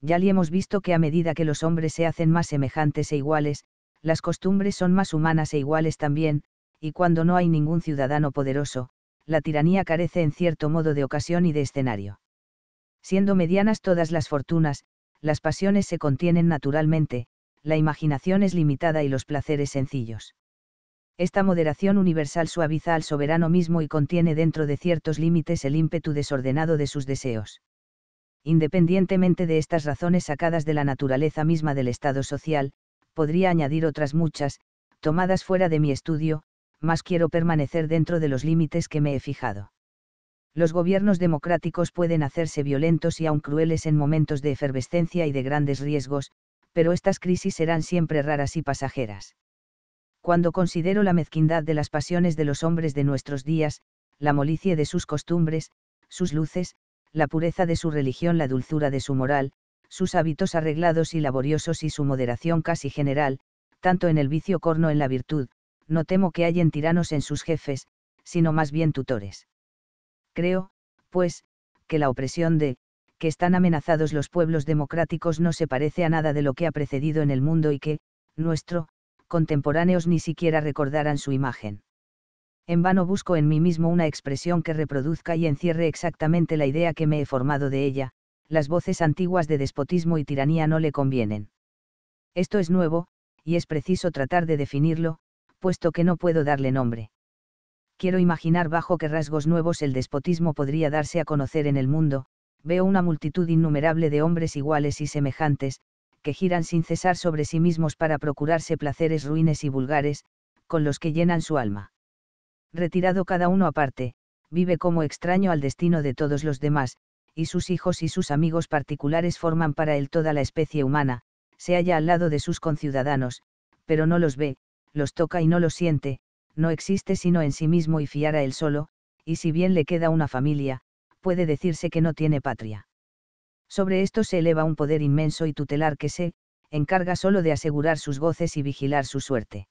Ya le hemos visto que a medida que los hombres se hacen más semejantes e iguales, las costumbres son más humanas e iguales también, y cuando no hay ningún ciudadano poderoso, la tiranía carece en cierto modo de ocasión y de escenario. Siendo medianas todas las fortunas, las pasiones se contienen naturalmente, la imaginación es limitada y los placeres sencillos. Esta moderación universal suaviza al soberano mismo y contiene dentro de ciertos límites el ímpetu desordenado de sus deseos. Independientemente de estas razones sacadas de la naturaleza misma del Estado social, podría añadir otras muchas, tomadas fuera de mi estudio, más quiero permanecer dentro de los límites que me he fijado. Los gobiernos democráticos pueden hacerse violentos y aún crueles en momentos de efervescencia y de grandes riesgos, pero estas crisis serán siempre raras y pasajeras cuando considero la mezquindad de las pasiones de los hombres de nuestros días, la molicie de sus costumbres, sus luces, la pureza de su religión, la dulzura de su moral, sus hábitos arreglados y laboriosos y su moderación casi general, tanto en el vicio corno en la virtud, no temo que hayan tiranos en sus jefes, sino más bien tutores. Creo, pues, que la opresión de, que están amenazados los pueblos democráticos no se parece a nada de lo que ha precedido en el mundo y que, nuestro, contemporáneos ni siquiera recordaran su imagen. En vano busco en mí mismo una expresión que reproduzca y encierre exactamente la idea que me he formado de ella, las voces antiguas de despotismo y tiranía no le convienen. Esto es nuevo, y es preciso tratar de definirlo, puesto que no puedo darle nombre. Quiero imaginar bajo qué rasgos nuevos el despotismo podría darse a conocer en el mundo, veo una multitud innumerable de hombres iguales y semejantes, que giran sin cesar sobre sí mismos para procurarse placeres ruines y vulgares, con los que llenan su alma. Retirado cada uno aparte, vive como extraño al destino de todos los demás, y sus hijos y sus amigos particulares forman para él toda la especie humana, se halla al lado de sus conciudadanos, pero no los ve, los toca y no los siente, no existe sino en sí mismo y fiar a él solo, y si bien le queda una familia, puede decirse que no tiene patria. Sobre esto se eleva un poder inmenso y tutelar que se, encarga solo de asegurar sus goces y vigilar su suerte.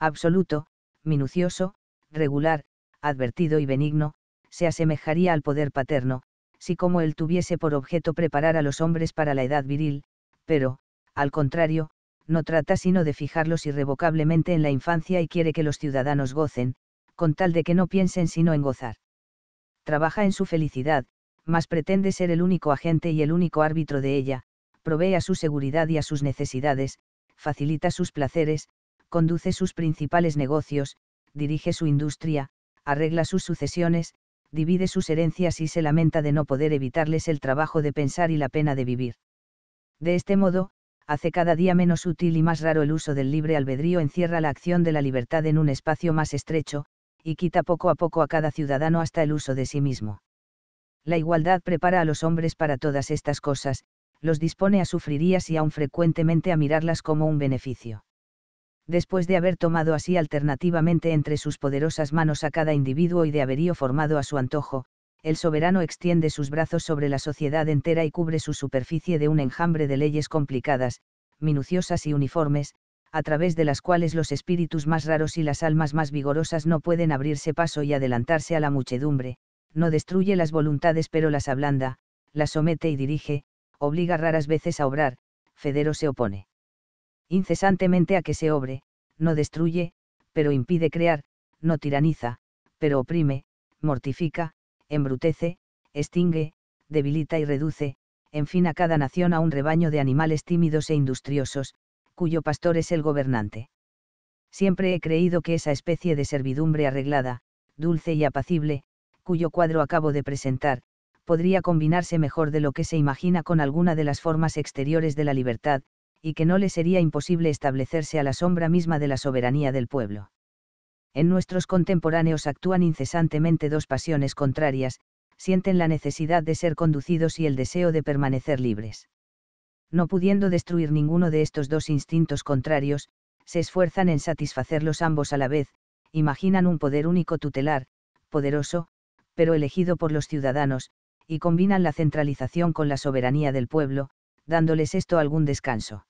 Absoluto, minucioso, regular, advertido y benigno, se asemejaría al poder paterno, si como él tuviese por objeto preparar a los hombres para la edad viril, pero, al contrario, no trata sino de fijarlos irrevocablemente en la infancia y quiere que los ciudadanos gocen, con tal de que no piensen sino en gozar. Trabaja en su felicidad, mas pretende ser el único agente y el único árbitro de ella, provee a su seguridad y a sus necesidades, facilita sus placeres, conduce sus principales negocios, dirige su industria, arregla sus sucesiones, divide sus herencias y se lamenta de no poder evitarles el trabajo de pensar y la pena de vivir. De este modo, hace cada día menos útil y más raro el uso del libre albedrío, encierra la acción de la libertad en un espacio más estrecho, y quita poco a poco a cada ciudadano hasta el uso de sí mismo. La igualdad prepara a los hombres para todas estas cosas, los dispone a sufrirías y aún frecuentemente a mirarlas como un beneficio. Después de haber tomado así alternativamente entre sus poderosas manos a cada individuo y de haberío formado a su antojo, el soberano extiende sus brazos sobre la sociedad entera y cubre su superficie de un enjambre de leyes complicadas, minuciosas y uniformes, a través de las cuales los espíritus más raros y las almas más vigorosas no pueden abrirse paso y adelantarse a la muchedumbre, no destruye las voluntades pero las ablanda, las somete y dirige, obliga raras veces a obrar, Federo se opone incesantemente a que se obre, no destruye, pero impide crear, no tiraniza, pero oprime, mortifica, embrutece, extingue, debilita y reduce, en fin a cada nación a un rebaño de animales tímidos e industriosos, cuyo pastor es el gobernante. Siempre he creído que esa especie de servidumbre arreglada, dulce y apacible, cuyo cuadro acabo de presentar, podría combinarse mejor de lo que se imagina con alguna de las formas exteriores de la libertad, y que no le sería imposible establecerse a la sombra misma de la soberanía del pueblo. En nuestros contemporáneos actúan incesantemente dos pasiones contrarias, sienten la necesidad de ser conducidos y el deseo de permanecer libres. No pudiendo destruir ninguno de estos dos instintos contrarios, se esfuerzan en satisfacerlos ambos a la vez, imaginan un poder único tutelar, poderoso, pero elegido por los ciudadanos, y combinan la centralización con la soberanía del pueblo, dándoles esto algún descanso.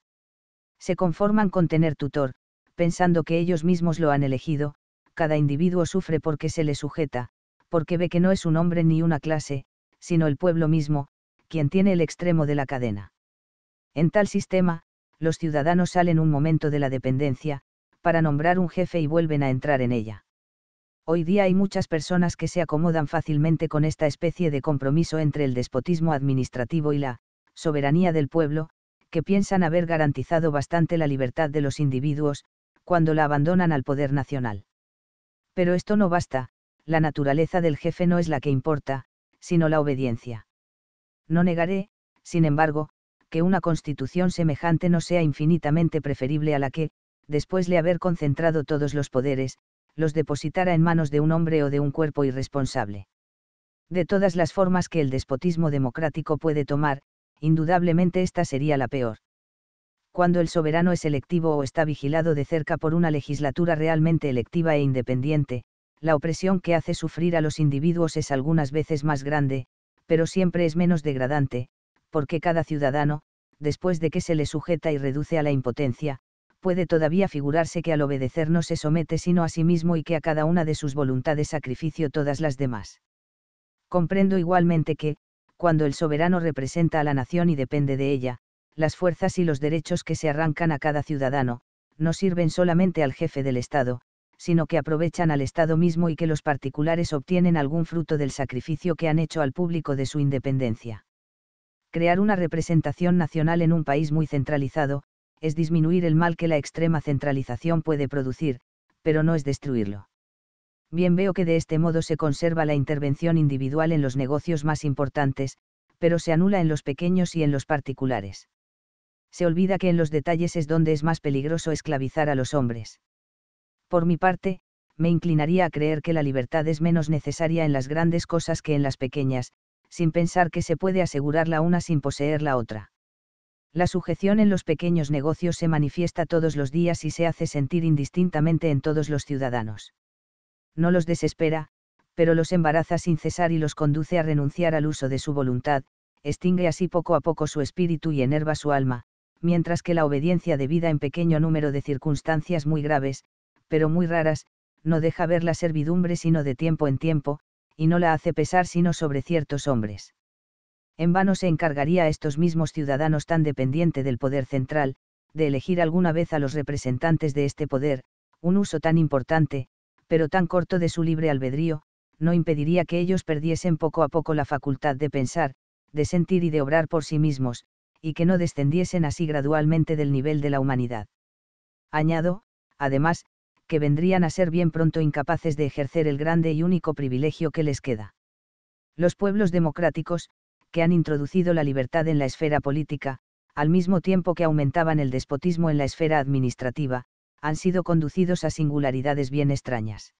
Se conforman con tener tutor, pensando que ellos mismos lo han elegido, cada individuo sufre porque se le sujeta, porque ve que no es un hombre ni una clase, sino el pueblo mismo, quien tiene el extremo de la cadena. En tal sistema, los ciudadanos salen un momento de la dependencia, para nombrar un jefe y vuelven a entrar en ella. Hoy día hay muchas personas que se acomodan fácilmente con esta especie de compromiso entre el despotismo administrativo y la soberanía del pueblo, que piensan haber garantizado bastante la libertad de los individuos, cuando la abandonan al poder nacional. Pero esto no basta, la naturaleza del jefe no es la que importa, sino la obediencia. No negaré, sin embargo, que una constitución semejante no sea infinitamente preferible a la que, después de haber concentrado todos los poderes, los depositara en manos de un hombre o de un cuerpo irresponsable. De todas las formas que el despotismo democrático puede tomar, indudablemente esta sería la peor. Cuando el soberano es electivo o está vigilado de cerca por una legislatura realmente electiva e independiente, la opresión que hace sufrir a los individuos es algunas veces más grande, pero siempre es menos degradante, porque cada ciudadano, después de que se le sujeta y reduce a la impotencia, puede todavía figurarse que al obedecer no se somete sino a sí mismo y que a cada una de sus voluntades sacrificio todas las demás. Comprendo igualmente que, cuando el soberano representa a la nación y depende de ella, las fuerzas y los derechos que se arrancan a cada ciudadano, no sirven solamente al jefe del Estado, sino que aprovechan al Estado mismo y que los particulares obtienen algún fruto del sacrificio que han hecho al público de su independencia. Crear una representación nacional en un país muy centralizado, es disminuir el mal que la extrema centralización puede producir, pero no es destruirlo. Bien veo que de este modo se conserva la intervención individual en los negocios más importantes, pero se anula en los pequeños y en los particulares. Se olvida que en los detalles es donde es más peligroso esclavizar a los hombres. Por mi parte, me inclinaría a creer que la libertad es menos necesaria en las grandes cosas que en las pequeñas, sin pensar que se puede asegurar la una sin poseer la otra la sujeción en los pequeños negocios se manifiesta todos los días y se hace sentir indistintamente en todos los ciudadanos. No los desespera, pero los embaraza sin cesar y los conduce a renunciar al uso de su voluntad, extingue así poco a poco su espíritu y enerva su alma, mientras que la obediencia debida en pequeño número de circunstancias muy graves, pero muy raras, no deja ver la servidumbre sino de tiempo en tiempo, y no la hace pesar sino sobre ciertos hombres en vano se encargaría a estos mismos ciudadanos tan dependiente del poder central, de elegir alguna vez a los representantes de este poder, un uso tan importante, pero tan corto de su libre albedrío, no impediría que ellos perdiesen poco a poco la facultad de pensar, de sentir y de obrar por sí mismos, y que no descendiesen así gradualmente del nivel de la humanidad. Añado, además, que vendrían a ser bien pronto incapaces de ejercer el grande y único privilegio que les queda. Los pueblos democráticos, que han introducido la libertad en la esfera política, al mismo tiempo que aumentaban el despotismo en la esfera administrativa, han sido conducidos a singularidades bien extrañas.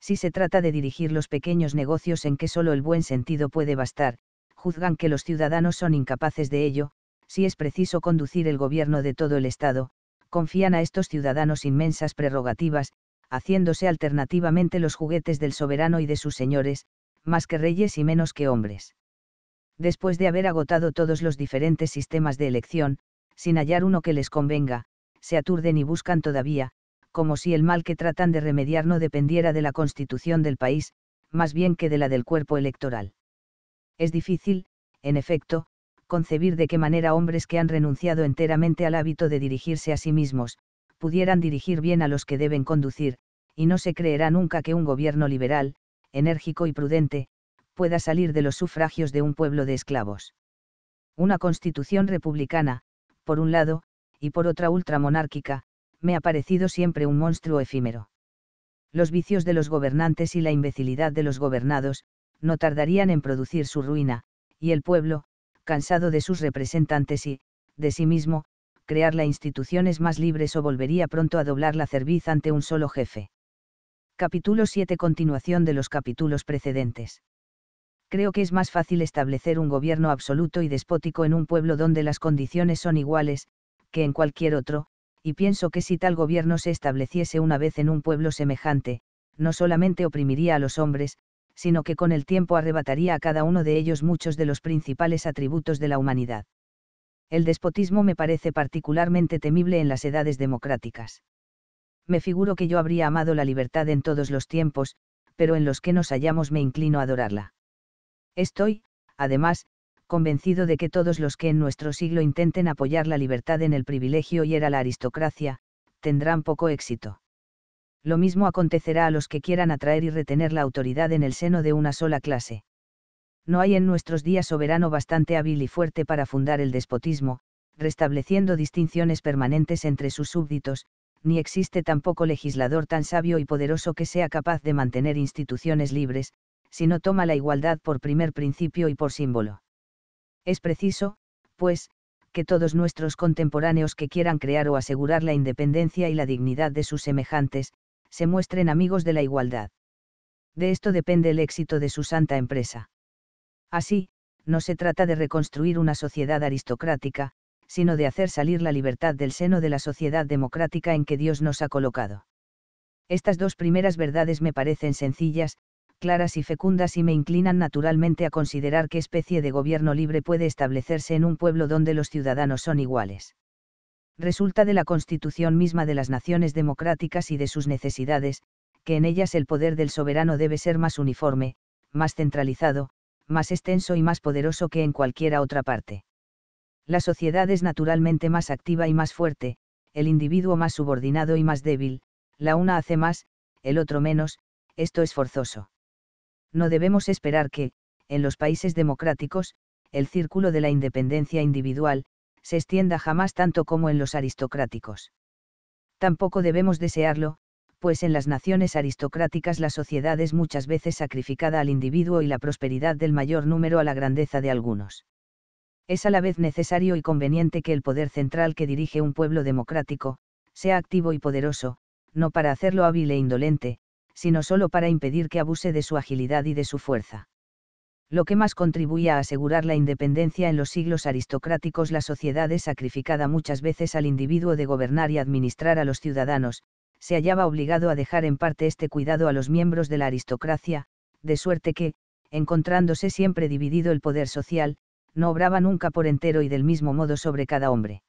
Si se trata de dirigir los pequeños negocios en que solo el buen sentido puede bastar, juzgan que los ciudadanos son incapaces de ello, si es preciso conducir el gobierno de todo el Estado, confían a estos ciudadanos inmensas prerrogativas, haciéndose alternativamente los juguetes del soberano y de sus señores, más que reyes y menos que hombres. Después de haber agotado todos los diferentes sistemas de elección, sin hallar uno que les convenga, se aturden y buscan todavía, como si el mal que tratan de remediar no dependiera de la constitución del país, más bien que de la del cuerpo electoral. Es difícil, en efecto, concebir de qué manera hombres que han renunciado enteramente al hábito de dirigirse a sí mismos, pudieran dirigir bien a los que deben conducir, y no se creerá nunca que un gobierno liberal, enérgico y prudente, pueda salir de los sufragios de un pueblo de esclavos. Una constitución republicana, por un lado, y por otra ultramonárquica, me ha parecido siempre un monstruo efímero. Los vicios de los gobernantes y la imbecilidad de los gobernados, no tardarían en producir su ruina, y el pueblo, cansado de sus representantes y, de sí mismo, crear la instituciones más libres o volvería pronto a doblar la cerviz ante un solo jefe. Capítulo 7 Continuación de los capítulos precedentes. Creo que es más fácil establecer un gobierno absoluto y despótico en un pueblo donde las condiciones son iguales, que en cualquier otro, y pienso que si tal gobierno se estableciese una vez en un pueblo semejante, no solamente oprimiría a los hombres, sino que con el tiempo arrebataría a cada uno de ellos muchos de los principales atributos de la humanidad. El despotismo me parece particularmente temible en las edades democráticas. Me figuro que yo habría amado la libertad en todos los tiempos, pero en los que nos hallamos me inclino a adorarla. Estoy, además, convencido de que todos los que en nuestro siglo intenten apoyar la libertad en el privilegio y era la aristocracia, tendrán poco éxito. Lo mismo acontecerá a los que quieran atraer y retener la autoridad en el seno de una sola clase. No hay en nuestros días soberano bastante hábil y fuerte para fundar el despotismo, restableciendo distinciones permanentes entre sus súbditos, ni existe tampoco legislador tan sabio y poderoso que sea capaz de mantener instituciones libres, si no toma la igualdad por primer principio y por símbolo. Es preciso, pues, que todos nuestros contemporáneos que quieran crear o asegurar la independencia y la dignidad de sus semejantes, se muestren amigos de la igualdad. De esto depende el éxito de su santa empresa. Así, no se trata de reconstruir una sociedad aristocrática, sino de hacer salir la libertad del seno de la sociedad democrática en que Dios nos ha colocado. Estas dos primeras verdades me parecen sencillas, claras y fecundas y me inclinan naturalmente a considerar qué especie de gobierno libre puede establecerse en un pueblo donde los ciudadanos son iguales. Resulta de la constitución misma de las naciones democráticas y de sus necesidades, que en ellas el poder del soberano debe ser más uniforme, más centralizado, más extenso y más poderoso que en cualquiera otra parte. La sociedad es naturalmente más activa y más fuerte, el individuo más subordinado y más débil, la una hace más, el otro menos, esto es forzoso no debemos esperar que, en los países democráticos, el círculo de la independencia individual, se extienda jamás tanto como en los aristocráticos. Tampoco debemos desearlo, pues en las naciones aristocráticas la sociedad es muchas veces sacrificada al individuo y la prosperidad del mayor número a la grandeza de algunos. Es a la vez necesario y conveniente que el poder central que dirige un pueblo democrático, sea activo y poderoso, no para hacerlo hábil e indolente, sino solo para impedir que abuse de su agilidad y de su fuerza. Lo que más contribuía a asegurar la independencia en los siglos aristocráticos, la sociedad es sacrificada muchas veces al individuo de gobernar y administrar a los ciudadanos, se hallaba obligado a dejar en parte este cuidado a los miembros de la aristocracia, de suerte que, encontrándose siempre dividido el poder social, no obraba nunca por entero y del mismo modo sobre cada hombre.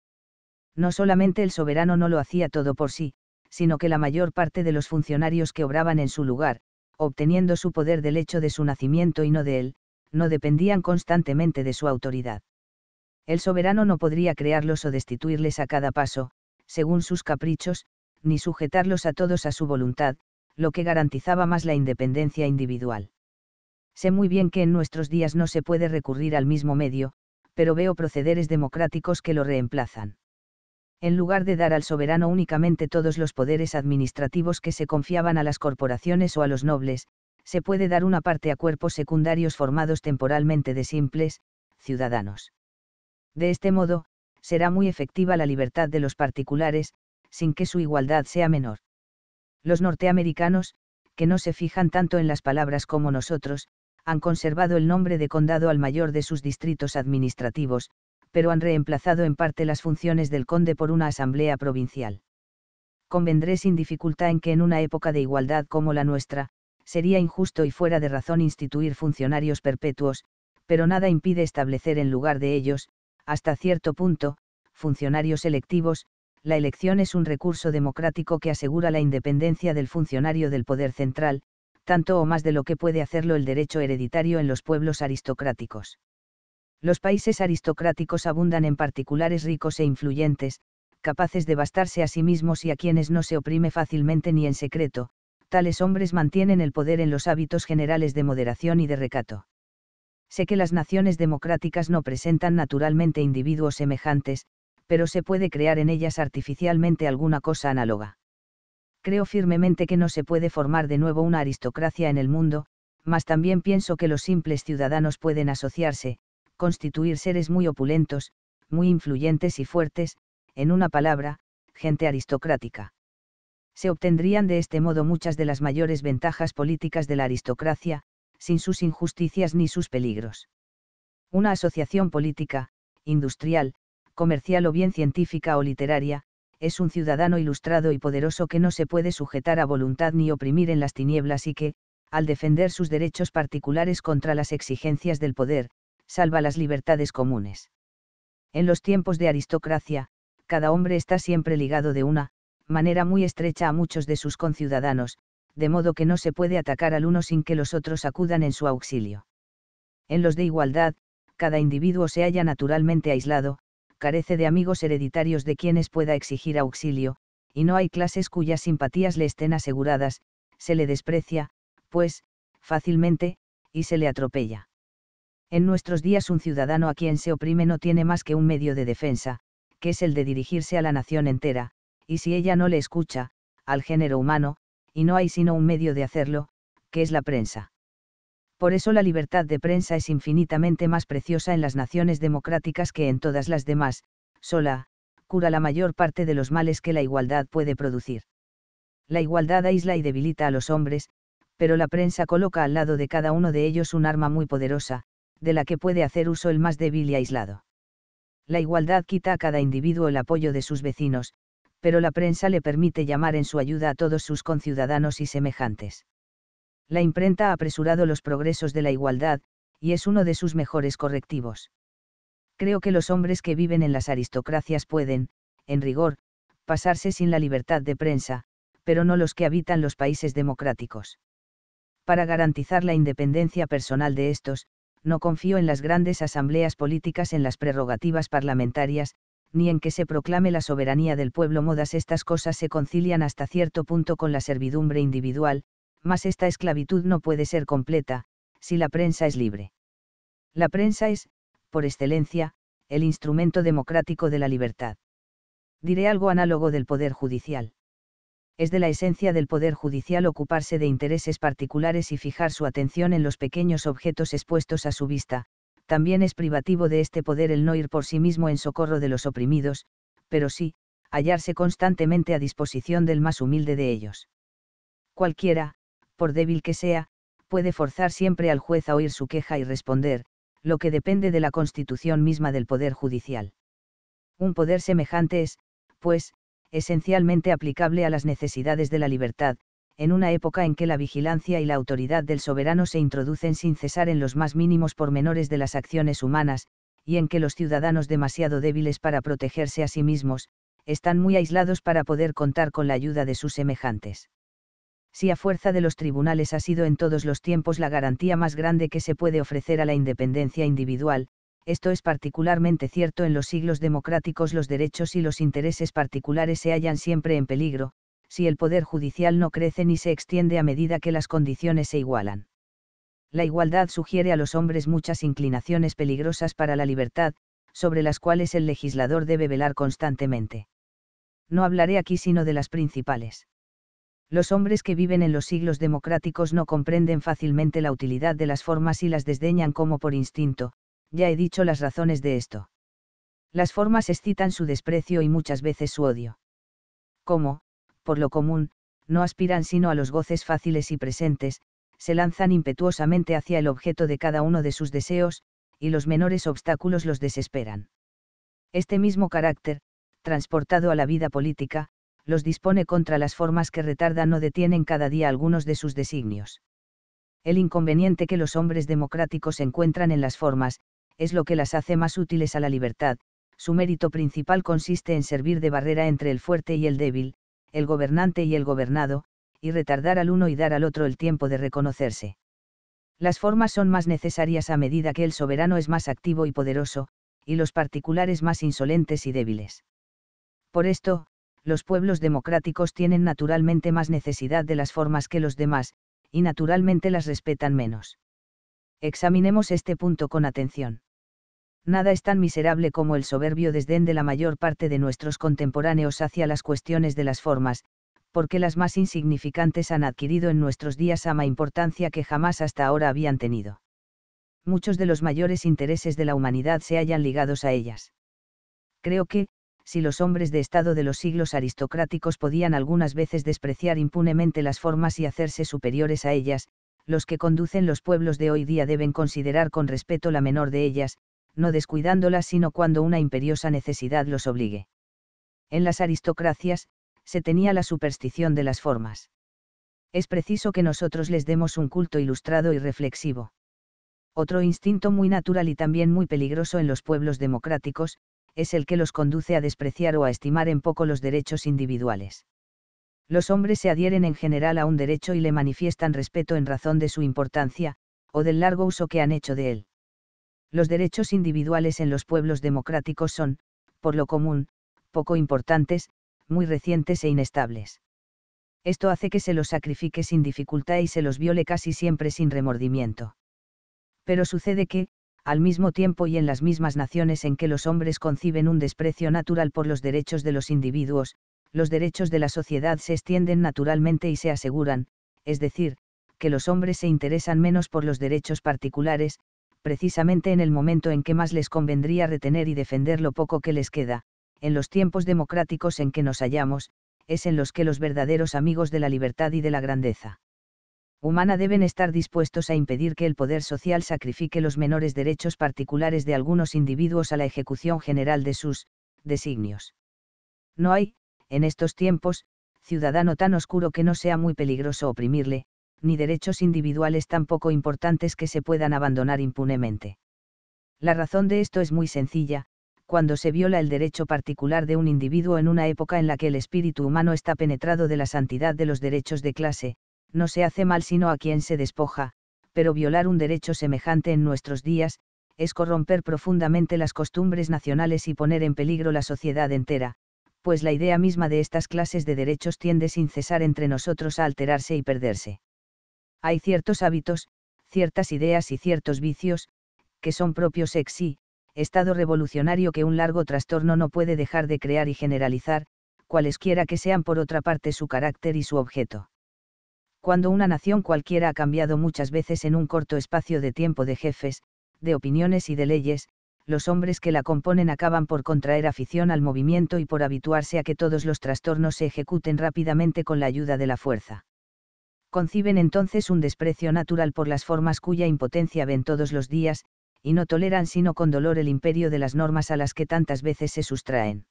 No solamente el soberano no lo hacía todo por sí, sino que la mayor parte de los funcionarios que obraban en su lugar, obteniendo su poder del hecho de su nacimiento y no de él, no dependían constantemente de su autoridad. El soberano no podría crearlos o destituirles a cada paso, según sus caprichos, ni sujetarlos a todos a su voluntad, lo que garantizaba más la independencia individual. Sé muy bien que en nuestros días no se puede recurrir al mismo medio, pero veo procederes democráticos que lo reemplazan en lugar de dar al soberano únicamente todos los poderes administrativos que se confiaban a las corporaciones o a los nobles, se puede dar una parte a cuerpos secundarios formados temporalmente de simples, ciudadanos. De este modo, será muy efectiva la libertad de los particulares, sin que su igualdad sea menor. Los norteamericanos, que no se fijan tanto en las palabras como nosotros, han conservado el nombre de condado al mayor de sus distritos administrativos, pero han reemplazado en parte las funciones del conde por una asamblea provincial. Convendré sin dificultad en que en una época de igualdad como la nuestra, sería injusto y fuera de razón instituir funcionarios perpetuos, pero nada impide establecer en lugar de ellos, hasta cierto punto, funcionarios electivos, la elección es un recurso democrático que asegura la independencia del funcionario del poder central, tanto o más de lo que puede hacerlo el derecho hereditario en los pueblos aristocráticos. Los países aristocráticos abundan en particulares ricos e influyentes, capaces de bastarse a sí mismos y a quienes no se oprime fácilmente ni en secreto, tales hombres mantienen el poder en los hábitos generales de moderación y de recato. Sé que las naciones democráticas no presentan naturalmente individuos semejantes, pero se puede crear en ellas artificialmente alguna cosa análoga. Creo firmemente que no se puede formar de nuevo una aristocracia en el mundo, mas también pienso que los simples ciudadanos pueden asociarse, constituir seres muy opulentos, muy influyentes y fuertes, en una palabra, gente aristocrática. Se obtendrían de este modo muchas de las mayores ventajas políticas de la aristocracia, sin sus injusticias ni sus peligros. Una asociación política, industrial, comercial o bien científica o literaria, es un ciudadano ilustrado y poderoso que no se puede sujetar a voluntad ni oprimir en las tinieblas y que, al defender sus derechos particulares contra las exigencias del poder, salva las libertades comunes. En los tiempos de aristocracia, cada hombre está siempre ligado de una, manera muy estrecha a muchos de sus conciudadanos, de modo que no se puede atacar al uno sin que los otros acudan en su auxilio. En los de igualdad, cada individuo se halla naturalmente aislado, carece de amigos hereditarios de quienes pueda exigir auxilio, y no hay clases cuyas simpatías le estén aseguradas, se le desprecia, pues, fácilmente, y se le atropella. En nuestros días un ciudadano a quien se oprime no tiene más que un medio de defensa, que es el de dirigirse a la nación entera, y si ella no le escucha, al género humano, y no hay sino un medio de hacerlo, que es la prensa. Por eso la libertad de prensa es infinitamente más preciosa en las naciones democráticas que en todas las demás, sola, cura la mayor parte de los males que la igualdad puede producir. La igualdad aísla y debilita a los hombres, pero la prensa coloca al lado de cada uno de ellos un arma muy poderosa, de la que puede hacer uso el más débil y aislado. La igualdad quita a cada individuo el apoyo de sus vecinos, pero la prensa le permite llamar en su ayuda a todos sus conciudadanos y semejantes. La imprenta ha apresurado los progresos de la igualdad, y es uno de sus mejores correctivos. Creo que los hombres que viven en las aristocracias pueden, en rigor, pasarse sin la libertad de prensa, pero no los que habitan los países democráticos. Para garantizar la independencia personal de estos, no confío en las grandes asambleas políticas en las prerrogativas parlamentarias, ni en que se proclame la soberanía del pueblo. Modas estas cosas se concilian hasta cierto punto con la servidumbre individual, mas esta esclavitud no puede ser completa, si la prensa es libre. La prensa es, por excelencia, el instrumento democrático de la libertad. Diré algo análogo del poder judicial es de la esencia del Poder Judicial ocuparse de intereses particulares y fijar su atención en los pequeños objetos expuestos a su vista, también es privativo de este poder el no ir por sí mismo en socorro de los oprimidos, pero sí, hallarse constantemente a disposición del más humilde de ellos. Cualquiera, por débil que sea, puede forzar siempre al juez a oír su queja y responder, lo que depende de la constitución misma del poder judicial. Un poder semejante es, pues, esencialmente aplicable a las necesidades de la libertad, en una época en que la vigilancia y la autoridad del soberano se introducen sin cesar en los más mínimos pormenores de las acciones humanas, y en que los ciudadanos demasiado débiles para protegerse a sí mismos, están muy aislados para poder contar con la ayuda de sus semejantes. Si a fuerza de los tribunales ha sido en todos los tiempos la garantía más grande que se puede ofrecer a la independencia individual, esto es particularmente cierto en los siglos democráticos los derechos y los intereses particulares se hallan siempre en peligro, si el poder judicial no crece ni se extiende a medida que las condiciones se igualan. La igualdad sugiere a los hombres muchas inclinaciones peligrosas para la libertad, sobre las cuales el legislador debe velar constantemente. No hablaré aquí sino de las principales. Los hombres que viven en los siglos democráticos no comprenden fácilmente la utilidad de las formas y las desdeñan como por instinto, ya he dicho las razones de esto. Las formas excitan su desprecio y muchas veces su odio. Como, por lo común, no aspiran sino a los goces fáciles y presentes, se lanzan impetuosamente hacia el objeto de cada uno de sus deseos, y los menores obstáculos los desesperan. Este mismo carácter, transportado a la vida política, los dispone contra las formas que retardan o detienen cada día algunos de sus designios. El inconveniente que los hombres democráticos encuentran en las formas, es lo que las hace más útiles a la libertad, su mérito principal consiste en servir de barrera entre el fuerte y el débil, el gobernante y el gobernado, y retardar al uno y dar al otro el tiempo de reconocerse. Las formas son más necesarias a medida que el soberano es más activo y poderoso, y los particulares más insolentes y débiles. Por esto, los pueblos democráticos tienen naturalmente más necesidad de las formas que los demás, y naturalmente las respetan menos. Examinemos este punto con atención nada es tan miserable como el soberbio desdén de la mayor parte de nuestros contemporáneos hacia las cuestiones de las formas, porque las más insignificantes han adquirido en nuestros días ama importancia que jamás hasta ahora habían tenido. Muchos de los mayores intereses de la humanidad se hallan ligados a ellas. Creo que, si los hombres de Estado de los siglos aristocráticos podían algunas veces despreciar impunemente las formas y hacerse superiores a ellas, los que conducen los pueblos de hoy día deben considerar con respeto la menor de ellas, no descuidándolas sino cuando una imperiosa necesidad los obligue. En las aristocracias, se tenía la superstición de las formas. Es preciso que nosotros les demos un culto ilustrado y reflexivo. Otro instinto muy natural y también muy peligroso en los pueblos democráticos, es el que los conduce a despreciar o a estimar en poco los derechos individuales. Los hombres se adhieren en general a un derecho y le manifiestan respeto en razón de su importancia, o del largo uso que han hecho de él. Los derechos individuales en los pueblos democráticos son, por lo común, poco importantes, muy recientes e inestables. Esto hace que se los sacrifique sin dificultad y se los viole casi siempre sin remordimiento. Pero sucede que, al mismo tiempo y en las mismas naciones en que los hombres conciben un desprecio natural por los derechos de los individuos, los derechos de la sociedad se extienden naturalmente y se aseguran, es decir, que los hombres se interesan menos por los derechos particulares, precisamente en el momento en que más les convendría retener y defender lo poco que les queda, en los tiempos democráticos en que nos hallamos, es en los que los verdaderos amigos de la libertad y de la grandeza humana deben estar dispuestos a impedir que el poder social sacrifique los menores derechos particulares de algunos individuos a la ejecución general de sus designios. No hay, en estos tiempos, ciudadano tan oscuro que no sea muy peligroso oprimirle, ni derechos individuales tan poco importantes que se puedan abandonar impunemente. La razón de esto es muy sencilla, cuando se viola el derecho particular de un individuo en una época en la que el espíritu humano está penetrado de la santidad de los derechos de clase, no se hace mal sino a quien se despoja, pero violar un derecho semejante en nuestros días, es corromper profundamente las costumbres nacionales y poner en peligro la sociedad entera, pues la idea misma de estas clases de derechos tiende sin cesar entre nosotros a alterarse y perderse hay ciertos hábitos, ciertas ideas y ciertos vicios, que son propios sexy, estado revolucionario que un largo trastorno no puede dejar de crear y generalizar, cualesquiera que sean por otra parte su carácter y su objeto. Cuando una nación cualquiera ha cambiado muchas veces en un corto espacio de tiempo de jefes, de opiniones y de leyes, los hombres que la componen acaban por contraer afición al movimiento y por habituarse a que todos los trastornos se ejecuten rápidamente con la ayuda de la fuerza conciben entonces un desprecio natural por las formas cuya impotencia ven todos los días, y no toleran sino con dolor el imperio de las normas a las que tantas veces se sustraen.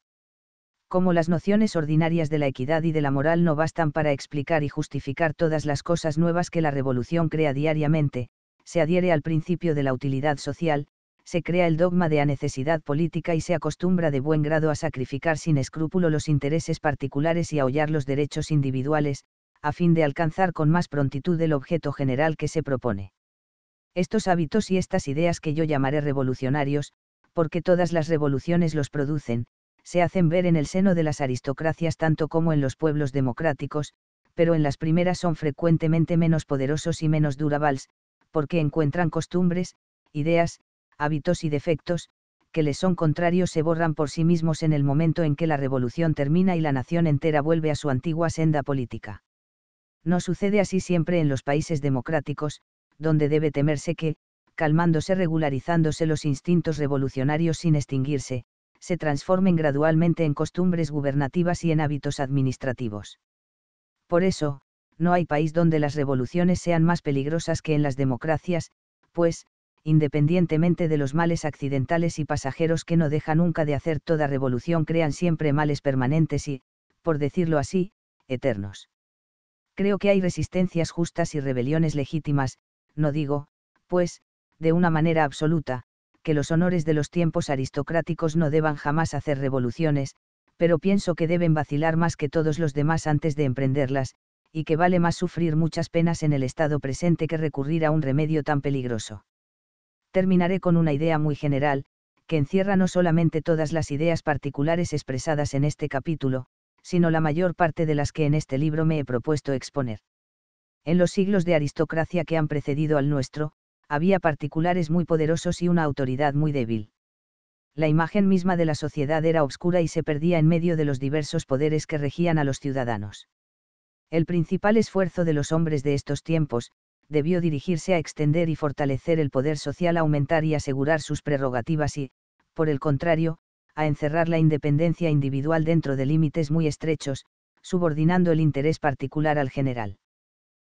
Como las nociones ordinarias de la equidad y de la moral no bastan para explicar y justificar todas las cosas nuevas que la revolución crea diariamente, se adhiere al principio de la utilidad social, se crea el dogma de la necesidad política y se acostumbra de buen grado a sacrificar sin escrúpulo los intereses particulares y a hollar los derechos individuales, a fin de alcanzar con más prontitud el objeto general que se propone. Estos hábitos y estas ideas que yo llamaré revolucionarios, porque todas las revoluciones los producen, se hacen ver en el seno de las aristocracias tanto como en los pueblos democráticos, pero en las primeras son frecuentemente menos poderosos y menos durables, porque encuentran costumbres, ideas, hábitos y defectos, que les son contrarios se borran por sí mismos en el momento en que la revolución termina y la nación entera vuelve a su antigua senda política. No sucede así siempre en los países democráticos, donde debe temerse que, calmándose regularizándose los instintos revolucionarios sin extinguirse, se transformen gradualmente en costumbres gubernativas y en hábitos administrativos. Por eso, no hay país donde las revoluciones sean más peligrosas que en las democracias, pues, independientemente de los males accidentales y pasajeros que no deja nunca de hacer toda revolución, crean siempre males permanentes y, por decirlo así, eternos creo que hay resistencias justas y rebeliones legítimas, no digo, pues, de una manera absoluta, que los honores de los tiempos aristocráticos no deban jamás hacer revoluciones, pero pienso que deben vacilar más que todos los demás antes de emprenderlas, y que vale más sufrir muchas penas en el estado presente que recurrir a un remedio tan peligroso. Terminaré con una idea muy general, que encierra no solamente todas las ideas particulares expresadas en este capítulo, sino la mayor parte de las que en este libro me he propuesto exponer. En los siglos de aristocracia que han precedido al nuestro, había particulares muy poderosos y una autoridad muy débil. La imagen misma de la sociedad era obscura y se perdía en medio de los diversos poderes que regían a los ciudadanos. El principal esfuerzo de los hombres de estos tiempos, debió dirigirse a extender y fortalecer el poder social, aumentar y asegurar sus prerrogativas y, por el contrario, a encerrar la independencia individual dentro de límites muy estrechos, subordinando el interés particular al general.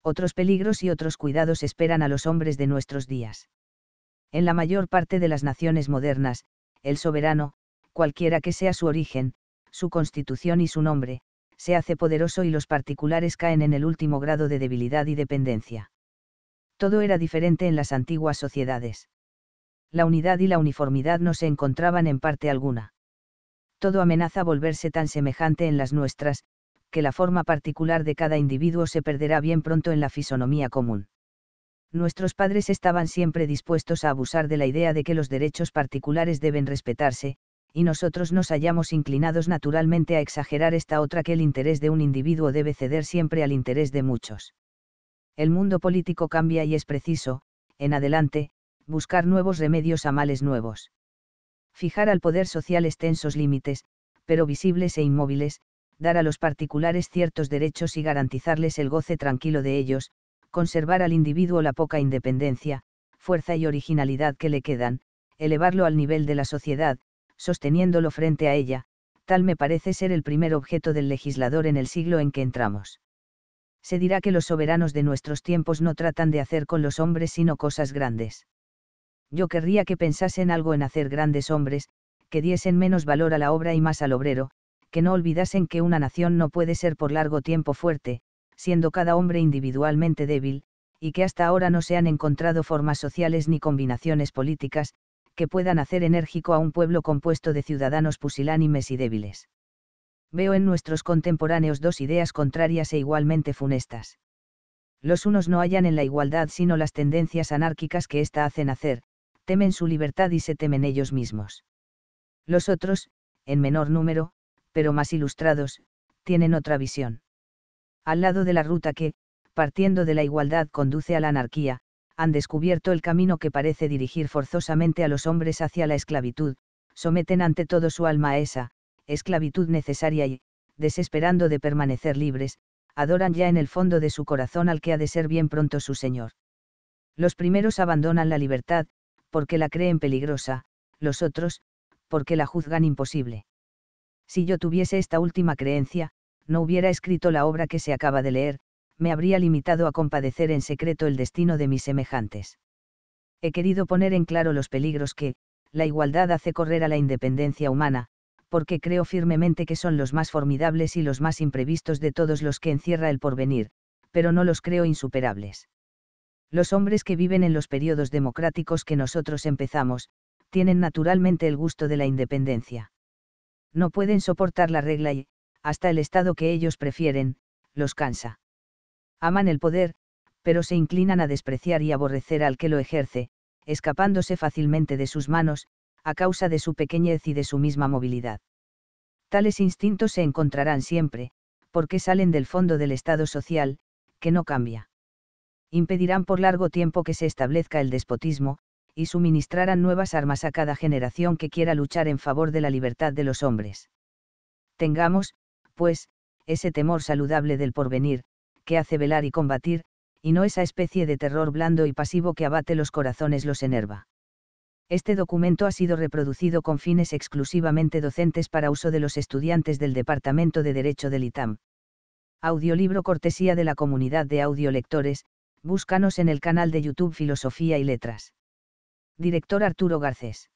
Otros peligros y otros cuidados esperan a los hombres de nuestros días. En la mayor parte de las naciones modernas, el soberano, cualquiera que sea su origen, su constitución y su nombre, se hace poderoso y los particulares caen en el último grado de debilidad y dependencia. Todo era diferente en las antiguas sociedades la unidad y la uniformidad no se encontraban en parte alguna. Todo amenaza volverse tan semejante en las nuestras, que la forma particular de cada individuo se perderá bien pronto en la fisonomía común. Nuestros padres estaban siempre dispuestos a abusar de la idea de que los derechos particulares deben respetarse, y nosotros nos hallamos inclinados naturalmente a exagerar esta otra que el interés de un individuo debe ceder siempre al interés de muchos. El mundo político cambia y es preciso, en adelante, buscar nuevos remedios a males nuevos. Fijar al poder social extensos límites, pero visibles e inmóviles, dar a los particulares ciertos derechos y garantizarles el goce tranquilo de ellos, conservar al individuo la poca independencia, fuerza y originalidad que le quedan, elevarlo al nivel de la sociedad, sosteniéndolo frente a ella, tal me parece ser el primer objeto del legislador en el siglo en que entramos. Se dirá que los soberanos de nuestros tiempos no tratan de hacer con los hombres sino cosas grandes. Yo querría que pensasen algo en hacer grandes hombres, que diesen menos valor a la obra y más al obrero, que no olvidasen que una nación no puede ser por largo tiempo fuerte, siendo cada hombre individualmente débil, y que hasta ahora no se han encontrado formas sociales ni combinaciones políticas, que puedan hacer enérgico a un pueblo compuesto de ciudadanos pusilánimes y débiles. Veo en nuestros contemporáneos dos ideas contrarias e igualmente funestas. Los unos no hallan en la igualdad sino las tendencias anárquicas que ésta hacen nacer, temen su libertad y se temen ellos mismos. Los otros, en menor número, pero más ilustrados, tienen otra visión. Al lado de la ruta que, partiendo de la igualdad, conduce a la anarquía, han descubierto el camino que parece dirigir forzosamente a los hombres hacia la esclavitud, someten ante todo su alma a esa, esclavitud necesaria y, desesperando de permanecer libres, adoran ya en el fondo de su corazón al que ha de ser bien pronto su Señor. Los primeros abandonan la libertad, porque la creen peligrosa, los otros, porque la juzgan imposible. Si yo tuviese esta última creencia, no hubiera escrito la obra que se acaba de leer, me habría limitado a compadecer en secreto el destino de mis semejantes. He querido poner en claro los peligros que, la igualdad hace correr a la independencia humana, porque creo firmemente que son los más formidables y los más imprevistos de todos los que encierra el porvenir, pero no los creo insuperables. Los hombres que viven en los periodos democráticos que nosotros empezamos, tienen naturalmente el gusto de la independencia. No pueden soportar la regla y, hasta el estado que ellos prefieren, los cansa. Aman el poder, pero se inclinan a despreciar y aborrecer al que lo ejerce, escapándose fácilmente de sus manos, a causa de su pequeñez y de su misma movilidad. Tales instintos se encontrarán siempre, porque salen del fondo del estado social, que no cambia impedirán por largo tiempo que se establezca el despotismo, y suministrarán nuevas armas a cada generación que quiera luchar en favor de la libertad de los hombres. Tengamos, pues, ese temor saludable del porvenir, que hace velar y combatir, y no esa especie de terror blando y pasivo que abate los corazones los enerva. Este documento ha sido reproducido con fines exclusivamente docentes para uso de los estudiantes del Departamento de Derecho del ITAM. Audiolibro cortesía de la comunidad de audiolectores, Búscanos en el canal de YouTube Filosofía y Letras. Director Arturo Garcés.